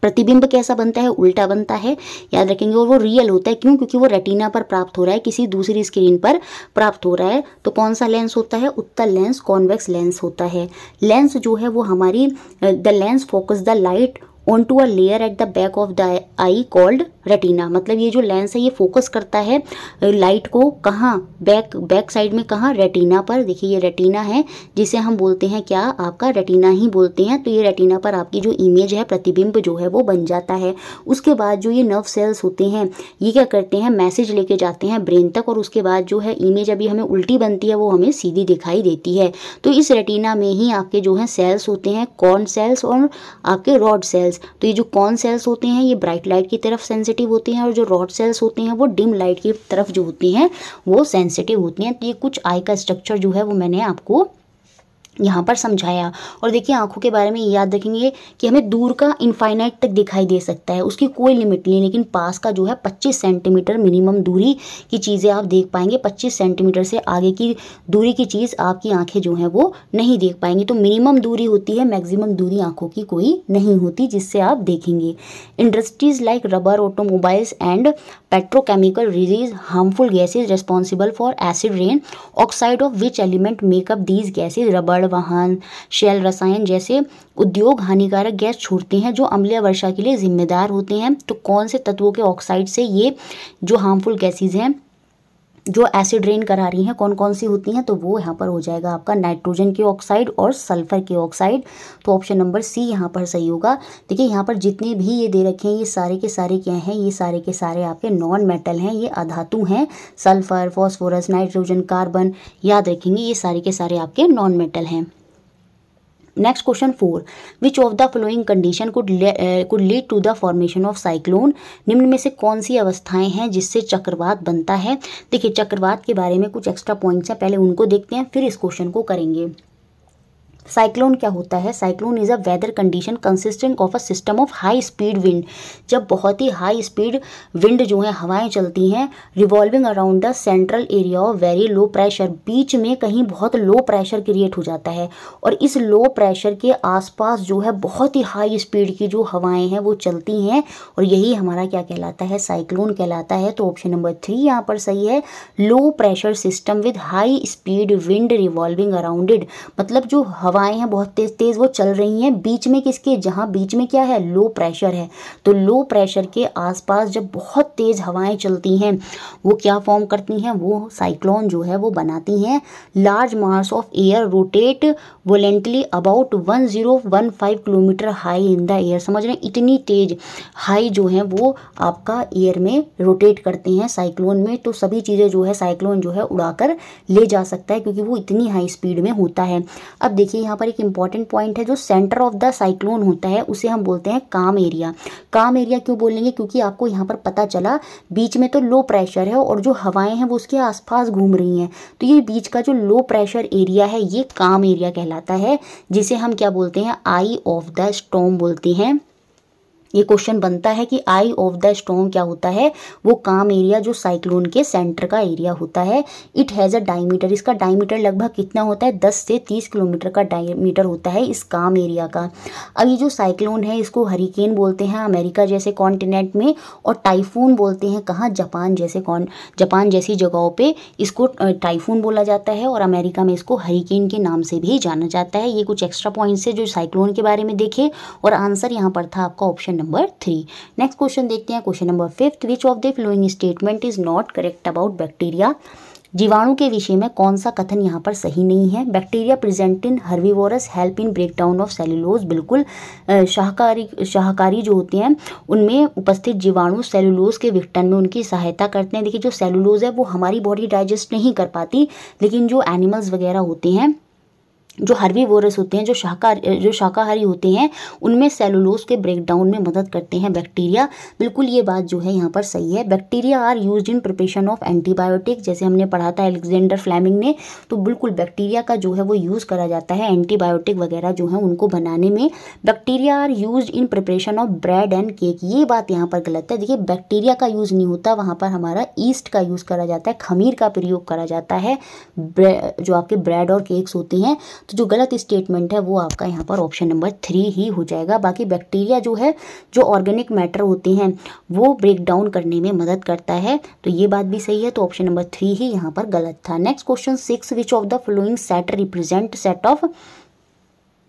प्रतिबिंब कैसा बनता है उल्टा बनता है याद रखेंगे और वो रियल होता है क्यों क्योंकि वो रेटिना पर प्राप्त हो रहा है किसी दूसरी स्क्रीन पर प्राप्त हो रहा है तो कौन सा लेंस होता है उत्तर लेंस कॉन्वेक्स लेंस होता है लेंस जो है वो हमारी the lens focus the light on to a layer at the back of the eye called retina मतलब ये जो लेंस है ये फोकस करता है लाइट को कहाँ बैक बैक साइड में कहाँ रेटिना पर देखिए ये रेटिना है जिसे हम बोलते हैं क्या आपका रेटिना ही बोलते हैं तो ये रेटिना पर आपकी जो इमेज है प्रतिबिंब जो है वो बन जाता है उसके बाद जो ये नर्व सेल्स होते हैं ये क्या करते हैं मैसेज लेके जाते हैं ब्रेन तक और उसके बाद जो है इमेज अभी हमें उल्टी बनती है वो हमें सीधी दिखाई देती है तो इस रेटिना में ही आपके जो है सेल्स होते हैं कॉर्न सेल्स और आपके रॉड सेल्स सेल्स तो ये जो कॉन सेल्स होते हैं ये ब्राइट लाइट की तरफ सेंसिटिव होते हैं और जो रॉड सेल्स होते हैं वो डिम लाइट की तरफ जो होती हैं वो सेंसिटिव होती हैं तो ये कुछ आई का स्ट्रक्चर जो है वो मैंने आपको यहाँ पर समझाया और देखिए आंखों के बारे में याद रखेंगे कि हमें दूर का इनफाइनाइट तक दिखाई दे सकता है उसकी कोई लिमिट नहीं लेकिन पास का जो है 25 सेंटीमीटर मिनिमम दूरी की चीज़ें आप देख पाएंगे 25 सेंटीमीटर से आगे की दूरी की चीज़ आपकी आंखें जो हैं वो नहीं देख पाएंगी तो मिनिमम दूरी होती है मैगजिमम दूरी आँखों की कोई नहीं होती जिससे आप देखेंगे industries like rubber automobiles and petrochemical release harmful gases responsible for acid rain oxide of which element makeup these gases रबड़ कीचड़ वाहन शैल रसायन जैसे उद्योग हानिकारक गैस छोड़ते हैं जो अम्लीय वर्षा के लिए जिम्मेदार होते हैं तो कौन से तत्वों के ऑक्साइड से ये जो हार्मफुल गैसेज हैं जो एसिड रेन करा रही हैं कौन कौन सी होती हैं तो वो यहाँ पर हो जाएगा आपका नाइट्रोजन की ऑक्साइड और सल्फर की ऑक्साइड तो ऑप्शन नंबर सी यहाँ पर सही होगा देखिए यहाँ पर जितने भी ये दे रखे हैं ये सारे के सारे क्या हैं ये सारे के सारे आपके नॉन मेटल हैं ये अधातु हैं सल्फर फॉस्फोरस नाइट्रोजन कार्बन याद रखेंगे ये सारे के सारे आपके नॉन मेटल हैं next question four which of the following condition could could lead to the formation of cyclone निम्न में से कौन सी अवस्थाएं हैं जिससे चक्रवात बनता है देखिए चक्रवात के बारे में कुछ एक्स्ट्रा पॉइंट्स हैं पहले उनको देखते हैं फिर इस क्वेश्चन को करेंगे साइक्लोन क्या होता है cyclone is a weather condition consistent of a system of high speed wind जब बहुत ही हाई स्पीड विंड जो है हवाएं चलती हैं revolving around the central area of very low pressure बीच में कहीं बहुत लो प्रेशर क्रिएट हो जाता है और इस लो प्रेशर के आसपास जो है बहुत ही हाई स्पीड की जो हवाएं हैं वो चलती हैं और यही हमारा क्या कहलाता है साइक्लोन कहलाता है तो ऑप्शन नंबर थ्री यहाँ पर सही है low pressure system with high speed wind revolving arounded मतलब जो हवा हवाएं हैं बहुत तेज़ तेज़ वो चल रही हैं बीच में किसके जहाँ बीच में क्या है लो प्रेशर है तो लो प्रेशर के आसपास जब बहुत तेज़ हवाएं चलती हैं वो क्या फॉर्म करती हैं वो साइक्लोन जो है वो बनाती हैं large mass of air rotate violently about one zero one five kilometre high in the air समझ रहे हैं इतनी तेज़ हाई जो है वो आपका एयर में रोटेट करते हैं साइक्लोन में तो सभी चीज़ें जो है साइक्लोन जो है उड़ाकर ले जा सकता है क्योंकि वो इतनी हाई स्पीड में होता है अब देखिए यहाँ पर एक इंपॉर्टेंट पॉइंट है जो सेंटर ऑफ द साइक्लोन होता है उसे हम बोलते हैं काम एरिया काम एरिया क्यों बोलेंगे क्योंकि आपको यहाँ पर पता चला बीच में तो लो प्रेशर है और जो हवाएं हैं वो उसके आसपास घूम रही हैं तो ये बीच का जो लो प्रेशर एरिया है ये काम एरिया कहलाता है जिसे हम क्या बोलते हैं आई ऑफ द स्टोम बोलते हैं ये क्वेश्चन बनता है कि आई ऑफ द स्टोन क्या होता है वो काम एरिया जो साइक्लोन के सेंटर का एरिया होता है इट हैज़ अ डायमीटर इसका डायमीटर लगभग कितना होता है दस से तीस किलोमीटर का डायमीटर होता है इस काम एरिया का अब ये जो साइक्लोन है इसको हरिकेन बोलते हैं अमेरिका जैसे कॉन्टिनेंट में और टाइफून बोलते हैं कहाँ जापान जैसे कौन जापान जैसी जगहों पर इसको टाइफून बोला जाता है और अमेरिका में इसको हरिकेन के नाम से भी जाना जाता है ये कुछ एक्स्ट्रा पॉइंट्स है जो साइक्लोन के बारे में देखे और आंसर यहाँ पर था आपका option number number three next question देखते हैं question number fifth which of the following statement is not correct about bacteria जीवाणु के विषय में कौन सा कथन यहाँ पर सही नहीं है bacteria present in herbivorous help in breakdown of cellulose बिल्कुल शाहकारी शाहकारी जो होते हैं उनमें उपस्थित जीवाणु सेलुलोज के विघटन में उनकी सहायता करते हैं देखिए जो सेलुलोज है वो हमारी बॉडी डाइजेस्ट नहीं कर पाती लेकिन जो एनिमल्स वगैरह होते हैं जो वोरस होते हैं जो शाकाहारी जो शाकाहारी होते हैं उनमें सेलुलोज के ब्रेकडाउन में मदद करते हैं बैक्टीरिया बिल्कुल ये बात जो है यहाँ पर सही है bacteria are use in preparation of antibiotic जैसे हमने पढ़ा था एलेक्जेंडर फ्लैमिंग ने तो बिल्कुल बैक्टीरिया का जो है वो यूज़ करा जाता है एंटीबायोटिक वगैरह जो है उनको बनाने में bacteria are use in preparation of bread and cake ये बात यहाँ पर गलत है देखिए बैक्टीरिया का यूज़ नहीं होता वहाँ पर हमारा ईस्ट का यूज़ करा जाता है खमीर का प्रयोग करा जाता है जो आपके ब्रेड और केक्स होते हैं तो जो गलत स्टेटमेंट है वो आपका यहाँ पर ऑप्शन नंबर थ्री ही हो जाएगा बाकी बैक्टीरिया जो है जो ऑर्गेनिक मैटर होते हैं वो ब्रेक डाउन करने में मदद करता है तो ये बात भी सही है तो ऑप्शन नंबर थ्री ही यहाँ पर गलत था next question six which of the following set represent set of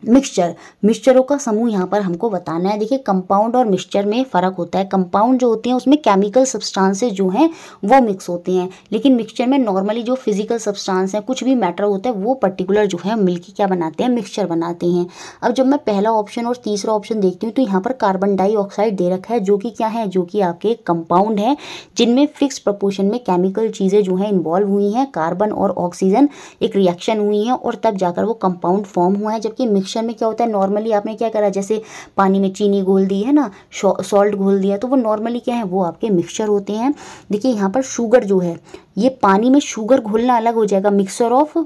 mixture मिक्सचरों का समूह यहाँ पर हमको बताना है देखिए कंपाउंड और मिक्सचर में फ़र्क होता है कंपाउंड जो होते हैं उसमें केमिकल सब्सटेंसेस जो हैं वो मिक्स होते हैं लेकिन मिक्सचर में नॉर्मली जो फिजिकल सब्सटेंस हैं कुछ भी मैटर होता है वो पर्टिकुलर जो है मिलकर क्या बनाते हैं मिक्सचर बनाते हैं अब जब मैं पहला ऑप्शन और तीसरा ऑप्शन देखती हूँ तो यहाँ पर कार्बन डाइऑक्साइड दे रखा है जो कि क्या है जो कि आपके कंपाउंड है जिनमें फिक्स प्रपोर्शन में केमिकल चीज़ें जो हैं इन्वॉल्व हुई हैं कार्बन और ऑक्सीजन एक रिएक्शन हुई है और तब जाकर वो कंपाउंड फॉर्म हुआ है जबकि मिक्स मिक्सचर में क्या होता है नॉर्मली आपने क्या करा जैसे पानी में चीनी घोल दी है ना सॉल्ट घोल दिया तो वो नॉर्मली क्या है वो आपके मिक्सचर होते हैं देखिए यहाँ पर शुगर जो है ये पानी में शुगर घोलना अलग हो जाएगा mixture of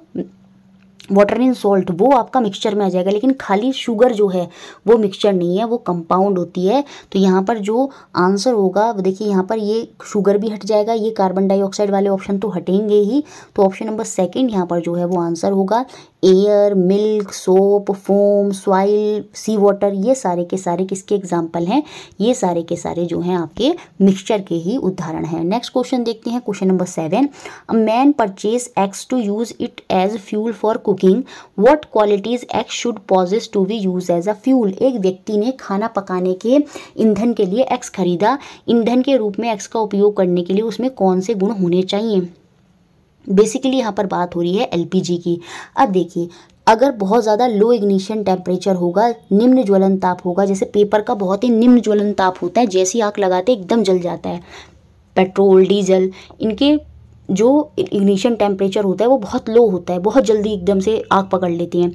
water in salt वो आपका मिक्सचर में आ जाएगा लेकिन खाली शुगर जो है वो मिक्सचर नहीं है वो कंपाउंड होती है तो यहाँ पर जो आंसर होगा देखिए यहाँ पर ये शुगर भी हट जाएगा ये कार्बन डाइऑक्साइड वाले ऑप्शन तो हटेंगे ही तो ऑप्शन नंबर सेकेंड यहाँ पर जो है वो आंसर होगा air milk soap foam soil sea water ये सारे के सारे किसके एग्जाम्पल हैं ये सारे के सारे जो हैं आपके मिक्सचर के ही उदाहरण हैं नेक्स्ट क्वेश्चन देखते हैं question number seven a man purchase X to use it as fuel for cooking what qualities X should possess to be use as a fuel एक व्यक्ति ने खाना पकाने के ईंधन के लिए एक्स खरीदा ईंधन के रूप में एक्स का उपयोग करने के लिए उसमें कौन से गुण होने चाहिए बेसिकली यहाँ पर बात हो रही है एल की अब देखिए अगर बहुत ज़्यादा लो इग्निशन टेम्परेचर होगा निम्न ज्वलन ताप होगा जैसे पेपर का बहुत ही निम्न ज्वलन ताप होता है जैसी आग लगाते एकदम जल जाता है पेट्रोल डीजल इनके जो इग्निशन टेम्परेचर होता है वो बहुत लो होता है बहुत जल्दी एकदम से आग पकड़ लेती हैं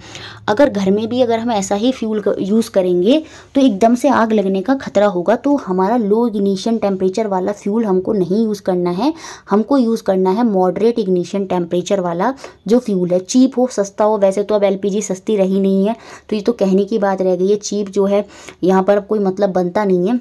अगर घर में भी अगर हम ऐसा ही फ्यूल कर, यूज़ करेंगे तो एकदम से आग लगने का खतरा होगा तो हमारा लो इग्निशन टेम्परेचर वाला फ्यूल हमको नहीं यूज़ करना है हमको यूज़ करना है मॉडरेट इग्निशन टेम्परेचर वाला जो फ्यूल है चीप हो सस्ता हो वैसे तो अब एल सस्ती रही नहीं है तो ये तो कहने की बात रह गई है चीप जो है यहाँ पर कोई मतलब बनता नहीं है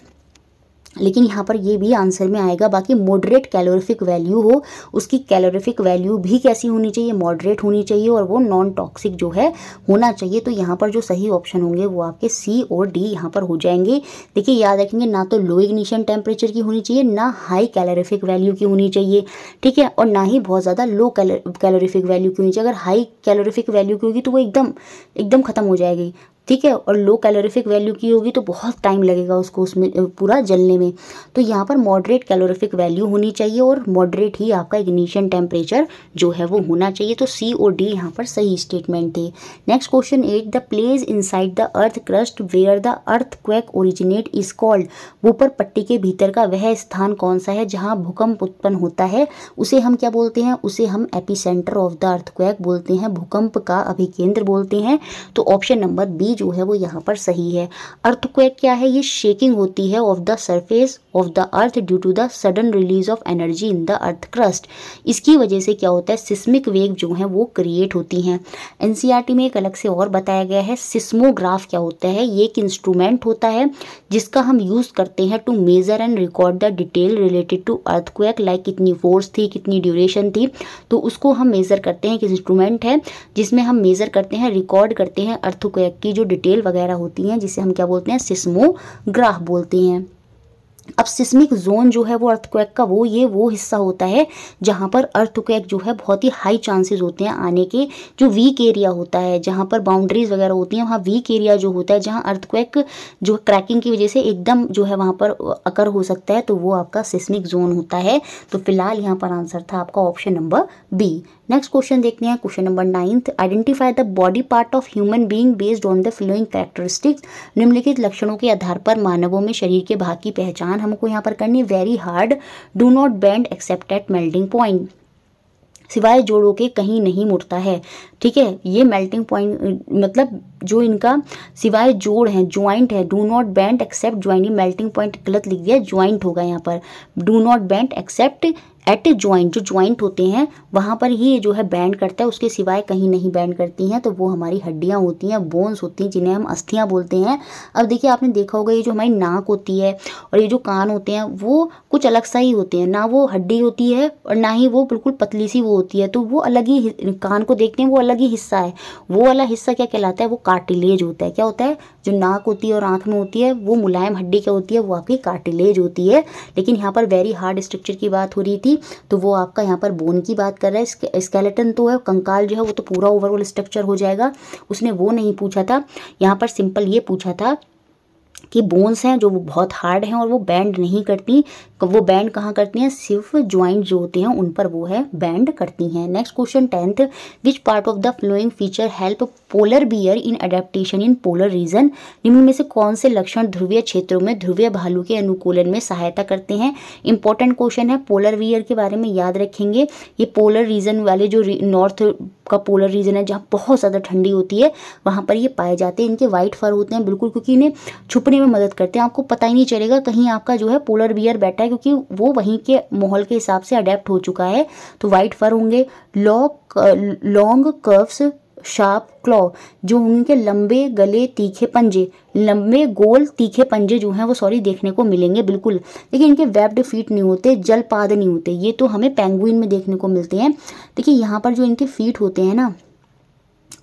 लेकिन यहाँ पर ये भी आंसर में आएगा बाकी मॉडरेट कैलोरिफिक वैल्यू हो उसकी कैलोरिफिक वैल्यू भी कैसी होनी चाहिए मॉडरेट होनी चाहिए और वो नॉन टॉक्सिक जो है होना चाहिए तो यहाँ पर जो सही ऑप्शन होंगे वो आपके सी और डी यहाँ पर हो जाएंगे देखिए याद रखेंगे ना तो लो इग्निशन टेम्परेचर की होनी चाहिए ना हाई कैलोरिफिक वैल्यू की होनी चाहिए ठीक है और ना ही बहुत ज़्यादा लो कैलोरिफिक वैल्यू की होनी चाहिए अगर हाई कैलोरिफिक वैल्यू की होगी तो वो एकदम एकदम ख़त्म हो जाएगी ठीक है और लो कैलोरीफिक वैल्यू की होगी तो बहुत टाइम लगेगा उसको उसमें पूरा जलने में तो यहाँ पर मॉडरेट कैलोरीफिक वैल्यू होनी चाहिए और मॉडरेट ही आपका इग्निशन टेम्परेचर जो है वो होना चाहिए तो सी और डी यहाँ पर सही स्टेटमेंट थे next question eight the place side the earth crust where the earthquake originate is called ऊपर पट्टी के भीतर का वह स्थान कौन सा है जहाँ भूकंप उत्पन्न होता है उसे हम क्या बोलते हैं उसे हम epicentre of the earth बोलते हैं भूकंप का अभिकेंद्र बोलते हैं तो ऑप्शन नंबर बी जो है वो यहाँ पर सही है अर्थक्वेक क्या है ये शेकिंग होती है of the surface of the earth due to the sudden release of energy in the earth crust इसकी वजह से क्या होता है सिस्मिक वेग जो है वो क्रिएट होती हैं एनसीईआरटी e में एक अलग से और बताया गया है सिस्मोग्राफ क्या होता है ये एक इंस्ट्रूमेंट होता है जिसका हम यूज़ करते हैं to measure and record the detail related to earthquake like कितनी फोर्स थी कितनी ड्यूरेशन थी तो उसको हम मेज़र करते हैं एक इंस्ट्रूमेंट है जिसमें हम मेज़र करते हैं रिकॉर्ड करते हैं अर्थक्वेक की जो डिटेल वगैरह होती हैं जिसे हम क्या बोलते हैं सिस्मोग्राफ बोलते हैं अब सिस्मिक जोन जो है वो अर्थक्वेक का वो ये वो हिस्सा होता है जहाँ पर अर्थक्वेक जो है बहुत ही हाई चांसेस होते हैं आने के जो वीक एरिया होता है जहाँ पर बाउंड्रीज वगैरह होती हैं वहाँ वीक एरिया जो होता है जहाँ अर्थक्वेक जो क्रैकिंग की वजह से एकदम जो है वहाँ पर अकर हो सकता है तो वो आपका सिस्मिक जोन होता है तो फिलहाल यहाँ पर आंसर था आपका option number B next question देखते हैं question number ninth identify the body part of human being based on the following characteristics निम्नलिखित लक्षणों के आधार पर मानवों में शरीर के भाग की पहचान हमको यहाँ पर करनी very hard do not bend except at melting point सिवाय जोड़ों के कहीं नहीं मुड़ता है ठीक है ये मेल्टिंग पॉइंट मतलब जो इनका सिवाय जोड़ है ज्वाइंट है do not bend except joint melting point गलत लिख दिया ज्वाइंट होगा यहाँ पर do not bend except at joint जो ज्वाइंट होते हैं वहाँ पर ही ये जो है बैंड करता है उसके सिवाय कहीं नहीं बैंड करती हैं तो वो हमारी हड्डियाँ होती हैं बोन्स होती हैं जिन्हें हम अस्थियाँ बोलते हैं अब देखिए आपने देखा होगा ये जो हमारी नाक होती है और ये जो कान होते हैं वो कुछ अलग सा ही होते हैं ना वो हड्डी होती है और ना ही वो बिल्कुल पतली सी वो होती है तो वो अलग ही कान को देखते हैं वो अलग ही हिस्सा है वो वाला हिस्सा क्या कहलाता है वो कार्टिलेज होता है क्या होता है जो नाक होती है और आँख में होती है वो मुलायम हड्डी क्या होती है वो आपकी कार्टिलेज होती है लेकिन यहाँ पर वेरी हार्ड स्ट्रक्चर की बात हो रही थी की तो वो आपका यहाँ पर बोन की बात कर रहा है स्केलेटन तो है कंकाल जो है वो तो पूरा ओवरऑल स्ट्रक्चर हो जाएगा उसने वो नहीं पूछा था यहाँ पर सिंपल ये पूछा था कि बोन्स हैं जो बहुत हार्ड हैं और वो बैंड नहीं करती वो बैंड कहाँ करती हैं सिर्फ ज्वाइंट जो होते हैं उन पर वो है बैंड करती हैं next question tenth which part of the following feature help polar bear in adaptation in polar region निम्न में से कौन से लक्षण ध्रुवीय क्षेत्रों में ध्रुवीय भालू के अनुकूलन में सहायता करते हैं इंपॉर्टेंट क्वेश्चन है पोलर बियर के बारे में याद रखेंगे ये पोलर रीजन वाले जो नॉर्थ का पोलर रीजन है जहाँ बहुत ज़्यादा ठंडी होती है वहाँ पर ये पाए जाते हैं इनके वाइट फर होते हैं बिल्कुल क्योंकि इन्हें छुपने में मदद करते हैं आपको पता ही नहीं चलेगा कहीं आपका जो है पोलर बियर बैठा है क्योंकि वो वहीं के माहौल के हिसाब से अडेप्ट हो चुका है तो वाइट फर होंगे law long curves sharp claw जो उनके लंबे गले तीखे पंजे लंबे गोल तीखे पंजे जो हैं वो सॉरी देखने को मिलेंगे बिल्कुल देखिए इनके वेब्ड फीट नहीं होते जलपाद नहीं होते ये तो हमें पेंगुइन में देखने को मिलते हैं देखिए यहाँ पर जो इनके फीट होते हैं ना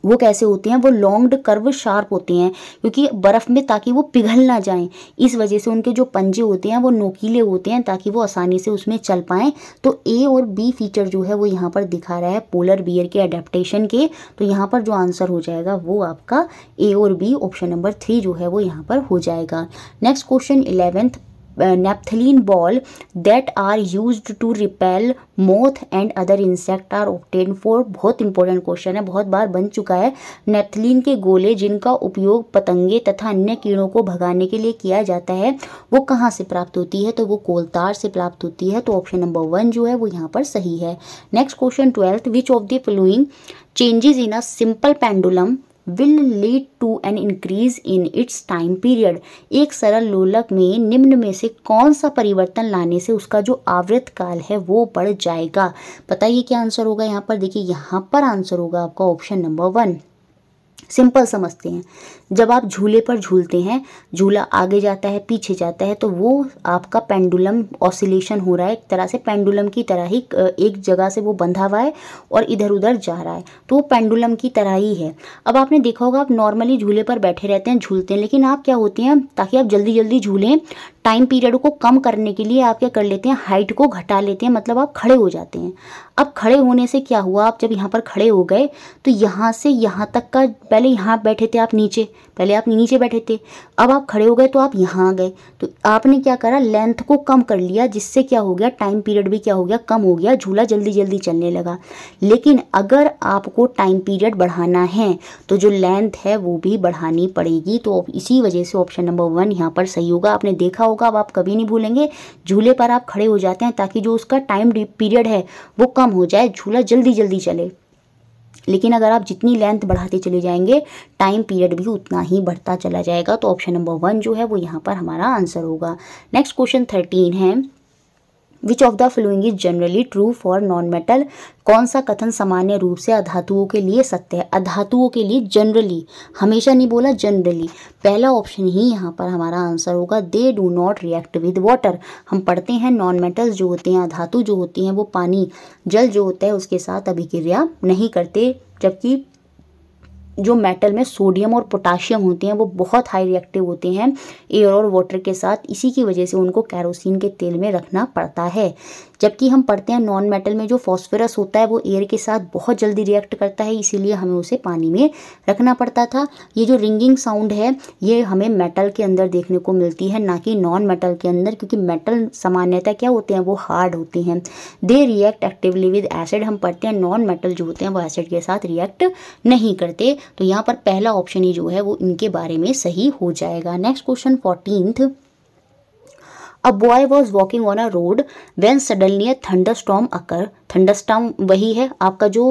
वो कैसे होते हैं वो लॉन्ग्ड कर्व शार्प होते हैं क्योंकि बर्फ़ में ताकि वो पिघल ना जाएं इस वजह से उनके जो पंजे होते हैं वो नोकीले होते हैं ताकि वो आसानी से उसमें चल पाएँ तो ए और बी फीचर जो है वो यहाँ पर दिखा रहा है पोलर बियर के अडेप्टेशन के तो यहाँ पर जो आंसर हो जाएगा वो आपका ए और बी ऑप्शन नंबर थ्री जो है वो यहाँ पर हो जाएगा next question eleventh Uh, naphthalene ball that are use to repel moth and other insect are obtained for बहुत इंपॉर्टेंट क्वेश्चन है बहुत बार बन चुका है नेपथलीन के गोले जिनका उपयोग पतंगे तथा अन्य कीड़ों को भगाने के लिए किया जाता है वो कहाँ से प्राप्त होती है तो वो कोलतार से प्राप्त होती है तो ऑप्शन नंबर वन जो है वो यहाँ पर सही है next question twelfth which of the following changes in a simple pendulum will lead to an increase in its time period एक सरल लोलक में निम्न में से कौन सा परिवर्तन लाने से उसका जो आवृत काल है वो बढ़ जाएगा बताइए क्या आंसर होगा यहाँ पर देखिए यहाँ पर आंसर होगा आपका ऑप्शन नंबर वन सिंपल समझते हैं जब आप झूले पर झूलते हैं झूला आगे जाता है पीछे जाता है तो वो आपका पेंडुलम ऑसिलेशन हो रहा है एक तरह से पेंडुलम की तरह ही एक जगह से वो बंधा हुआ है और इधर उधर जा रहा है तो वो पेंडुलम की तरह ही है अब आपने देखा होगा आप नॉर्मली झूले पर बैठे रहते हैं झूलते हैं लेकिन आप क्या होते हैं ताकि आप जल्दी जल्दी झूलें टाइम पीरियड को कम करने के लिए आप क्या कर लेते हैं हाइट को घटा लेते हैं मतलब आप खड़े हो जाते हैं अब खड़े होने से क्या हुआ आप जब यहाँ पर खड़े हो गए तो यहाँ से यहाँ तक का पहले यहाँ बैठे थे आप नीचे पहले आप नीचे बैठे थे अब आप खड़े हो गए तो आप यहाँ आ गए तो आपने क्या करा लेंथ को कम कर लिया जिससे क्या हो गया टाइम पीरियड भी क्या हो गया कम हो गया झूला जल्दी जल्दी चलने लगा लेकिन अगर आपको टाइम पीरियड बढ़ाना है तो जो लेंथ है वो भी बढ़ानी पड़ेगी तो इसी वजह से ऑप्शन नंबर वन यहाँ पर सही होगा आपने देखा होगा अब आप कभी नहीं भूलेंगे झूले पर आप खड़े हो जाते हैं ताकि जो उसका टाइम पीरियड है वो कम हो जाए झूला जल्दी जल्दी चले लेकिन अगर आप जितनी लेंथ बढ़ाते चले जाएंगे टाइम पीरियड भी उतना ही बढ़ता चला जाएगा तो ऑप्शन नंबर वन जो है वो यहाँ पर हमारा आंसर होगा नेक्स्ट क्वेश्चन थर्टीन है which of the following is generally true for non metal कौन सा कथन सामान्य रूप से अधातुओं के लिए सत्य है अधातुओं के लिए जनरली हमेशा नहीं बोला जनरली पहला ऑप्शन ही यहाँ पर हमारा आंसर होगा they do not react with water हम पढ़ते हैं नॉन मेटल्स जो होते हैं अधातु जो होती हैं वो पानी जल जो होता है उसके साथ अभिक्रिया नहीं करते जबकि जो मेटल में सोडियम और पोटाशियम होते हैं वो बहुत हाई रिएक्टिव होते हैं एयर और वाटर के साथ इसी की वजह से उनको कैरोसिन के तेल में रखना पड़ता है जबकि हम पढ़ते हैं नॉन मेटल में जो फॉस्फोरस होता है वो एयर के साथ बहुत जल्दी रिएक्ट करता है इसीलिए हमें उसे पानी में रखना पड़ता था ये जो रिंगिंग साउंड है ये हमें मेटल के अंदर देखने को मिलती है ना कि नॉन मेटल के अंदर क्योंकि मेटल सामान्यतः क्या होते हैं वो हार्ड होते हैं they react actively with acid हम पढ़ते हैं नॉन मेटल जो होते हैं वो एसिड के साथ रिएक्ट नहीं करते तो यहाँ पर पहला ऑप्शन ही जो है वो इनके बारे में सही हो जाएगा next question fourteenth was walking on a road when suddenly a thunderstorm occur thunderstorm वही है आपका जो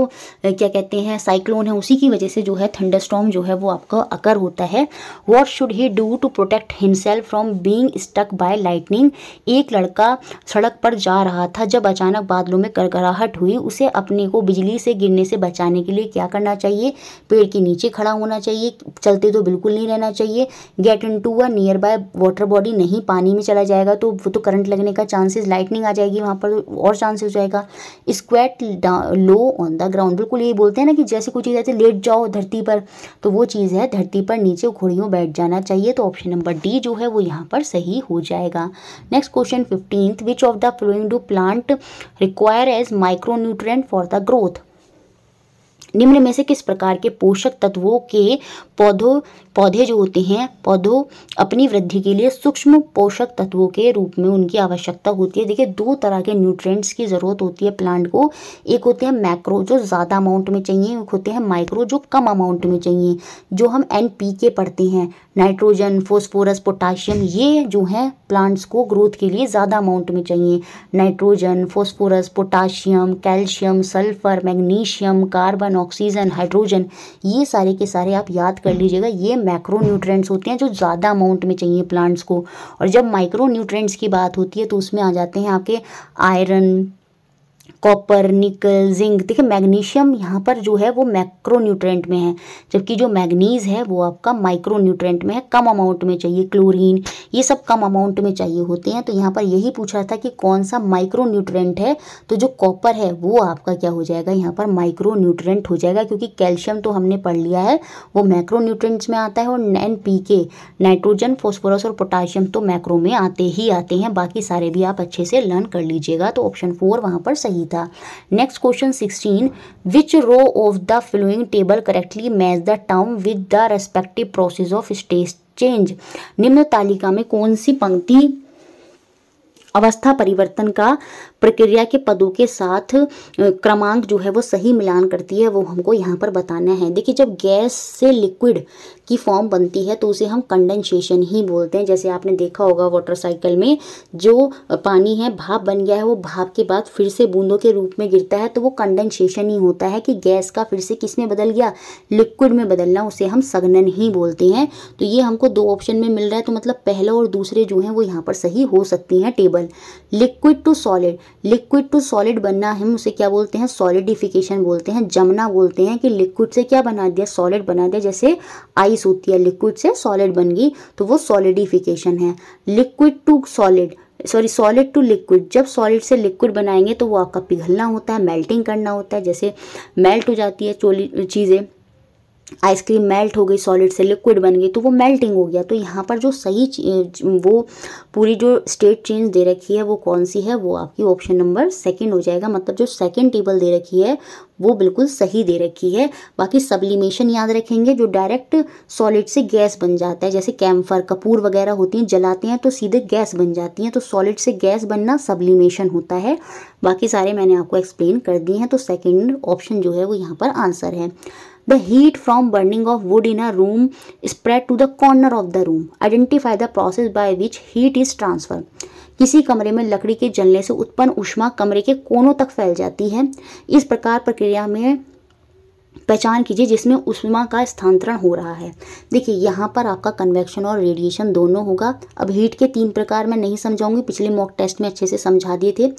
क्या कहते हैं साइक्लोन है उसी की वजह से जो है थंडरस्टॉम जो है वो आपका अकर होता है what should he do to protect himself from being struck by lightning एक लड़का सड़क पर जा रहा था जब अचानक बादलों में करकराहट हुई उसे अपने को बिजली से गिरने से बचाने के लिए क्या करना चाहिए पेड़ के नीचे खड़ा होना चाहिए चलते तो बिल्कुल नहीं रहना चाहिए get into a nearby water body नहीं पानी में चला जाएगा तो वो तो करंट लगने का चांसेस लाइटनिंग आ जाएगी वहाँ पर और चांसेस हो जाएगा squat low on the ground बिल्कुल यही बोलते हैं ना कि जैसे कोई चीज़ आती है लेट जाओ धरती पर तो वो चीज़ है धरती पर नीचे घोड़ियों बैठ जाना चाहिए तो ऑप्शन नंबर डी जो है वो यहाँ पर सही हो जाएगा next question fifteenth which of the following do plant require as micronutrient for the growth निम्न में से किस प्रकार के पोषक तत्वों के पौधों पौधे जो होते हैं पौधों अपनी वृद्धि के लिए सूक्ष्म पोषक तत्वों के रूप में उनकी आवश्यकता होती है देखिए दो तरह के न्यूट्रिएंट्स की ज़रूरत होती है प्लांट को एक होते हैं मैक्रो जो ज़्यादा अमाउंट में चाहिए एक होते हैं माइक्रो जो कम अमाउंट में चाहिए जो हम एन पी के पढ़ते हैं नाइट्रोजन फोस्फोरस पोटाशियम ये जो हैं प्लांट्स को ग्रोथ के लिए ज़्यादा अमाउंट में चाहिए nitrogen phosphorus potassium calcium sulphur magnesium carbon oxygen hydrogen ये सारे के सारे आप याद कर लीजिएगा ये मैक्रो न्यूट्रेंट्स होते हैं जो ज़्यादा अमाउंट में चाहिए प्लांट्स को और जब माइक्रो न्यूट्रेंट्स की बात होती है तो उसमें आ जाते हैं आपके आयरन कॉपर निकल जिंक देखिए मैग्नीशियम यहाँ पर जो है वो मैक्रो न्यूट्रेंट में है जबकि जो मैग्नीज है वो आपका माइक्रो न्यूट्रेंट में है कम अमाउंट में चाहिए क्लोरीन ये सब कम अमाउंट में चाहिए होते हैं तो यहाँ पर यही पूछा था कि कौन सा माइक्रो न्यूट्रेंट है तो जो कॉपर है वो आपका क्या हो जाएगा यहाँ पर माइक्रो न्यूट्रेंट हो जाएगा क्योंकि कैल्शियम तो हमने पढ़ लिया है वो मैक्रो न्यूट्रेंट्स में आता है और N P K nitrogen phosphorus और पोटाशियम तो मैक्रो में आते ही आते हैं बाकी सारे भी आप अच्छे से लर्न कर लीजिएगा तो ऑप्शन फोर वहाँ पर सही था next question sixteen which row of the following table correctly match the term with the respective process of stage change निम्न तालिका में कौन सी पंक्ति अवस्था परिवर्तन का प्रक्रिया के पदों के साथ क्रमांक जो है वो सही मिलान करती है वो हमको यहाँ पर बताना है देखिए जब गैस से लिक्विड की फॉर्म बनती है तो उसे हम कंडेंसेशन ही बोलते हैं जैसे आपने देखा होगा वाटर साइकिल में जो पानी है भाप बन गया है वो भाप के बाद फिर से बूंदों के रूप में गिरता है तो वो कंडेंसेशन ही होता है कि गैस का फिर से किस में बदल गया लिक्विड में बदलना उसे हम सघनन ही बोलते हैं तो ये हमको दो ऑप्शन में मिल रहा है तो मतलब पहला और दूसरे जो हैं वो यहाँ पर सही हो सकती हैं table liquid to solid liquid to solid बनना हम उसे क्या बोलते हैं सॉलिडिफिकेशन बोलते हैं जमना बोलते हैं कि लिक्विड से क्या बना दिया सॉलिड बना दिया जैसे आइस होती है लिक्विड से सॉलिड बन गई तो वो सॉलिडिफिकेशन है liquid to solid sorry solid to liquid जब सॉलिड से लिक्विड बनाएंगे तो वो आपका पिघलना होता है मेल्टिंग करना होता है जैसे मेल्ट हो जाती है चोली चीज़ें आइसक्रीम मेल्ट हो गई सॉलिड से लिक्विड बन गई तो वो मेल्टिंग हो गया तो यहाँ पर जो सही वो पूरी जो स्टेट चेंज दे रखी है वो कौन सी है वो आपकी ऑप्शन नंबर सेकंड हो जाएगा मतलब जो सेकंड टेबल दे रखी है वो बिल्कुल सही दे रखी है बाकी सब्लिमेशन याद रखेंगे जो डायरेक्ट सॉलिड से गैस बन जाता है जैसे कैम्फर कपूर वगैरह होती हैं जलाते हैं तो सीधे गैस बन जाती हैं तो सॉलिड से गैस बनना सब्लिमेशन होता है बाकी सारे मैंने आपको एक्सप्लेन कर दिए हैं तो सेकेंड ऑप्शन जो है वो यहाँ पर आंसर है the heat from burning of wood in a room spread to the corner of the room identify the process by which heat is transfer किसी कमरे में लकड़ी के जलने से उत्पन्न उष्मा कमरे के कोनों तक फैल जाती है इस प्रकार प्रक्रिया में पहचान कीजिए जिसमें उष्मा का स्थानांतरण हो रहा है देखिए यहाँ पर आपका कन्वेक्शन और रेडिएशन दोनों होगा अब हीट के तीन प्रकार मैं नहीं समझाऊंगी पिछले मॉक टेस्ट में अच्छे से समझा दिए थे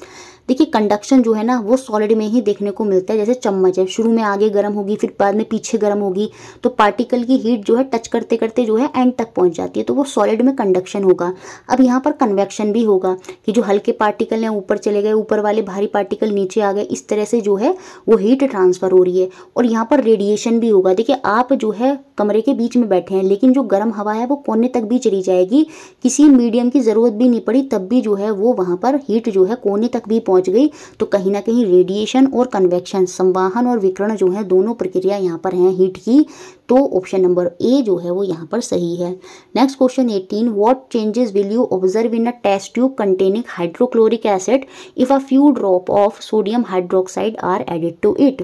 देखिए कंडक्शन जो है ना वो सॉलिड में ही देखने को मिलता है जैसे चम्मच है शुरू में आगे गर्म होगी फिर बाद में पीछे गर्म होगी तो पार्टिकल की हीट जो है टच करते करते जो है एंड तक पहुंच जाती है तो वो सॉलिड में कंडक्शन होगा अब यहाँ पर कन्वेक्शन भी होगा कि जो हल्के पार्टिकल हैं ऊपर चले गए ऊपर वाले भारी पार्टिकल नीचे आ गए इस तरह से जो है वो हीट ट्रांसफ़र हो रही है और यहाँ पर रेडिएशन भी होगा देखिए आप जो है कमरे के बीच में बैठे हैं लेकिन जो गर्म हवा है वो कोने तक भी चली जाएगी किसी मीडियम की ज़रूरत भी नहीं पड़ी तब भी जो है वो वहाँ पर हीट जो है कोने तक भी पहुंच गई तो कहीं ना कहीं रेडिएशन और कन्वेक्शन संवाहन और विकरण जो है दोनों प्रक्रिया यहाँ पर हैं हीट की तो ऑप्शन नंबर ए जो है वो यहाँ पर सही है next question eighteen what changes will you observe in a test tube containing hydrochloric acid if a few drop of sodium hydroxide are added to it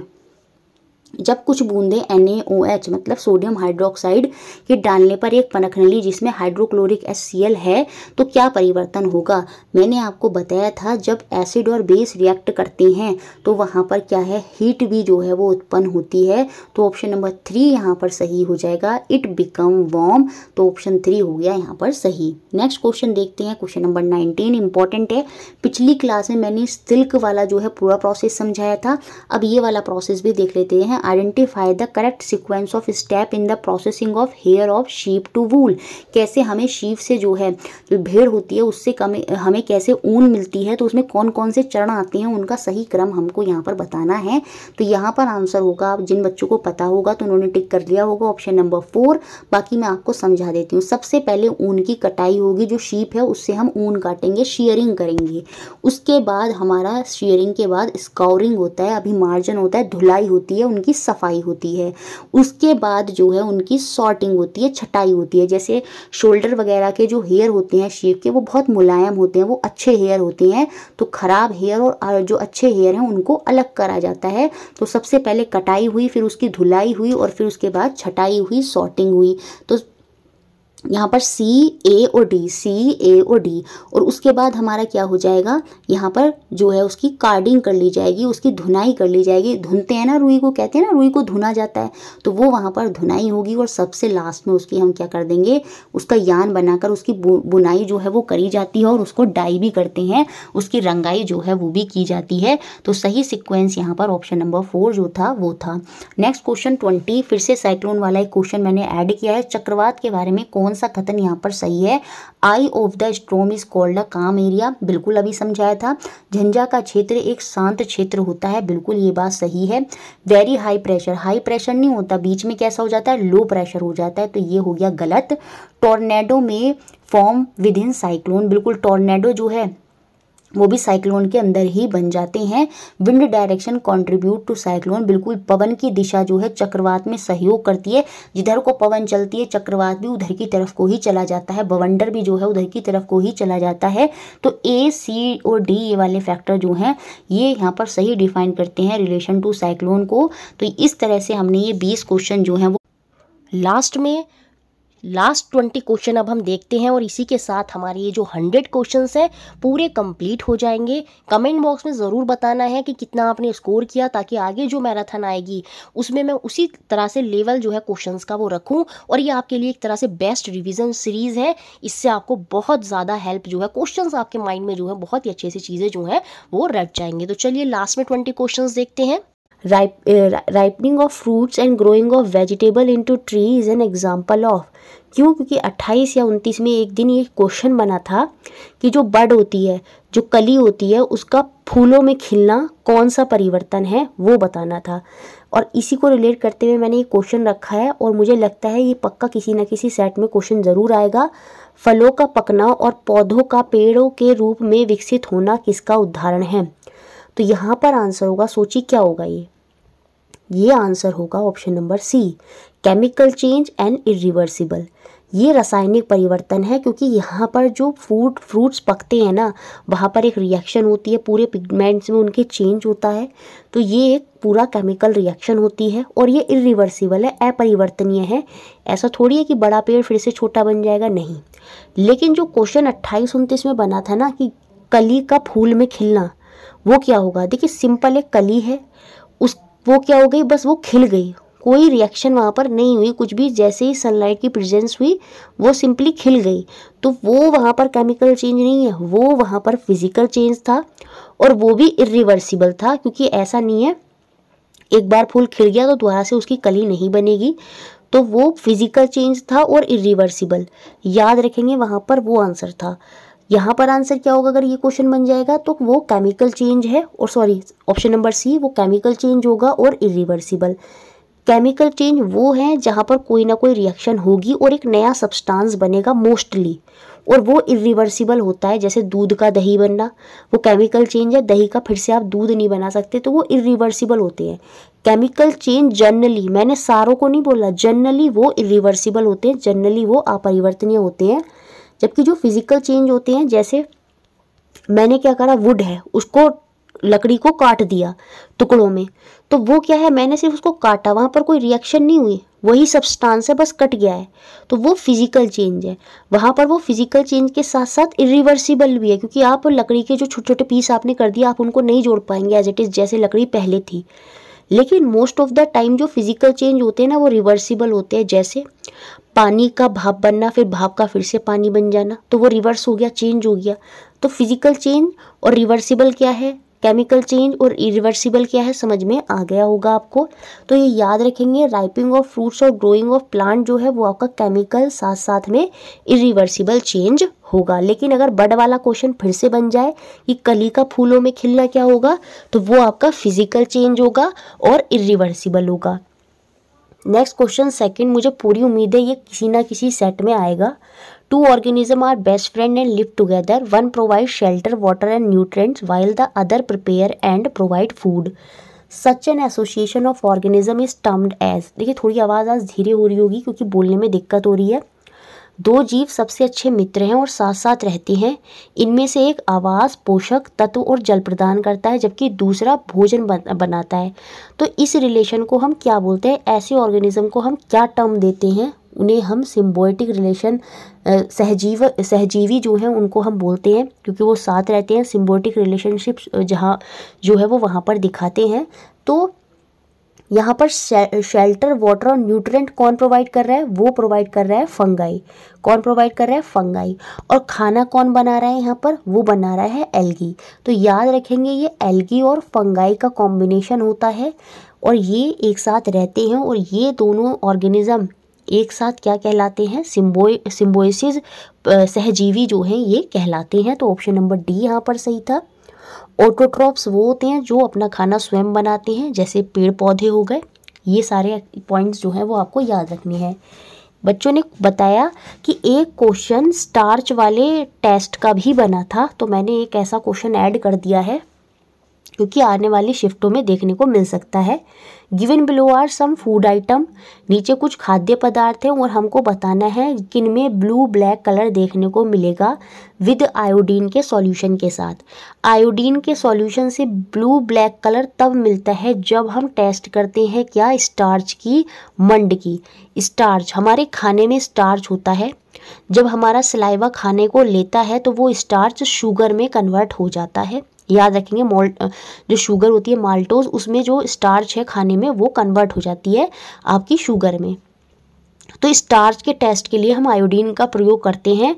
जब कुछ बूंदे NaOH मतलब सोडियम हाइड्रोक्साइड के डालने पर एक पनखनली जिसमें हाइड्रोक्लोरिक HCl है तो क्या परिवर्तन होगा मैंने आपको बताया था जब एसिड और बेस रिएक्ट करते हैं तो वहाँ पर क्या है हीट भी जो है वो उत्पन्न होती है तो ऑप्शन नंबर थ्री यहाँ पर सही हो जाएगा इट बिकम वॉम तो ऑप्शन थ्री हो गया यहाँ पर सही नेक्स्ट क्वेश्चन देखते हैं क्वेश्चन नंबर नाइनटीन इंपॉर्टेंट है पिछली क्लास में मैंने सिल्क वाला जो है पूरा प्रोसेस समझाया था अब ये वाला प्रोसेस भी देख लेते हैं हैं identify the correct sequence of step in the processing of hair of sheep to wool कैसे हमें शीप से जो है जो भेड़ होती है उससे कम हमें कैसे ऊन मिलती है तो उसमें कौन कौन से चरण आते हैं उनका सही क्रम हमको यहाँ पर बताना है तो यहाँ पर आंसर होगा आप जिन बच्चों को पता होगा तो उन्होंने टिक कर लिया होगा ऑप्शन नंबर फोर बाकी मैं आपको समझा देती हूँ सबसे पहले ऊन की कटाई होगी जो शीप है उससे हम ऊन काटेंगे शेयरिंग करेंगे उसके बाद हमारा शेयरिंग के बाद स्काउरिंग होता है अभी मार्जिन होता है धुलाई होती है उनकी की सफाई होती है उसके बाद जो है उनकी सॉर्टिंग होती है छटाई होती है जैसे शोल्डर वगैरह के जो हेयर होते हैं शेप के वो बहुत मुलायम होते हैं वो अच्छे हेयर होते हैं तो ख़राब हेयर और जो अच्छे हेयर हैं उनको अलग करा जाता है तो सबसे पहले कटाई हुई फिर उसकी धुलाई हुई और फिर उसके बाद छटाई हुई सॉर्टिंग हुई तो यहाँ पर सी ए और डी सी ए और डी और उसके बाद हमारा क्या हो जाएगा यहाँ पर जो है उसकी कार्डिंग कर ली जाएगी उसकी धुनाई कर ली जाएगी धुनते हैं ना रुई को कहते हैं ना रुई को धुना जाता है तो वो वहाँ पर धुनाई होगी और सबसे लास्ट में उसकी हम क्या कर देंगे उसका यान बनाकर उसकी बुनाई जो है वो करी जाती है और उसको डाई भी करते हैं उसकी रंगाई जो है वो भी की जाती है तो सही सिक्वेंस यहाँ पर ऑप्शन नंबर फोर जो था वो था नेक्स्ट क्वेश्चन ट्वेंटी फिर से साइक्लोन वाला एक क्वेश्चन मैंने ऐड किया है चक्रवात के बारे में कौन सा कथन यहाँ पर सही है eye of the storm is called a calm area बिल्कुल अभी समझाया था झंझा का क्षेत्र एक शांत क्षेत्र होता है बिल्कुल ये बात सही है very high pressure high pressure नहीं होता बीच में कैसा हो जाता है लो प्रेशर हो जाता है तो ये हो गया गलत टोर्नेडो में फॉर्म विद इन साइक्लोन बिल्कुल टोर्नेडो जो है वो भी साइक्लोन के अंदर ही बन जाते हैं wind direction contribute to cyclone बिल्कुल पवन की दिशा जो है चक्रवात में सहयोग करती है जिधर को पवन चलती है चक्रवात भी उधर की तरफ को ही चला जाता है बवंडर भी जो है उधर की तरफ को ही चला जाता है तो ए सी और डी ये वाले फैक्टर जो हैं ये यहाँ पर सही डिफाइन करते हैं रिलेशन टू साइक्लोन को तो इस तरह से हमने ये बीस क्वेश्चन जो हैं वो लास्ट में लास्ट ट्वेंटी क्वेश्चन अब हम देखते हैं और इसी के साथ हमारे ये जो हंड्रेड क्वेश्चन हैं पूरे कंप्लीट हो जाएंगे कमेंट बॉक्स में ज़रूर बताना है कि कितना आपने स्कोर किया ताकि आगे जो मैराथन आएगी उसमें मैं उसी तरह से लेवल जो है क्वेश्चन का वो रखूँ और ये आपके लिए एक तरह से बेस्ट रिविज़न सीरीज़ है इससे आपको बहुत ज़्यादा हेल्प जो है क्वेश्चन आपके माइंड में जो है बहुत ही अच्छे से चीज़ें जो हैं वो रट जाएंगे तो चलिए लास्ट में ट्वेंटी क्वेश्चन देखते हैं ripening of fruits and growing of vegetable of vegetable tree is an example of क्यों क्योंकि 28 या 29 में एक दिन ये क्वेश्चन बना था कि जो बड होती है जो कली होती है उसका फूलों में खिलना कौन सा परिवर्तन है वो बताना था और इसी को रिलेट करते हुए मैंने ये क्वेश्चन रखा है और मुझे लगता है ये पक्का किसी न किसी सेट में क्वेश्चन ज़रूर आएगा फलों का पकना और पौधों का पेड़ों के रूप में विकसित होना किसका उदाहरण है तो यहाँ पर आंसर होगा सोचिए क्या होगा ये ये आंसर होगा option number C chemical change and irreversible ये रासायनिक परिवर्तन है क्योंकि यहाँ पर जो फूड फ्रूट्स पकते हैं ना वहाँ पर एक रिएक्शन होती है पूरे पिगमेंट्स में उनके चेंज होता है तो ये एक पूरा केमिकल रिएक्शन होती है और ये इरिवर्सिबल है अपरिवर्तनीय है ऐसा थोड़ी है कि बड़ा पेड़ फिर से छोटा बन जाएगा नहीं लेकिन जो क्वेश्चन अट्ठाईस उनतीस में बना था ना कि कली का फूल में खिलना वो क्या होगा देखिए सिंपल एक कली है उस वो क्या हो गई बस वो खिल गई कोई रिएक्शन वहाँ पर नहीं हुई कुछ भी जैसे ही सनलाइट की प्रेजेंस हुई वो सिंपली खिल गई तो वो वहाँ पर केमिकल चेंज नहीं है वो वहाँ पर फिजिकल चेंज था और वो भी इरिवर्सिबल था क्योंकि ऐसा नहीं है एक बार फूल खिल गया तो दोबारा से उसकी कली नहीं बनेगी तो वो फिजिकल चेंज था और इरिवर्सिबल याद रखेंगे वहाँ पर वो आंसर था यहाँ पर आंसर क्या होगा अगर ये क्वेश्चन बन जाएगा तो वो केमिकल चेंज है और सॉरी ऑप्शन नंबर सी वो केमिकल चेंज होगा और इरिवर्सिबल केमिकल चेंज वो है जहाँ पर कोई ना कोई रिएक्शन होगी और एक नया सब्सटेंस बनेगा मोस्टली और वो इरिवर्सिबल होता है जैसे दूध का दही बनना वो केमिकल चेंज है दही का फिर से आप दूध नहीं बना सकते तो वो इरिवर्सिबल होते हैं केमिकल चेंज जनरली मैंने सारों को नहीं बोला जनरली वो इरिवर्सिबल होते हैं जनरली वो अपरिवर्तनीय होते हैं जबकि जो फिज़िकल चेंज होते हैं जैसे मैंने क्या करा वुड है उसको लकड़ी को काट दिया टुकड़ों में तो वो क्या है मैंने सिर्फ उसको काटा वहाँ पर कोई रिएक्शन नहीं हुई वही सब्सटेंस है बस कट गया है तो वो फिज़िकल चेंज है वहाँ पर वो फिज़िकल चेंज के साथ साथ इरिवर्सिबल भी है क्योंकि आप लकड़ी के जो छोटे छोटे पीस आपने कर दिया आप उनको नहीं जोड़ पाएंगे एज इट इज़ जैसे लकड़ी पहले थी लेकिन मोस्ट ऑफ द टाइम जो फिजिकल चेंज होते हैं ना वो रिवर्सिबल होते हैं जैसे पानी का भाप बनना फिर भाप का फिर से पानी बन जाना तो वो रिवर्स हो गया चेंज हो गया तो फिजिकल चेंज और रिवर्सिबल क्या है केमिकल चेंज और इरिवर्सिबल क्या है समझ में आ गया होगा आपको तो ये याद रखेंगे राइपिंग ऑफ फ्रूट्स और ग्रोइंग ऑफ प्लांट जो है वो आपका केमिकल साथ साथ में इरिवर्सिबल चेंज होगा लेकिन अगर बड वाला क्वेश्चन फिर से बन जाए कि कली का फूलों में खिलना क्या होगा तो वो आपका फिजिकल चेंज होगा और इरिवर्सिबल होगा नेक्स्ट क्वेश्चन सेकंड मुझे पूरी उम्मीद है ये किसी ना किसी सेट में आएगा two organism are best friend and live together one provide shelter water and nutrients while the other prepare and provide food such an association of organism is termed as देखिए थोड़ी आवाज़ आज धीरे हो रही होगी क्योंकि बोलने में दिक्कत हो रही है दो जीव सबसे अच्छे मित्र हैं और साथ साथ रहते हैं इनमें से एक आवास पोषक तत्व और जल प्रदान करता है जबकि दूसरा भोजन बनाता है तो इस रिलेशन को हम क्या बोलते हैं ऐसे ऑर्गेनिज्म को हम क्या टर्म देते हैं उन्हें हम सिम्बोटिक रिलेशन सहजीव सहजीवी जो हैं उनको हम बोलते हैं क्योंकि वो साथ रहते हैं सिम्बोटिक रिलेशनशिप्स जहाँ जो है वो वहाँ पर दिखाते हैं तो यहाँ पर शेल्टर वाटर और न्यूट्रेंट कौन प्रोवाइड कर रहा है वो प्रोवाइड कर रहा है फंगाई कौन प्रोवाइड कर रहा है फंगाई और खाना कौन बना रहा है यहाँ पर वो बना रहा है एल्गी तो याद रखेंगे ये एल्गी और फंगाई का कॉम्बिनेशन होता है और ये एक साथ रहते हैं और ये दोनों ऑर्गेनिज़म एक साथ क्या कहलाते हैं सिम्बोय सिम्बोसिस सहजीवी जो हैं ये कहलाते हैं तो ऑप्शन नंबर डी यहाँ पर सही था ऑटोट्रॉप्स वो होते हैं जो अपना खाना स्वयं बनाते हैं जैसे पेड़ पौधे हो गए ये सारे पॉइंट्स जो हैं वो आपको याद रखने हैं बच्चों ने बताया कि एक क्वेश्चन स्टार्च वाले टेस्ट का भी बना था तो मैंने एक ऐसा क्वेश्चन ऐड कर दिया है क्योंकि आने वाली शिफ्टों में देखने को मिल सकता है given below are some food item नीचे कुछ खाद्य पदार्थ हैं और हमको बताना है किन में ब्लू ब्लैक कलर देखने को मिलेगा विद आयोडीन के सॉल्यूशन के साथ आयोडीन के सॉल्यूशन से ब्लू ब्लैक कलर तब मिलता है जब हम टेस्ट करते हैं क्या स्टार्च की मंड की स्टार्च हमारे खाने में स्टार्च होता है जब हमारा सिलाइवा खाने को लेता है तो वो स्टार्च शुगर में कन्वर्ट हो जाता है याद रखेंगे मोल्ट जो शुगर होती है माल्टोज उसमें जो स्टार्च है खाने में वो कन्वर्ट हो जाती है आपकी शुगर में तो स्टार्च के टेस्ट के लिए हम आयोडीन का प्रयोग करते हैं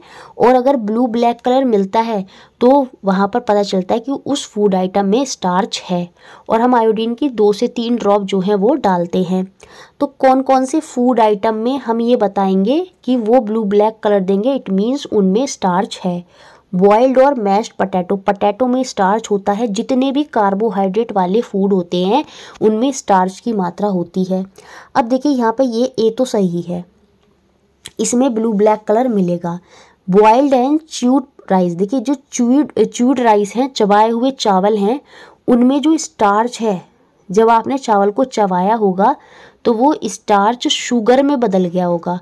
और अगर ब्लू ब्लैक कलर मिलता है तो वहाँ पर पता चलता है कि उस फूड आइटम में स्टार्च है और हम आयोडीन की दो से तीन ड्रॉप जो हैं वो डालते हैं तो कौन कौन से फूड आइटम में हम ये बताएंगे कि वो ब्लू ब्लैक कलर देंगे इट मीन्स उनमें स्टार्च है बॉइल्ड और मैश्ड पटैटो पटैटो में स्टार्च होता है जितने भी कार्बोहाइड्रेट वाले फूड होते हैं उनमें स्टार्च की मात्रा होती है अब देखिए यहाँ पर ये ए तो सही है इसमें ब्लू ब्लैक कलर मिलेगा बॉइल्ड एंड च्यूड राइस देखिए जो च्यूड च्यूड राइस हैं चबाए हुए चावल हैं उनमें जो स्टार्च है जब आपने चावल को चबाया होगा तो वो स्टार्च शुगर में बदल गया होगा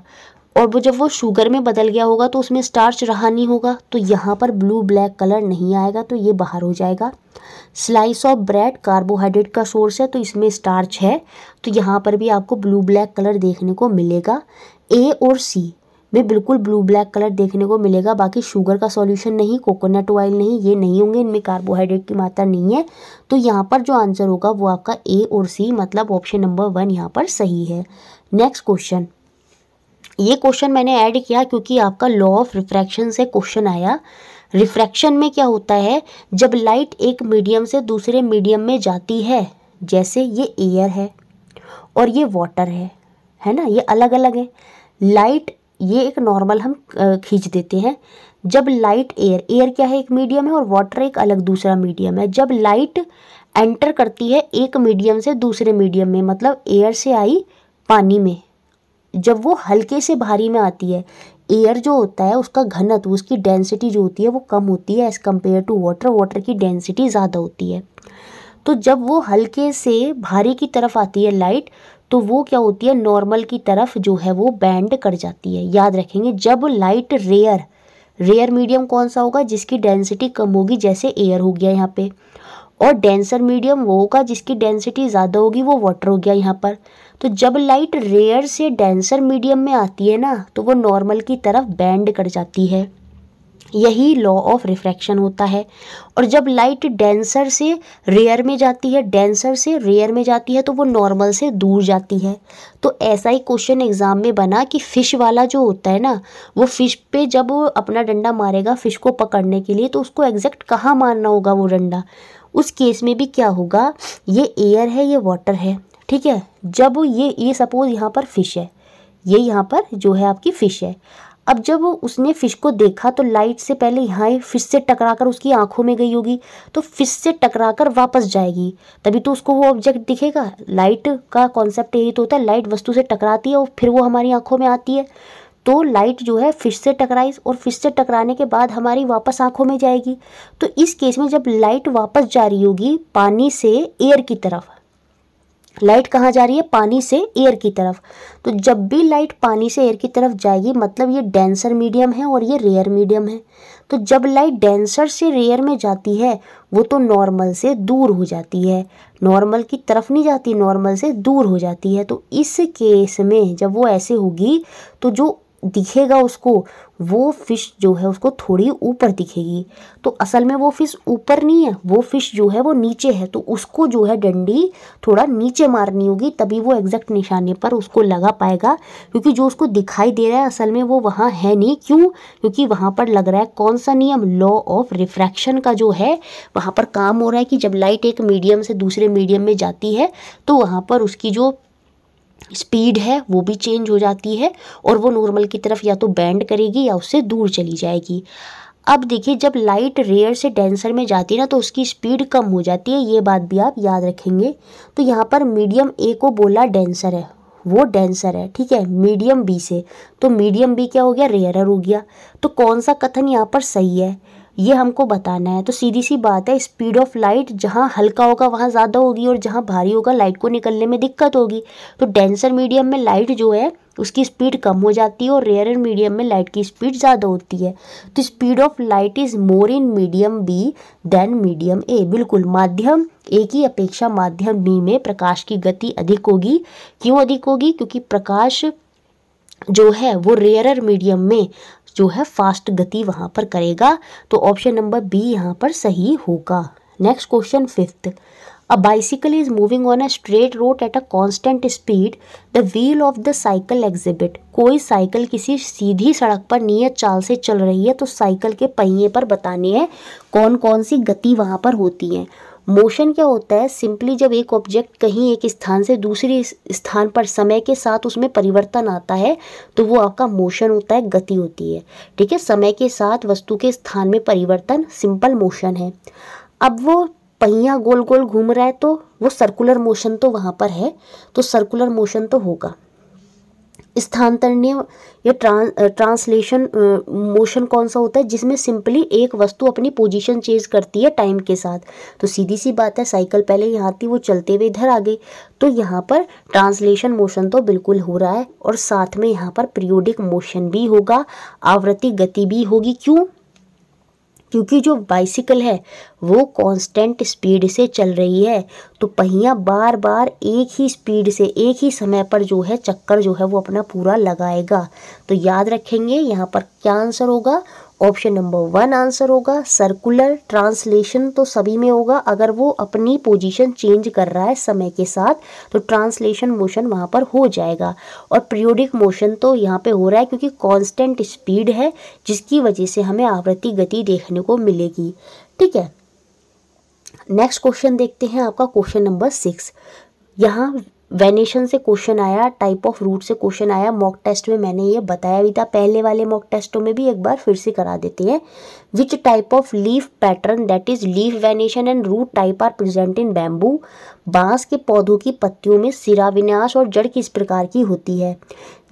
और वो जब वो शुगर में बदल गया होगा तो उसमें स्टार्च रहा नहीं होगा तो यहाँ पर ब्लू ब्लैक कलर नहीं आएगा तो ये बाहर हो जाएगा स्लाइस ऑफ ब्रेड कार्बोहाइड्रेट का सोर्स है तो इसमें स्टार्च है तो यहाँ पर भी आपको ब्लू ब्लैक कलर देखने को मिलेगा ए और सी में बिल्कुल ब्लू ब्लैक कलर देखने को मिलेगा बाकी शुगर का सॉल्यूशन नहीं कोकोनट ऑयल नहीं ये नहीं होंगे इनमें कार्बोहाइड्रेट की मात्रा नहीं है तो यहाँ पर जो आंसर होगा वो आपका ए और सी मतलब ऑप्शन नंबर वन यहाँ पर सही है नेक्स्ट क्वेश्चन ये क्वेश्चन मैंने ऐड किया क्योंकि आपका लॉ ऑफ रिफ्रैक्शन से क्वेश्चन आया रिफ्रैक्शन में क्या होता है जब लाइट एक मीडियम से दूसरे मीडियम में जाती है जैसे ये एयर है और ये वाटर है है ना ये अलग अलग है लाइट ये एक नॉर्मल हम खींच देते हैं जब लाइट एयर एयर क्या है एक मीडियम है और वाटर एक अलग दूसरा मीडियम है जब लाइट एंटर करती है एक मीडियम से दूसरे मीडियम में मतलब एयर से आई पानी में जब वो हल्के से भारी में आती है एयर जो होता है उसका घनत्व उसकी डेंसिटी जो होती है वो कम होती है as compare to water water की डेंसिटी ज़्यादा होती है तो जब वो हल्के से भारी की तरफ आती है लाइट तो वो क्या होती है नॉर्मल की तरफ जो है वो बैंड कर जाती है याद रखेंगे जब लाइट रेयर रेयर मीडियम कौन सा होगा जिसकी डेंसिटी कम होगी जैसे एयर हो गया यहाँ पर और डेंसर मीडियम वो होगा जिसकी डेंसिटी ज़्यादा होगी वो वाटर हो गया यहाँ पर तो जब लाइट रेयर से डेंसर मीडियम में आती है ना तो वो नॉर्मल की तरफ बैंड कर जाती है यही लॉ ऑफ रिफ्रैक्शन होता है और जब लाइट डेंसर से रेयर में जाती है डेंसर से रेयर में जाती है तो वो नॉर्मल से दूर जाती है तो ऐसा ही क्वेश्चन एग्ज़ाम में बना कि फ़िश वाला जो होता है ना वो फ़िश पे जब अपना डंडा मारेगा फ़िश को पकड़ने के लिए तो उसको एग्जैक्ट कहाँ मारना होगा वो डंडा उस केस में भी क्या होगा ये एयर है ये वाटर है ठीक है जब ये ये सपोज यहाँ पर फिश है ये यहाँ पर जो है आपकी फ़िश है अब जब उसने फ़िश को देखा तो लाइट से पहले यहाँ फ़िश से टकरा कर उसकी आंखों में गई होगी तो फ़िश से टकरा कर वापस जाएगी तभी तो उसको वो ऑब्जेक्ट दिखेगा लाइट का कॉन्सेप्ट यही तो होता है लाइट वस्तु से टकराती है और फिर वो हमारी आंखों में आती है तो लाइट जो है फिश से टकराई और फिश से टकराने के बाद हमारी वापस आंखों में जाएगी तो इस केस में जब लाइट वापस जा रही होगी पानी से एयर की तरफ लाइट कहाँ जा रही है पानी से एयर की तरफ तो जब भी लाइट पानी से एयर की तरफ जाएगी मतलब ये डेंसर मीडियम है और ये रेयर मीडियम है तो जब लाइट डेंसर से रेयर में जाती है वो तो नॉर्मल से दूर हो जाती है नॉर्मल की तरफ नहीं जाती नॉर्मल से दूर हो जाती है तो इस केस में जब वो ऐसे होगी तो जो दिखेगा उसको वो फ़िश जो है उसको थोड़ी ऊपर दिखेगी तो असल में वो फ़िश ऊपर नहीं है वो फ़िश जो है वो नीचे है तो उसको जो है डंडी थोड़ा नीचे मारनी होगी तभी वो एग्जैक्ट निशाने पर उसको लगा पाएगा क्योंकि जो उसको दिखाई दे रहा है असल में वो वहाँ है नहीं क्यों क्योंकि वहाँ पर लग रहा है कौन सा नियम लॉ ऑफ रिफ्रैक्शन का जो है वहाँ पर काम हो रहा है कि जब लाइट एक मीडियम से दूसरे मीडियम में जाती है तो वहाँ पर उसकी जो स्पीड है वो भी चेंज हो जाती है और वो नॉर्मल की तरफ या तो बैंड करेगी या उससे दूर चली जाएगी अब देखिए जब लाइट रेयर से डेंसर में जाती है ना तो उसकी स्पीड कम हो जाती है ये बात भी आप याद रखेंगे तो यहाँ पर मीडियम ए को बोला डेंसर है वो डेंसर है ठीक है मीडियम बी से तो मीडियम बी क्या हो गया रेयरर हो गया तो कौन सा कथन यहाँ पर सही है ये हमको बताना है तो सीधी सी बात है स्पीड ऑफ लाइट जहाँ हल्का होगा वहाँ ज़्यादा होगी और जहाँ भारी होगा लाइट को निकलने में दिक्कत होगी तो डेंसर मीडियम में लाइट जो है उसकी स्पीड कम हो जाती है और रेयर मीडियम में लाइट की स्पीड ज़्यादा होती है तो speed of light is more in medium B than medium A बिल्कुल माध्यम ए की अपेक्षा माध्यम बी में प्रकाश की गति अधिक होगी क्यों अधिक होगी क्योंकि प्रकाश जो है वो रेयर मीडियम में जो है फास्ट गति वहाँ पर करेगा तो ऑप्शन नंबर बी यहाँ पर सही होगा next question fifth a bicycle is moving on a straight road at a constant speed the wheel of the cycle exhibit कोई साइकिल किसी सीधी सड़क पर नियत चाल से चल रही है तो साइकिल के पहिए पर बताने हैं कौन कौन सी गति वहाँ पर होती है मोशन क्या होता है सिंपली जब एक ऑब्जेक्ट कहीं एक स्थान से दूसरे स्थान पर समय के साथ उसमें परिवर्तन आता है तो वो आपका मोशन होता है गति होती है ठीक है समय के साथ वस्तु के स्थान में परिवर्तन सिंपल मोशन है अब वो पहिया गोल गोल घूम रहा है तो वो सर्कुलर मोशन तो वहाँ पर है तो सर्कुलर मोशन तो होगा स्थानांतरण या ट्रांस ट्रांसलेशन मोशन कौन सा होता है जिसमें सिंपली एक वस्तु अपनी पोजीशन चेंज करती है टाइम के साथ तो सीधी सी बात है साइकिल पहले यहाँ थी वो चलते हुए इधर आ गई तो यहाँ पर ट्रांसलेशन मोशन तो बिल्कुल हो रहा है और साथ में यहाँ पर पीरियोडिक मोशन भी होगा आवृत्ति गति भी होगी क्यों क्योंकि जो बाइसिकल है वो कांस्टेंट स्पीड से चल रही है तो पहिया बार बार एक ही स्पीड से एक ही समय पर जो है चक्कर जो है वो अपना पूरा लगाएगा तो याद रखेंगे यहाँ पर क्या आंसर होगा ऑप्शन नंबर वन आंसर होगा सर्कुलर ट्रांसलेशन तो सभी में होगा अगर वो अपनी पोजीशन चेंज कर रहा है समय के साथ तो ट्रांसलेशन मोशन वहाँ पर हो जाएगा और पीरियोडिक मोशन तो यहाँ पे हो रहा है क्योंकि कांस्टेंट स्पीड है जिसकी वजह से हमें आवृत्ति गति देखने को मिलेगी ठीक है नेक्स्ट क्वेश्चन देखते हैं आपका क्वेश्चन नंबर सिक्स यहाँ वेनेशन से क्वेश्चन आया टाइप ऑफ रूट से क्वेश्चन आया मॉक टेस्ट में मैंने ये बताया भी था पहले वाले मॉक टेस्टों में भी एक बार फिर से करा देते हैं which type of leaf pattern that is leaf venation and root type are present in bamboo बांस के पौधों की पत्तियों में सिरा विन्यास और जड़ किस प्रकार की होती है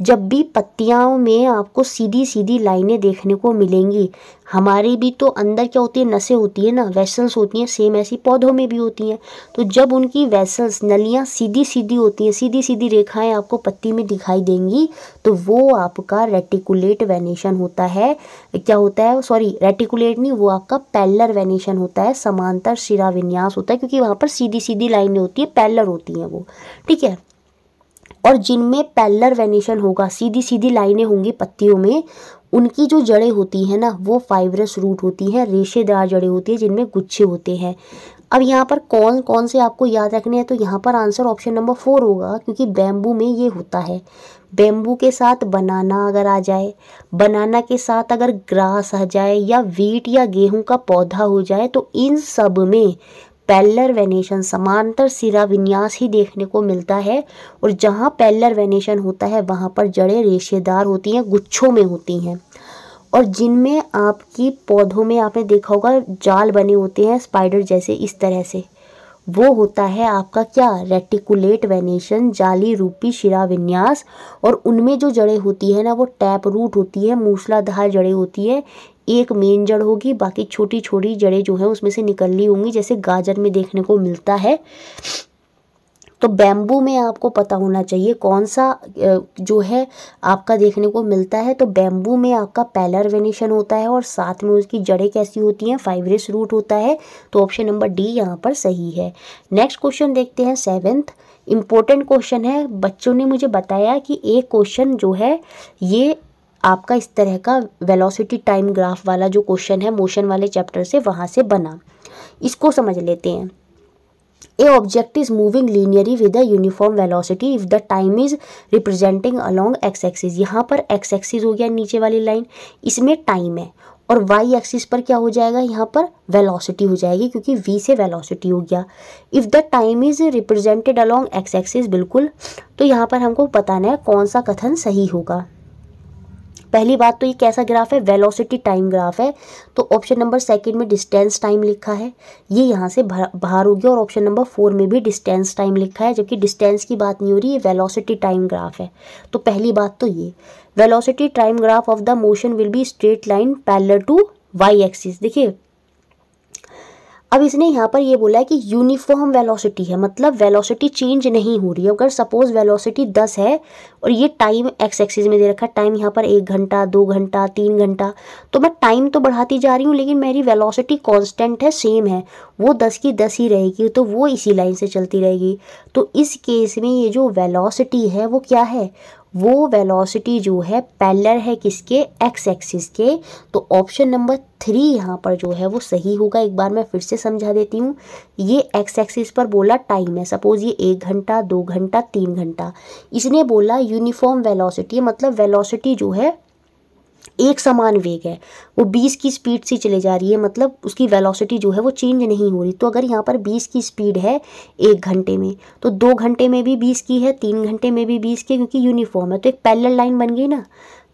जब भी पत्तियों में आपको सीधी सीधी लाइनें देखने को मिलेंगी हमारी भी तो अंदर क्या होती है नसें होती है ना वेसल्स होती हैं सेम ऐसी पौधों में भी होती हैं तो जब उनकी वेसल्स नलियाँ सीधी सीधी होती हैं सीधी सीधी रेखाएं आपको पत्ती में दिखाई देंगी तो वो आपका रेटिकुलेट वेनेशन होता है क्या होता है सॉरी रेटिक सर्कुलेट नहीं वो आपका पैलर वेनेशन होता है समांतर शिरा विन्यास होता है क्योंकि वहाँ पर सीधी सीधी लाइनें होती है पैलर होती हैं वो ठीक है और जिनमें पैलर वेनेशन होगा सीधी सीधी लाइनें होंगी पत्तियों में उनकी जो जड़ें होती हैं ना वो फाइबरस रूट होती हैं रेशेदार जड़ें होती हैं जिनमें गुच्छे होते हैं अब यहाँ पर कौन कौन से आपको याद रखने हैं तो यहाँ पर आंसर ऑप्शन नंबर फोर होगा क्योंकि बैम्बू में ये होता है बेम्बू के साथ बनाना अगर आ जाए बनाना के साथ अगर ग्रास आ जाए या वीट या गेहूं का पौधा हो जाए तो इन सब में पैलर वेनेशन समांतर सिरा विन्यास ही देखने को मिलता है और जहाँ पैलर वेनेशन होता है वहाँ पर जड़ें रेशेदार होती हैं गुच्छों में होती हैं और जिनमें आपकी पौधों में आपने देखा होगा जाल बने होते हैं स्पाइडर जैसे इस तरह से वो होता है आपका क्या रेटिकुलेट वेनेशन जाली रूपी शिरा विन्यास और उनमें जो जड़ें होती है ना वो टैप रूट होती है मूसलाधार जड़ें होती है एक मेन जड़ होगी बाकी छोटी छोटी जड़ें जो है उसमें से निकलनी होंगी जैसे गाजर में देखने को मिलता है तो बैम्बू में आपको पता होना चाहिए कौन सा जो है आपका देखने को मिलता है तो बैम्बू में आपका पैलर वेनेशन होता है और साथ में उसकी जड़ें कैसी होती हैं फाइब्रेस रूट होता है तो ऑप्शन नंबर डी यहाँ पर सही है नेक्स्ट क्वेश्चन देखते हैं सेवेंथ इम्पोर्टेंट क्वेश्चन है बच्चों ने मुझे बताया कि एक क्वेश्चन जो है ये आपका इस तरह का वेलोसिटी टाइम ग्राफ वाला जो क्वेश्चन है मोशन वाले चैप्टर से वहाँ से बना इसको समझ लेते हैं a object is moving linearly with a uniform velocity if the time is representing along X axis यहाँ पर एक्स एक्सिस हो गया नीचे वाली लाइन इसमें टाइम है और वाई एक्सिस पर क्या हो जाएगा यहाँ पर वेलोसिटी हो जाएगी क्योंकि वी से वेलोसिटी हो गया if the time is represented along X axis बिल्कुल तो यहाँ पर हमको बताना है कौन सा कथन सही होगा पहली बात तो ये कैसा ग्राफ है वेलोसिटी टाइम ग्राफ है तो ऑप्शन नंबर सेकंड में डिस्टेंस टाइम लिखा है ये यहाँ से बाहर हो गया और ऑप्शन नंबर फोर में भी डिस्टेंस टाइम लिखा है जबकि डिस्टेंस की बात नहीं हो रही ये वेलोसिटी टाइम ग्राफ है तो पहली बात तो ये velocity time graph of the motion will be straight line parallel to Y axis देखिए अब इसने यहाँ पर ये बोला है कि यूनिफॉर्म वेलोसिटी है मतलब वेलोसिटी चेंज नहीं हो रही है अगर सपोज वेलोसिटी दस है और ये टाइम एक्स एक्सिस में दे रखा है टाइम यहाँ पर एक घंटा दो घंटा तीन घंटा तो मैं टाइम तो बढ़ाती जा रही हूँ लेकिन मेरी वेलोसिटी कांस्टेंट है सेम है वो दस की दस ही रहेगी तो वो इसी लाइन से चलती रहेगी तो इस केस में ये जो वेलासिटी है वो क्या है वो वेलोसिटी जो है पैलर है किसके एक्स एक्सिस के तो ऑप्शन नंबर थ्री यहाँ पर जो है वो सही होगा एक बार मैं फिर से समझा देती हूँ ये एक्स एक्सिस पर बोला टाइम है सपोज ये एक घंटा दो घंटा तीन घंटा इसने बोला यूनिफॉर्म वेलोसिटी मतलब वेलोसिटी जो है एक समान वेग है वो बीस की स्पीड से चले जा रही है मतलब उसकी वेलोसिटी जो है वो चेंज नहीं हो रही तो अगर यहाँ पर बीस की स्पीड है एक घंटे में तो दो घंटे में भी बीस की है तीन घंटे में भी बीस की क्योंकि यूनिफॉर्म है तो एक पैलर लाइन बन गई ना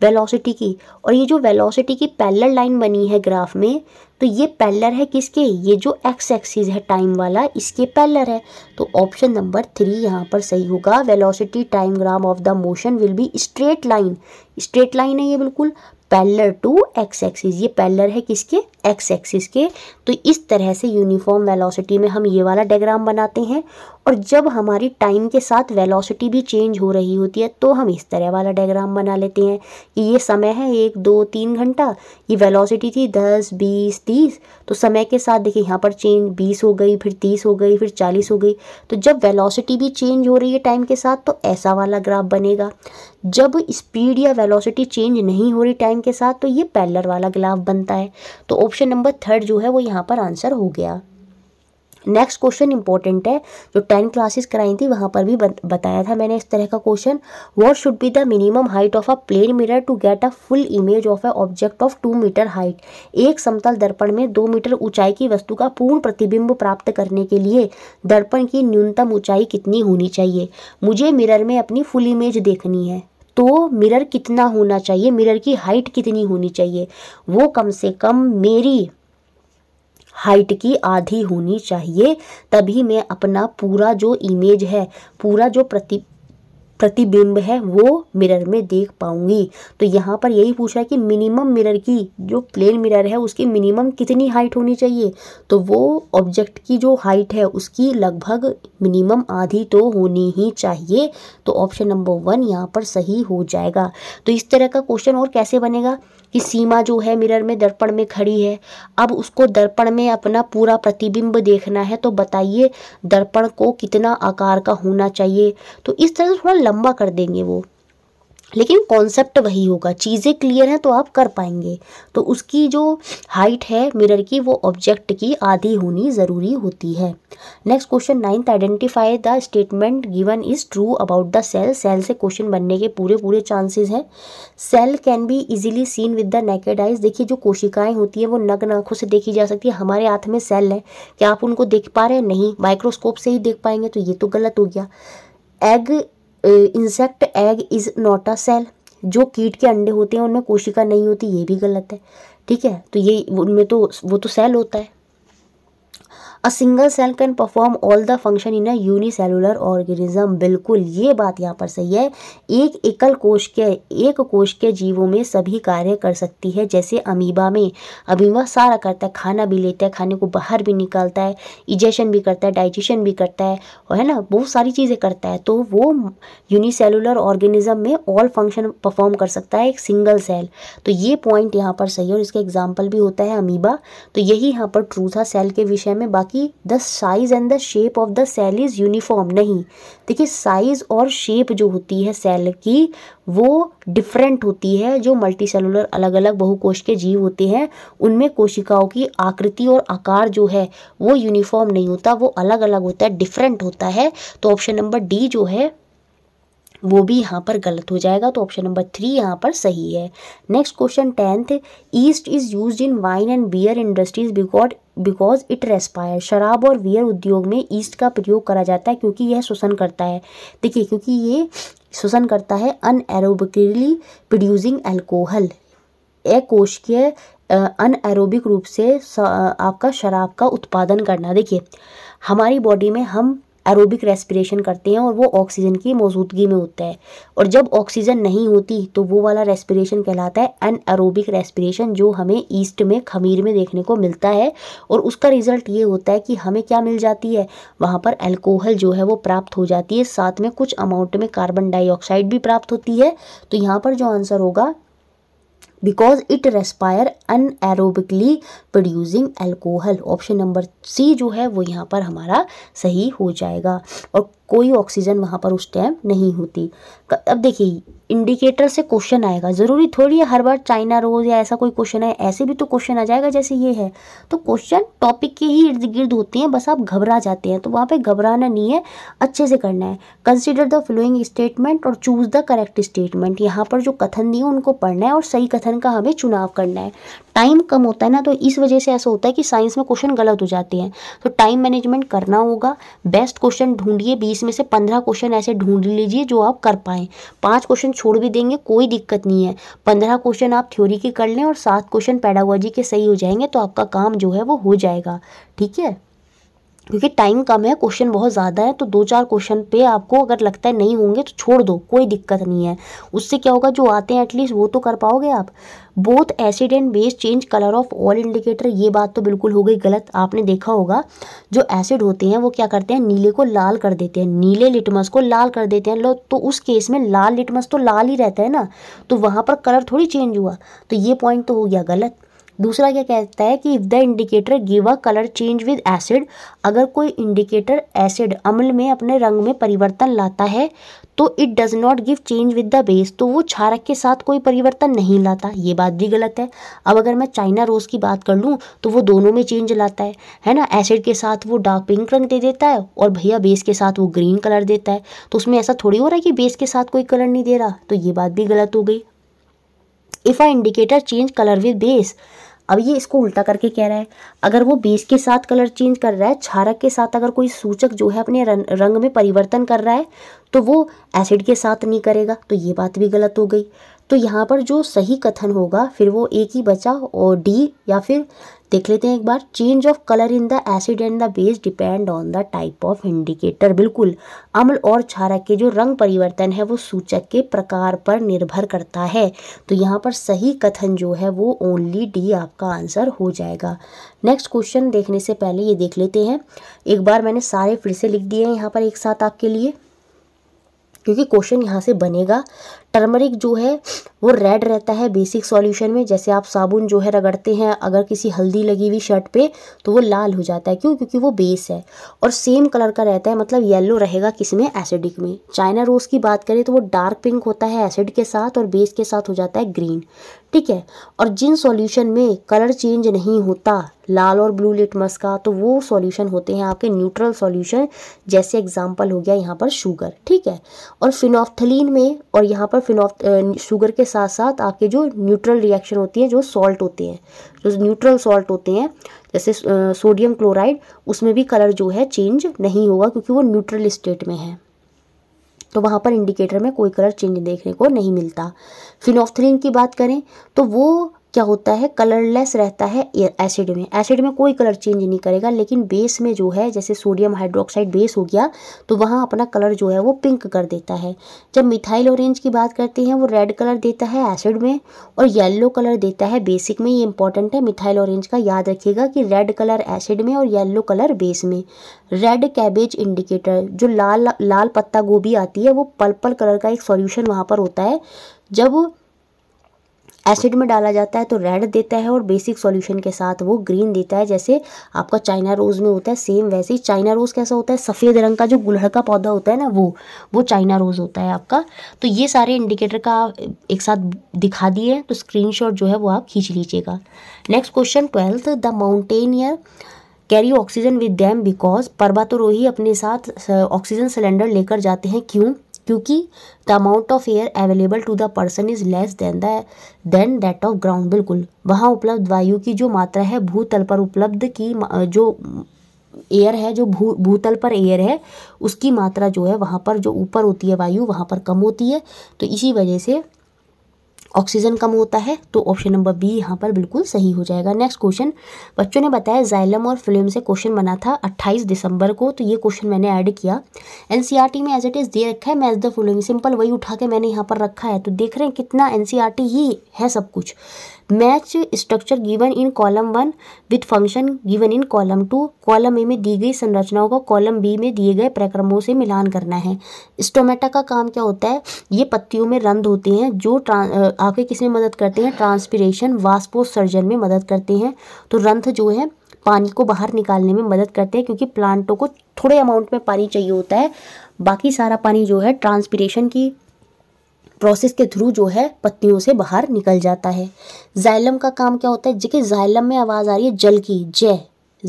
वेलोसिटी की और ये जो वेलोसिटी की पैलर लाइन बनी है ग्राफ में तो ये पैलर है किसके ये जो एक्स एक्सिस है टाइम वाला इसके पैलर है तो ऑप्शन नंबर थ्री यहाँ पर सही होगा velocity time graph of the motion will be straight line straight line है ये बिल्कुल पैलर टू एक्स एक्सिस ये पैलर है किसके एक्स एक्सिस के तो इस तरह से यूनिफॉर्म वेलोसिटी में हम ये वाला डायग्राम बनाते हैं और जब हमारी टाइम के साथ वेलोसिटी भी चेंज हो रही होती है तो हम इस तरह वाला डायग्राम बना लेते हैं कि ये समय है एक दो तीन घंटा ये वेलोसिटी थी दस बीस तीस तो समय के साथ देखिए यहाँ पर चेंज बीस हो गई फिर तीस हो गई फिर चालीस हो गई तो जब वेलोसिटी भी चेंज हो रही है टाइम के साथ तो ऐसा वाला ग्राफ बनेगा जब स्पीड या वेलोसिटी चेंज नहीं हो रही टाइम के साथ तो ये पैलर वाला ग्लाफ बनता है तो ऑप्शन नंबर थर्ड जो है वो यहाँ पर आंसर हो गया नेक्स्ट क्वेश्चन इंपॉर्टेंट है जो टेन क्लासेस कराई थी वहाँ पर भी बताया था मैंने इस तरह का question what should be the minimum height of a plane mirror to get a full image of a object of two metre height एक समतल दर्पण में दो मीटर ऊंचाई की वस्तु का पूर्ण प्रतिबिंब प्राप्त करने के लिए दर्पण की न्यूनतम ऊंचाई कितनी होनी चाहिए मुझे मिरर में अपनी फुल इमेज देखनी है तो मिरर कितना होना चाहिए मिरर की हाइट कितनी होनी चाहिए वो कम से कम मेरी हाइट की आधी होनी चाहिए तभी मैं अपना पूरा जो इमेज है पूरा जो प्रति प्रतिबिंब है वो मिरर में देख पाऊंगी तो यहाँ पर यही पूछा है कि मिनिमम मिरर की जो प्लेन मिरर है उसकी मिनिमम कितनी हाइट होनी चाहिए तो वो ऑब्जेक्ट की जो हाइट है उसकी लगभग मिनिमम आधी तो होनी ही चाहिए तो ऑप्शन नंबर वन यहाँ पर सही हो जाएगा तो इस तरह का क्वेश्चन और कैसे बनेगा कि सीमा जो है मिरर में दर्पण में खड़ी है अब उसको दर्पण में अपना पूरा प्रतिबिंब देखना है तो बताइए दर्पण को कितना आकार का होना चाहिए तो इस तरह थोड़ा लंबा कर देंगे वो लेकिन कॉन्सेप्ट वही होगा चीज़ें क्लियर हैं तो आप कर पाएंगे तो उसकी जो हाइट है मिरर की वो ऑब्जेक्ट की आधी होनी ज़रूरी होती है next question ninth identify the statement given is true about the cell cell से क्वेश्चन बनने के पूरे पूरे चांसेस हैं cell can be easily seen with the naked eyes देखिए जो कोशिकाएं होती हैं वो नग्न नाखों से देखी जा सकती है हमारे हाथ में सेल है क्या आप उनको देख पा रहे हैं नहीं माइक्रोस्कोप से ही देख पाएंगे तो ये तो गलत हो गया egg insect egg is not a cell जो कीट के अंडे होते हैं उनमें कोशिका नहीं होती ये भी गलत है ठीक है तो ये उनमें तो वो तो सेल होता है a single cell can perform all the function in a unicellular organism बिल्कुल ये बात यहाँ पर सही है एक एकल कोश के एक कोश के जीवों में सभी कार्य कर सकती है जैसे अमीबा में अमीबा सारा करता है खाना भी लेता है खाने को बाहर भी निकालता है इजेशन भी करता है डाइजेशन भी करता है और है ना बहुत सारी चीज़ें करता है तो वो यूनिसेलुलर ऑर्गेनिज्म में ऑल फंक्शन परफॉर्म कर सकता है एक सिंगल सेल तो ये पॉइंट यहाँ पर सही है और इसका एग्जाम्पल भी होता है अमीबा तो यही यहाँ पर ट्रू था सेल के विषय में बाकी कि the size and the shape of the cell is uniform नहीं देखिए साइज़ और शेप जो होती है सेल की वो डिफरेंट होती है जो मल्टी सेलुलर अलग अलग बहुकोश के जीव होते हैं उनमें कोशिकाओं की आकृति और आकार जो है वो यूनिफॉर्म नहीं होता वो अलग अलग होता है डिफरेंट होता है तो ऑप्शन नंबर डी जो है वो भी यहाँ पर गलत हो जाएगा तो ऑप्शन नंबर थ्री यहाँ पर सही है next question tenth yeast is use in wine and beer industries because because it respire शराब और बियर उद्योग में ईस्ट का प्रयोग करा जाता है क्योंकि यह शोषण करता है देखिए क्योंकि ये श्वसन करता है एरोबिकली प्रोड्यूसिंग एल्कोहल यह अन एरोबिक रूप से आपका शराब का उत्पादन करना देखिए हमारी बॉडी में हम एरोबिक रेस्पिरेशन करते हैं और वो ऑक्सीजन की मौजूदगी में होता है और जब ऑक्सीजन नहीं होती तो वो वाला रेस्पिरेशन कहलाता है अन एरोबिक रेस्पिरेशन जो हमें ईस्ट में खमीर में देखने को मिलता है और उसका रिज़ल्ट ये होता है कि हमें क्या मिल जाती है वहाँ पर एल्कोहल जो है वो प्राप्त हो जाती है साथ में कुछ अमाउंट में कार्बन डाइऑक्साइड भी प्राप्त होती है तो यहाँ पर जो आंसर होगा because it respire anaerobically producing alcohol option number C जो है वो यहाँ पर हमारा सही हो जाएगा और कोई ऑक्सीजन वहाँ पर उस टाइम नहीं होती अब देखिए इंडिकेटर से क्वेश्चन आएगा ज़रूरी थोड़ी है हर बार चाइना रोज़ या ऐसा कोई क्वेश्चन है ऐसे भी तो क्वेश्चन आ जाएगा जैसे ये है तो क्वेश्चन टॉपिक के ही इर्द गिर्द होते हैं बस आप घबरा जाते हैं तो वहाँ पे घबराना नहीं है अच्छे से करना है कंसिडर द फ्लोइंग स्टेटमेंट और चूज़ द करेक्ट स्टेटमेंट यहाँ पर जो कथन दिए उनको पढ़ना है और सही कथन का हमें चुनाव करना है टाइम कम होता है ना तो इस वजह से ऐसा होता है कि साइंस में क्वेश्चन गलत हो जाते हैं तो टाइम मैनेजमेंट करना होगा बेस्ट क्वेश्चन ढूंढिए बीस में से पंद्रह क्वेश्चन ऐसे ढूंढ लीजिए जो आप कर पाएँ पाँच क्वेश्चन छोड़ भी देंगे कोई दिक्कत नहीं है पंद्रह क्वेश्चन आप थ्योरी के कर लें और सात क्वेश्चन पैडागोजी के सही हो जाएंगे तो आपका काम जो है वो हो जाएगा ठीक है क्योंकि टाइम कम है क्वेश्चन बहुत ज़्यादा है तो दो चार क्वेश्चन पे आपको अगर लगता है नहीं होंगे तो छोड़ दो कोई दिक्कत नहीं है उससे क्या होगा जो आते हैं एटलीस्ट वो तो कर पाओगे आप both acid and base change colour of all indicator ये बात तो बिल्कुल हो गई गलत आपने देखा होगा जो एसिड होते हैं वो क्या करते हैं नीले को लाल कर देते हैं नीले लिटमस को लाल कर देते हैं लो तो उस केस में लाल लिटमस तो लाल ही रहता है ना तो वहाँ पर कलर थोड़ी चेंज हुआ तो ये पॉइंट तो हो गया गलत दूसरा क्या कहता है कि if the indicator give a colour change with acid अगर कोई इंडिकेटर एसिड अम्ल में अपने रंग में परिवर्तन लाता है तो it does not give change with the base तो वो छारक के साथ कोई परिवर्तन नहीं लाता ये बात भी गलत है अब अगर मैं चाइना रोज़ की बात कर लूँ तो वो दोनों में चेंज लाता है है ना एसिड के साथ वो डार्क पिंक रंग दे देता है और भैया बेस के साथ वो ग्रीन कलर देता है तो उसमें ऐसा थोड़ी हो रहा है कि बेस के साथ कोई कलर नहीं दे रहा तो ये बात भी गलत हो गई if I indicator change colour with base अब ये इसको उल्टा करके कह रहा है अगर वो बेस के साथ कलर चेंज कर रहा है क्षारक के साथ अगर कोई सूचक जो है अपने रंग में परिवर्तन कर रहा है तो वो एसिड के साथ नहीं करेगा तो ये बात भी गलत हो गई तो यहाँ पर जो सही कथन होगा फिर वो एक ही बचा और डी या फिर देख लेते हैं एक बार change of colour in the acid and the base depend on the type of indicator बिल्कुल अम्ल और क्षारक के जो रंग परिवर्तन है वो सूचक के प्रकार पर निर्भर करता है तो यहाँ पर सही कथन जो है वो ओनली डी आपका आंसर हो जाएगा नेक्स्ट क्वेश्चन देखने से पहले ये देख लेते हैं एक बार मैंने सारे फिर से लिख दिए हैं यहाँ पर एक साथ आपके लिए क्योंकि क्वेश्चन यहाँ से बनेगा टर्मरिक जो है वो रेड रहता है बेसिक सॉल्यूशन में जैसे आप साबुन जो है रगड़ते हैं अगर किसी हल्दी लगी हुई शर्ट पे तो वो लाल हो जाता है क्यों क्योंकि वो बेस है और सेम कलर का रहता है मतलब येलो रहेगा किस में एसिडिक में चाइना रोज़ की बात करें तो वो डार्क पिंक होता है एसिड के साथ और बेस के साथ हो जाता है ग्रीन ठीक है और जिन सॉल्यूशन में कलर चेंज नहीं होता लाल और ब्लू लिटमस का तो वो सॉल्यूशन होते हैं आपके न्यूट्रल सॉल्यूशन जैसे एग्जांपल हो गया यहाँ पर शुगर ठीक है और फिनॉफ्थलीन में और यहाँ पर फिनॉफ शुगर uh, के साथ साथ आपके जो न्यूट्रल रिएक्शन होती है जो सॉल्ट होते हैं जो न्यूट्रल सॉल्ट होते हैं जैसे सोडियम क्लोराइड उसमें भी कलर जो है चेंज नहीं होगा क्योंकि वो न्यूट्रल स्टेट में है तो वहाँ पर इंडिकेटर में कोई कलर चेंज देखने को नहीं मिलता फिनोफ्थलिन की बात करें तो वो क्या होता है कलरलेस रहता है एसिड में एसिड में कोई कलर चेंज नहीं करेगा लेकिन बेस में जो है जैसे सोडियम हाइड्रोक्साइड बेस हो गया तो वहाँ अपना कलर जो है वो पिंक कर देता है जब मिथाइल ऑरेंज की बात करते हैं वो रेड कलर देता है एसिड में और येलो कलर देता है बेसिक में ये इंपॉर्टेंट है मिथाइल ऑरेंज का याद रखिएगा कि रेड कलर एसिड में और येल्लो कलर बेस में रेड कैबेज इंडिकेटर जो लाल लाल पत्ता गोभी आती है वो पर्पल कलर का एक सॉल्यूशन वहाँ पर होता है जब एसिड में डाला जाता है तो रेड देता है और बेसिक सॉल्यूशन के साथ वो ग्रीन देता है जैसे आपका चाइना रोज़ में होता है सेम वैसे ही चाइना रोज़ कैसा होता है सफ़ेद रंग का जो गुलहड़ का पौधा होता है ना वो वो चाइना रोज़ होता है आपका तो ये सारे इंडिकेटर का एक साथ दिखा दिए तो स्क्रीन जो है वो आप खींच लीजिएगा next question twelfth the mountaineer carry oxygen with them because पर्वतारोही अपने साथ ऑक्सीजन सिलेंडर लेकर जाते हैं क्यों क्योंकि the amount of air available to the person is less than the than that of ground बिल्कुल वहाँ उपलब्ध वायु की जो मात्रा है भूतल पर उपलब्ध की जो एयर है जो भू भूतल पर एयर है उसकी मात्रा जो है वहाँ पर जो ऊपर होती है वायु वहाँ पर कम होती है तो इसी वजह से ऑक्सीजन कम होता है तो ऑप्शन नंबर बी यहाँ पर बिल्कुल सही हो जाएगा नेक्स्ट क्वेश्चन बच्चों ने बताया जाइलम और फिल्म से क्वेश्चन बना था अट्ठाईस दिसंबर को तो ये क्वेश्चन मैंने ऐड किया एन e में एज इट इज़ दे रखा है मैच द फॉलोइंग सिंपल वही उठा के मैंने यहाँ पर रखा है तो देख रहे हैं कितना एन e ही है सब कुछ match structure given in column one with function given in column two column A में दी गई संरचनाओं को कॉलम बी में दिए गए प्रक्रमों से मिलान करना है स्टोमेटा का काम क्या होता है ये पत्तियों में रंध होते हैं जो आपके किस में मदद करते हैं ट्रांसपिरेशन वास्पोसर्जन में मदद करते हैं तो रंध जो है पानी को बाहर निकालने में मदद करते हैं क्योंकि प्लांटों को थोड़े अमाउंट में पानी चाहिए होता है बाकी सारा पानी जो है ट्रांसपिरेशन की प्रोसेस के थ्रू जो है पत्तियों से बाहर निकल जाता है जाइलम का काम क्या होता है देखिए जाइलम में आवाज़ आ रही है जल की जय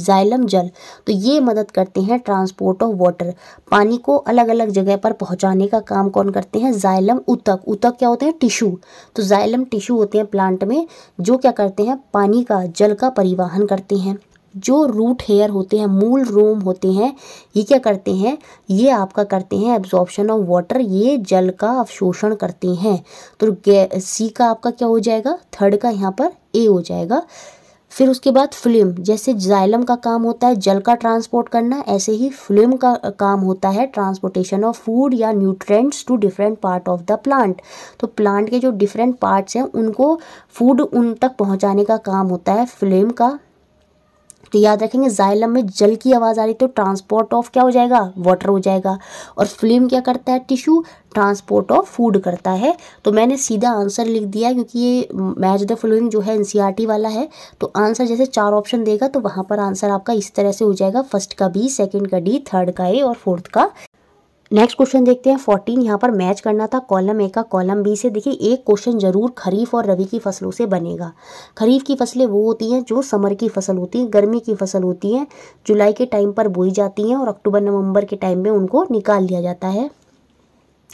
जाइलम जल तो ये मदद करते हैं ट्रांसपोर्ट ऑफ वाटर पानी को अलग अलग जगह पर पहुंचाने का काम कौन करते हैं जाइलम उतक उतक क्या होते हैं टिशू तो जाइलम टिशू होते हैं प्लांट में जो क्या करते हैं पानी का जल का परिवहन करते हैं जो रूट हेयर होते हैं मूल रोम होते हैं ये क्या करते हैं ये आपका करते हैं एब्जॉर्प्शन ऑफ वाटर ये जल का अवशोषण करते हैं तो सी का आपका क्या हो जाएगा थर्ड का यहाँ पर ए हो जाएगा फिर उसके बाद फ्लिम जैसे जाइलम का काम होता है जल का ट्रांसपोर्ट करना ऐसे ही फिल्म का काम होता है ट्रांसपोर्टेशन ऑफ फूड या nutrients to different part of the plant तो प्लांट के जो डिफरेंट पार्ट्स हैं उनको फूड उन तक पहुंचाने का काम होता है फिल्म का तो याद रखेंगे जाइलम में जल की आवाज़ आ रही तो ट्रांसपोर्ट ऑफ क्या हो जाएगा वाटर हो जाएगा और फ्लेम क्या करता है टिश्यू ट्रांसपोर्ट ऑफ फूड करता है तो मैंने सीधा आंसर लिख दिया क्योंकि ये मैच द फ्लोइंग जो है एनसीईआरटी e वाला है तो आंसर जैसे चार ऑप्शन देगा तो वहाँ पर आंसर आपका इस तरह से हो जाएगा फर्स्ट का बी सेकेंड का डी थर्ड का ए और फोर्थ का नेक्स्ट क्वेश्चन देखते हैं फोर्टीन यहाँ पर मैच करना था कॉलम ए का कॉलम बी से देखिए एक क्वेश्चन जरूर खरीफ और रबी की फसलों से बनेगा खरीफ की फसलें वो होती हैं जो समर की फसल होती हैं गर्मी की फसल होती हैं जुलाई के टाइम पर बोई जाती हैं और अक्टूबर नवंबर के टाइम में उनको निकाल लिया जाता है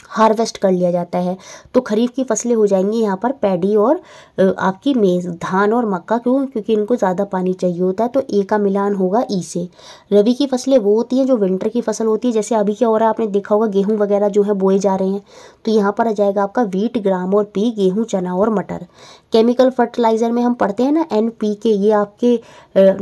हार्वेस्ट कर लिया जाता है तो खरीफ की फसलें हो जाएंगी यहाँ पर पैडी और आपकी मेज धान और मक्का क्यों क्योंकि इनको ज़्यादा पानी चाहिए होता है तो ए का मिलान होगा ई से रबी की फसलें वो होती हैं जो विंटर की फसल होती है जैसे अभी क्या हो रहा है आपने देखा होगा गेहूँ वगैरह जो है बोए जा रहे हैं तो यहाँ पर आ जाएगा आपका वीट ग्राम और पी गेहूँ चना और मटर केमिकल फर्टिलाइज़र में हम पढ़ते हैं ना एन पी के ये आपके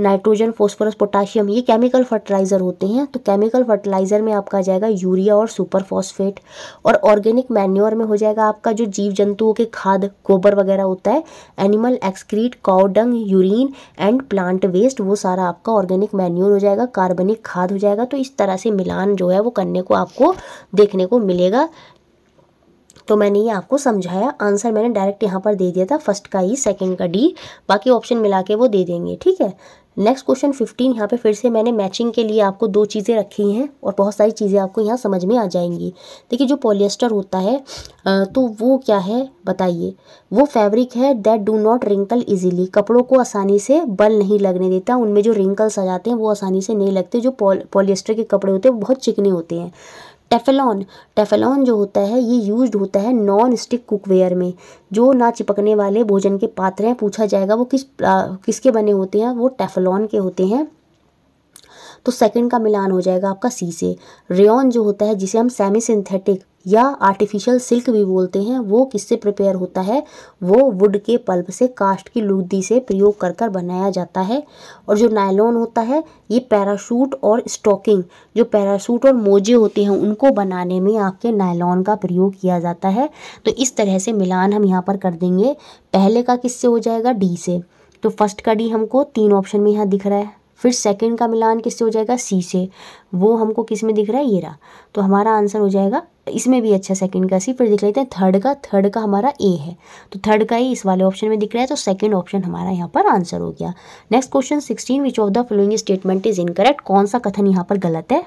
नाइट्रोजन फॉस्फोरस पोटाशियम ये केमिकल फर्टिलाइज़र होते हैं तो केमिकल फर्टिलाइज़र में आपका आ जाएगा यूरिया और सुपर फॉस्फेट और ऑर्गेनिक मैन्योर में हो जाएगा आपका जो जीव जंतुओं के खाद गोबर वगैरह होता है animal excreta cow dung urine and plant waste वो सारा आपका ऑर्गेनिक मैन्योर हो जाएगा कार्बनिक खाद हो जाएगा तो इस तरह से मिलान जो है वो करने को आपको देखने को मिलेगा तो मैंने ये आपको समझाया आंसर मैंने डायरेक्ट यहाँ पर दे दिया था फर्स्ट का ई सेकेंड का डी बाकी ऑप्शन मिला के वो दे देंगे ठीक है नेक्स्ट क्वेश्चन फिफ्टीन यहाँ पे फिर से मैंने मैचिंग के लिए आपको दो चीज़ें रखी हैं और बहुत सारी चीज़ें आपको यहाँ समझ में आ जाएंगी देखिए जो पॉलिएस्टर होता है तो वो क्या है बताइए वो फैब्रिक है that do not wrinkle easily कपड़ों को आसानी से बल नहीं लगने देता उनमें जो रिंकल्स आ जाते हैं वो आसानी से नहीं लगते जो पॉलिएस्टर के कपड़े होते हैं वो बहुत चिकने होते हैं टेफेलॉन टेफेलॉन जो होता है ये यूज होता है नॉन स्टिक कुकवेयर में जो ना चिपकने वाले भोजन के पात्र हैं पूछा जाएगा वो किस आ, किसके बने होते हैं वो टेफेलॉन के होते हैं तो सेकंड का मिलान हो जाएगा आपका सी से रेन जो होता है जिसे हम सेमी सिंथेटिक या आर्टिफिशियल सिल्क भी बोलते हैं वो किससे प्रिपेयर होता है वो वुड के पल्प से कास्ट की लुगदी से प्रयोग कर कर बनाया जाता है और जो नायलॉन होता है ये पैराशूट और स्टॉकिंग जो पैराशूट और मोजे होते हैं उनको बनाने में आपके नायलॉन का प्रयोग किया जाता है तो इस तरह से मिलान हम यहाँ पर कर देंगे पहले का किससे हो जाएगा डी से तो फर्स्ट का डी हमको तीन ऑप्शन में यहाँ दिख रहा है फिर सेकेंड का मिलान किससे हो जाएगा सी से वो हमको किस में दिख रहा है ये रहा तो हमारा आंसर हो जाएगा इसमें भी अच्छा सेकंड का सी फिर दिख लेते हैं थर्ड का थर्ड का हमारा ए है तो थर्ड का ही इस वाले ऑप्शन में दिख रहा है तो सेकंड ऑप्शन हमारा यहाँ पर आंसर हो गया next question sixteen which of the following statement is incorrect कौन सा कथन यहाँ पर गलत है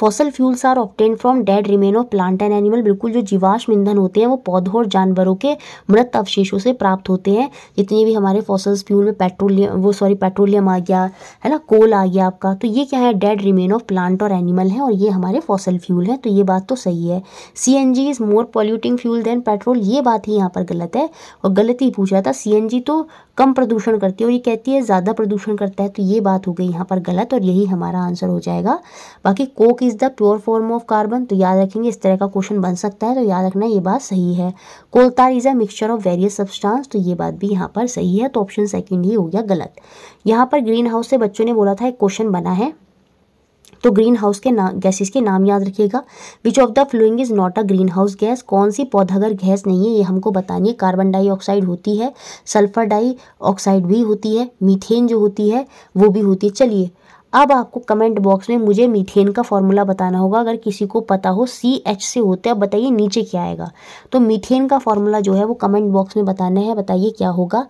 fossil fuels are obtain from dead remain of plant and animal बिल्कुल जो जीवाश्म ईंधन होते हैं वो पौधों और जानवरों के मृत अवशेषों से प्राप्त होते हैं जितने भी हमारे फॉसल्स फ्यूल में पेट्रोलियम वो सॉरी पेट्रोलियम आ गया है ना कोल आ गया आपका तो ये क्या है डेड रिमेन ऑफ प्लांट और एनिमल है और ये हमारे फॉसल फ्यूल है तो ये बात तो सही है C N G is more polluting fuel than petrol ये बात ही यहाँ पर गलत है और गलत ही पूछा था सी एन जी तो कम प्रदूषण करती है और ये कहती है ज़्यादा प्रदूषण करता है तो ये बात हो गई यहाँ पर गलत और यही हमारा आंसर हो जाएगा बाकी coke is the pure form of carbon तो याद रखेंगे इस तरह का क्वेश्चन बन सकता है तो याद रखना ये बात सही है coal tar is a mixture of various substance तो ये बात भी यहाँ पर सही है तो ऑप्शन सेकेंड ही हो गया गलत यहाँ पर ग्रीन हाउस से बच्चों ने बोला था एक क्वेश्चन बना है तो ग्रीन हाउस के ना गैसेस के नाम याद रखिएगा which of the following is not a greenhouse gas कौन सी पौधागर गैस नहीं है ये हमको बतानी है कार्बन डाइऑक्साइड होती है सल्फर डाइऑक्साइड भी होती है मीथेन जो होती है वो भी होती है चलिए अब आपको कमेंट बॉक्स में मुझे मीथेन का फॉर्मूला बताना होगा अगर किसी को पता हो सी एच से होते हैं बताइए नीचे क्या आएगा तो मीथेन का फॉर्मूला जो है वो कमेंट बॉक्स में बताना है बताइए क्या होगा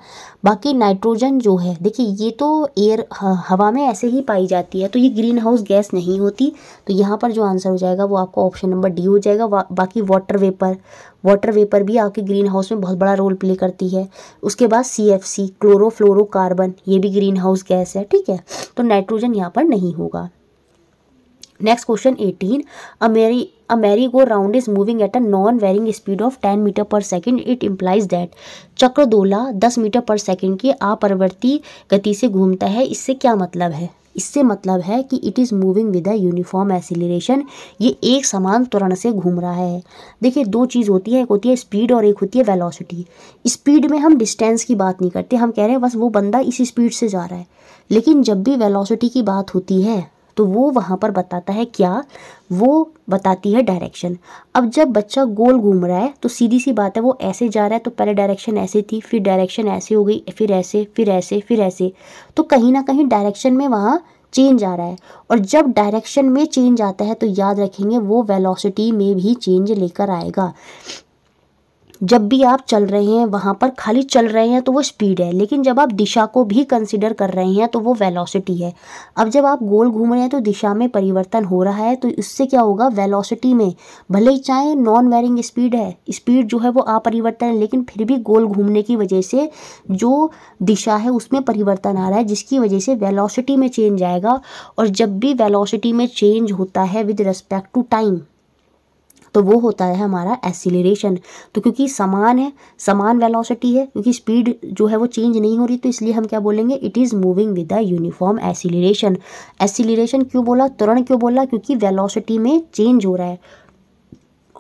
बाकी नाइट्रोजन जो है देखिए ये तो एयर हवा में ऐसे ही पाई जाती है तो ये ग्रीन हाउस गैस नहीं होती तो यहाँ पर जो आंसर हो जाएगा वो आपको ऑप्शन नंबर डी हो जाएगा बाकी वाटर वेपर वाटर वेपर भी आपके ग्रीन हाउस में बहुत बड़ा रोल प्ले करती है उसके बाद सी एफ सी क्लोरोफ्लोरोकार्बन ये भी ग्रीन हाउस गैस है ठीक है तो नाइट्रोजन यहाँ पर नहीं होगा next question eighteen a merry a merry go round is moving at a non varying speed of ten metre per second it implies that that चक्रदोला दस मीटर पर सेकेंड की अपरिवर्ती गति से घूमता है इससे क्या मतलब है इससे मतलब है कि it is moving with a uniform acceleration ये एक समान त्वरण से घूम रहा है देखिए दो चीज़ होती है एक होती है स्पीड और एक होती है वेलोसिटी स्पीड में हम डिस्टेंस की बात नहीं करते हम कह रहे हैं बस वो बंदा इसी स्पीड से जा रहा है लेकिन जब भी वेलोसिटी की बात होती है तो वो वहाँ पर बताता है क्या वो बताती है डायरेक्शन अब जब बच्चा गोल घूम रहा है तो सीधी सी बात है वो ऐसे जा रहा है तो पहले डायरेक्शन ऐसे थी फिर डायरेक्शन ऐसे हो गई फिर ऐसे फिर ऐसे फिर ऐसे तो कहीं ना कहीं डायरेक्शन में वहाँ चेंज आ रहा है और जब डायरेक्शन में चेंज आता है तो याद रखेंगे वो वेलोसिटी में भी चेंज लेकर आएगा जब भी आप चल रहे हैं वहाँ पर खाली चल रहे हैं तो वो स्पीड है लेकिन जब आप दिशा को भी कंसिडर कर रहे हैं तो वो वेलोसिटी है अब जब आप गोल घूम रहे हैं तो दिशा में परिवर्तन हो रहा है तो इससे क्या होगा वेलोसिटी में भले ही चाहे नॉन वेरिंग स्पीड है स्पीड जो है वो अपरिवर्तन है लेकिन फिर भी गोल घूमने की वजह से जो दिशा है उसमें परिवर्तन आ रहा है जिसकी वजह से वेलासिटी में चेंज आएगा और जब भी वेलासिटी में चेंज होता है विद रिस्पेक्ट टू टाइम तो वो होता है हमारा एसिलेशन तो क्योंकि समान है समान वेलोसिटी है क्योंकि स्पीड जो है वो चेंज नहीं हो रही तो इसलिए हम क्या बोलेंगे it is moving with the uniform acceleration acceleration क्यों बोला तुरंत क्यों बोला क्योंकि वेलोसिटी में चेंज हो रहा है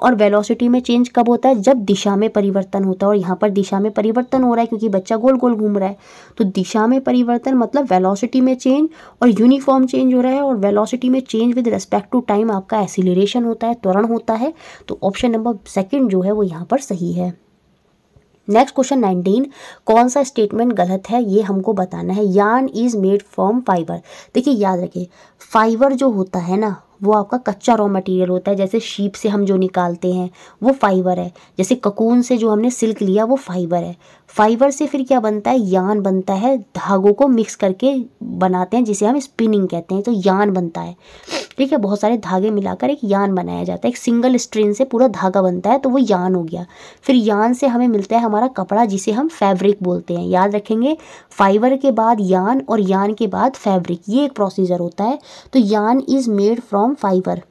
और वेलोसिटी में चेंज कब होता है जब दिशा में परिवर्तन होता है और यहाँ पर दिशा में परिवर्तन हो रहा है क्योंकि बच्चा गोल गोल घूम रहा है तो दिशा में परिवर्तन मतलब वेलोसिटी में चेंज और यूनिफॉर्म चेंज हो रहा है और वेलोसिटी में change with respect to time आपका एसिलेशन होता है त्वरण होता है तो ऑप्शन नंबर सेकेंड जो है वो यहाँ पर सही है नेक्स्ट क्वेश्चन नाइनटीन कौन सा स्टेटमेंट गलत है ये हमको बताना है यान इज़ मेड फ्रॉम फाइबर देखिए याद रखिए फाइबर जो होता है ना वो आपका कच्चा रॉ मटेरियल होता है जैसे शीप से हम जो निकालते हैं वो फाइबर है जैसे ककून से जो हमने सिल्क लिया वो फाइबर है फाइबर से फिर क्या बनता है यान बनता है धागों को मिक्स करके बनाते हैं जिसे हम स्पिनिंग कहते हैं तो यान बनता है ठीक है बहुत सारे धागे मिलाकर एक यान बनाया जाता है एक सिंगल स्ट्रेन से पूरा धागा बनता है तो वो यान हो गया फिर यान से हमें मिलता है हमारा कपड़ा जिसे हम फैब्रिक बोलते हैं याद रखेंगे फाइबर के बाद यान और यान के बाद फैब्रिक ये एक प्रोसीजर होता है तो यान इज़ मेड फ्रॉम फाइबर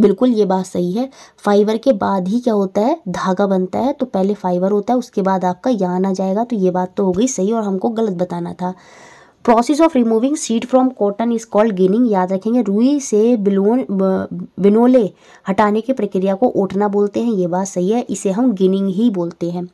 बिल्कुल ये बात सही है फाइबर के बाद ही क्या होता है धागा बनता है तो पहले फाइबर होता है उसके बाद आपका यान आ जाएगा तो ये बात तो हो गई सही और हमको गलत बताना था process of removing seed from cotton is called ginning याद रखेंगे रुई से बिलोन बिनोले हटाने की प्रक्रिया को ओटना बोलते हैं ये बात सही है इसे हम गेनिंग ही बोलते हैं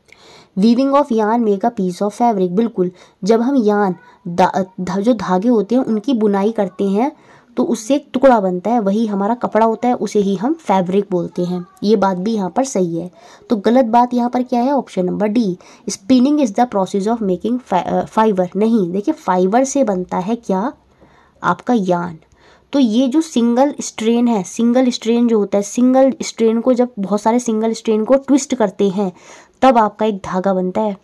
weaving of yarn make a piece of fabric बिल्कुल जब हम यान दा, दा, जो धागे होते हैं उनकी बुनाई करते हैं तो उससे एक टुकड़ा बनता है वही हमारा कपड़ा होता है उसे ही हम फैब्रिक बोलते हैं ये बात भी यहाँ पर सही है तो गलत बात यहाँ पर क्या है option number D spinning is the process of making fibre नहीं देखिए फाइबर से बनता है क्या आपका यान तो ये जो सिंगल स्ट्रेन है सिंगल स्ट्रेन जो होता है सिंगल स्ट्रेन को जब बहुत सारे सिंगल स्ट्रेन को ट्विस्ट करते हैं तब आपका एक धागा बनता है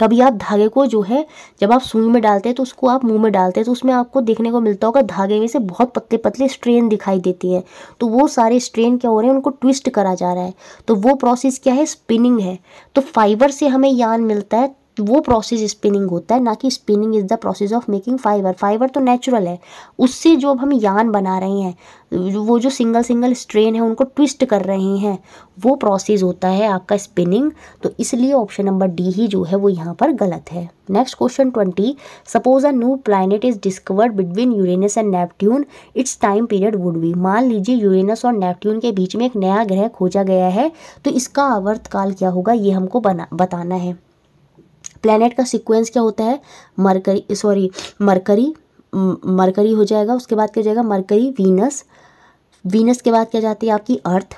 तभी आप धागे को जो है जब आप सुई में डालते हैं तो उसको आप मुंह में डालते हैं तो उसमें आपको देखने को मिलता होगा धागे में से बहुत पतले पतले स्ट्रेन दिखाई देती हैं तो वो सारे स्ट्रेन क्या हो रहे हैं उनको ट्विस्ट करा जा रहा है तो वो प्रोसेस क्या है स्पिनिंग है तो फाइबर से हमें यान मिलता है वो प्रोसेस स्पिनिंग होता है ना कि spinning is the process of making fibre fibre तो नेचुरल है उससे जो अब हम यान बना रहे हैं वो जो सिंगल सिंगल स्ट्रेन है उनको ट्विस्ट कर रहे हैं वो प्रोसेस होता है आपका स्पिनिंग तो इसलिए ऑप्शन नंबर डी ही जो है वो यहाँ पर गलत है next question twenty suppose a new planet is discovered between Uranus and Neptune its time period would be मान लीजिए यूरेनस और नेपट्ट्यून के बीच में एक नया ग्रह खोजा गया है तो इसका आवर्तकाल क्या होगा ये हमको बना बताना है प्लैनेट का सिक्वेंस क्या होता है मरकरी सॉरी मरकरी मरकरी हो जाएगा उसके बाद क्या जाएगा मरकरी वीनस वीनस के बाद क्या जाती है आपकी अर्थ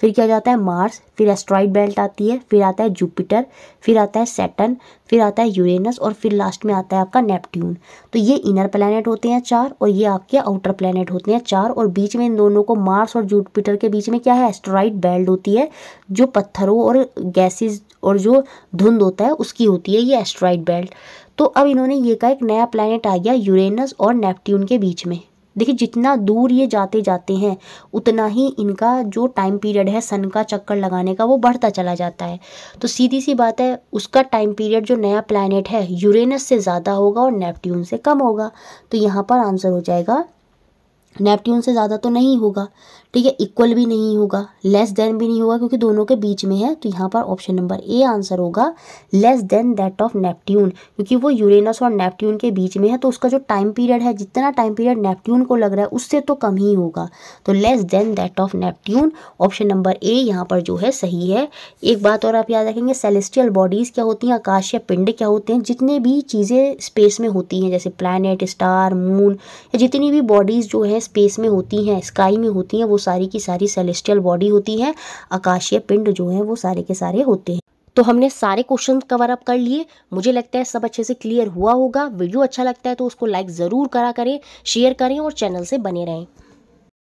फिर क्या जाता है मार्स फिर एस्ट्रॉइड बेल्ट आती है फिर आता है जुपिटर फिर आता है सैटन फिर आता है यूरेनस और फिर लास्ट में आता है आपका नेपट्ट्यून तो ये इनर प्लानट होते हैं चार और ये आपके आउटर प्लानट होते हैं चार और बीच में इन दोनों को मार्स और जुपिटर के बीच में क्या है एस्ट्रॉइड बेल्ट होती है जो पत्थरों और गैसेज और जो धुंध होता है उसकी होती है ये एस्ट्रॉइड बेल्ट तो अब इन्होंने ये कहा एक नया प्लानट आ गया यूरेनस और नेपट्ट्यून के बीच में देखिए जितना दूर ये जाते जाते हैं उतना ही इनका जो टाइम पीरियड है सन का चक्कर लगाने का वो बढ़ता चला जाता है तो सीधी सी बात है उसका टाइम पीरियड जो नया प्लानट है यूरेनस से ज़्यादा होगा और नेपट्ट्यून से कम होगा तो यहाँ पर आंसर हो जाएगा नेपट्ट्यून से ज़्यादा तो नहीं होगा ठीक है इक्वल भी नहीं होगा लेस देन भी नहीं होगा क्योंकि दोनों के बीच में है तो यहाँ पर ऑप्शन नंबर ए आंसर होगा less than that of Neptune क्योंकि वो यूरेनस और नेपट्ट्यून के बीच में है तो उसका जो टाइम पीरियड है जितना टाइम पीरियड नेपट्ट्यून को लग रहा है उससे तो कम ही होगा तो less than that of Neptune option number A यहाँ पर जो है सही है एक बात और आप याद रखेंगे सेलेस्टियल बॉडीज़ क्या होती हैं आकाश या पिंड क्या होते हैं जितने भी चीज़ें स्पेस में होती हैं जैसे प्लानट स्टार मून या जितनी भी बॉडीज़ जो है स्पेस में होती हैं स्काई में होती हैं वो सारी की सारी सेलेस्टियल बॉडी होती है आकाशीय पिंड जो है वो सारे के सारे होते हैं तो हमने सारे क्वेश्चन कवर अप कर लिए मुझे लगता है सब अच्छे से क्लियर हुआ होगा वीडियो अच्छा लगता है तो उसको लाइक ज़रूर करा करें शेयर करें और चैनल से बने रहें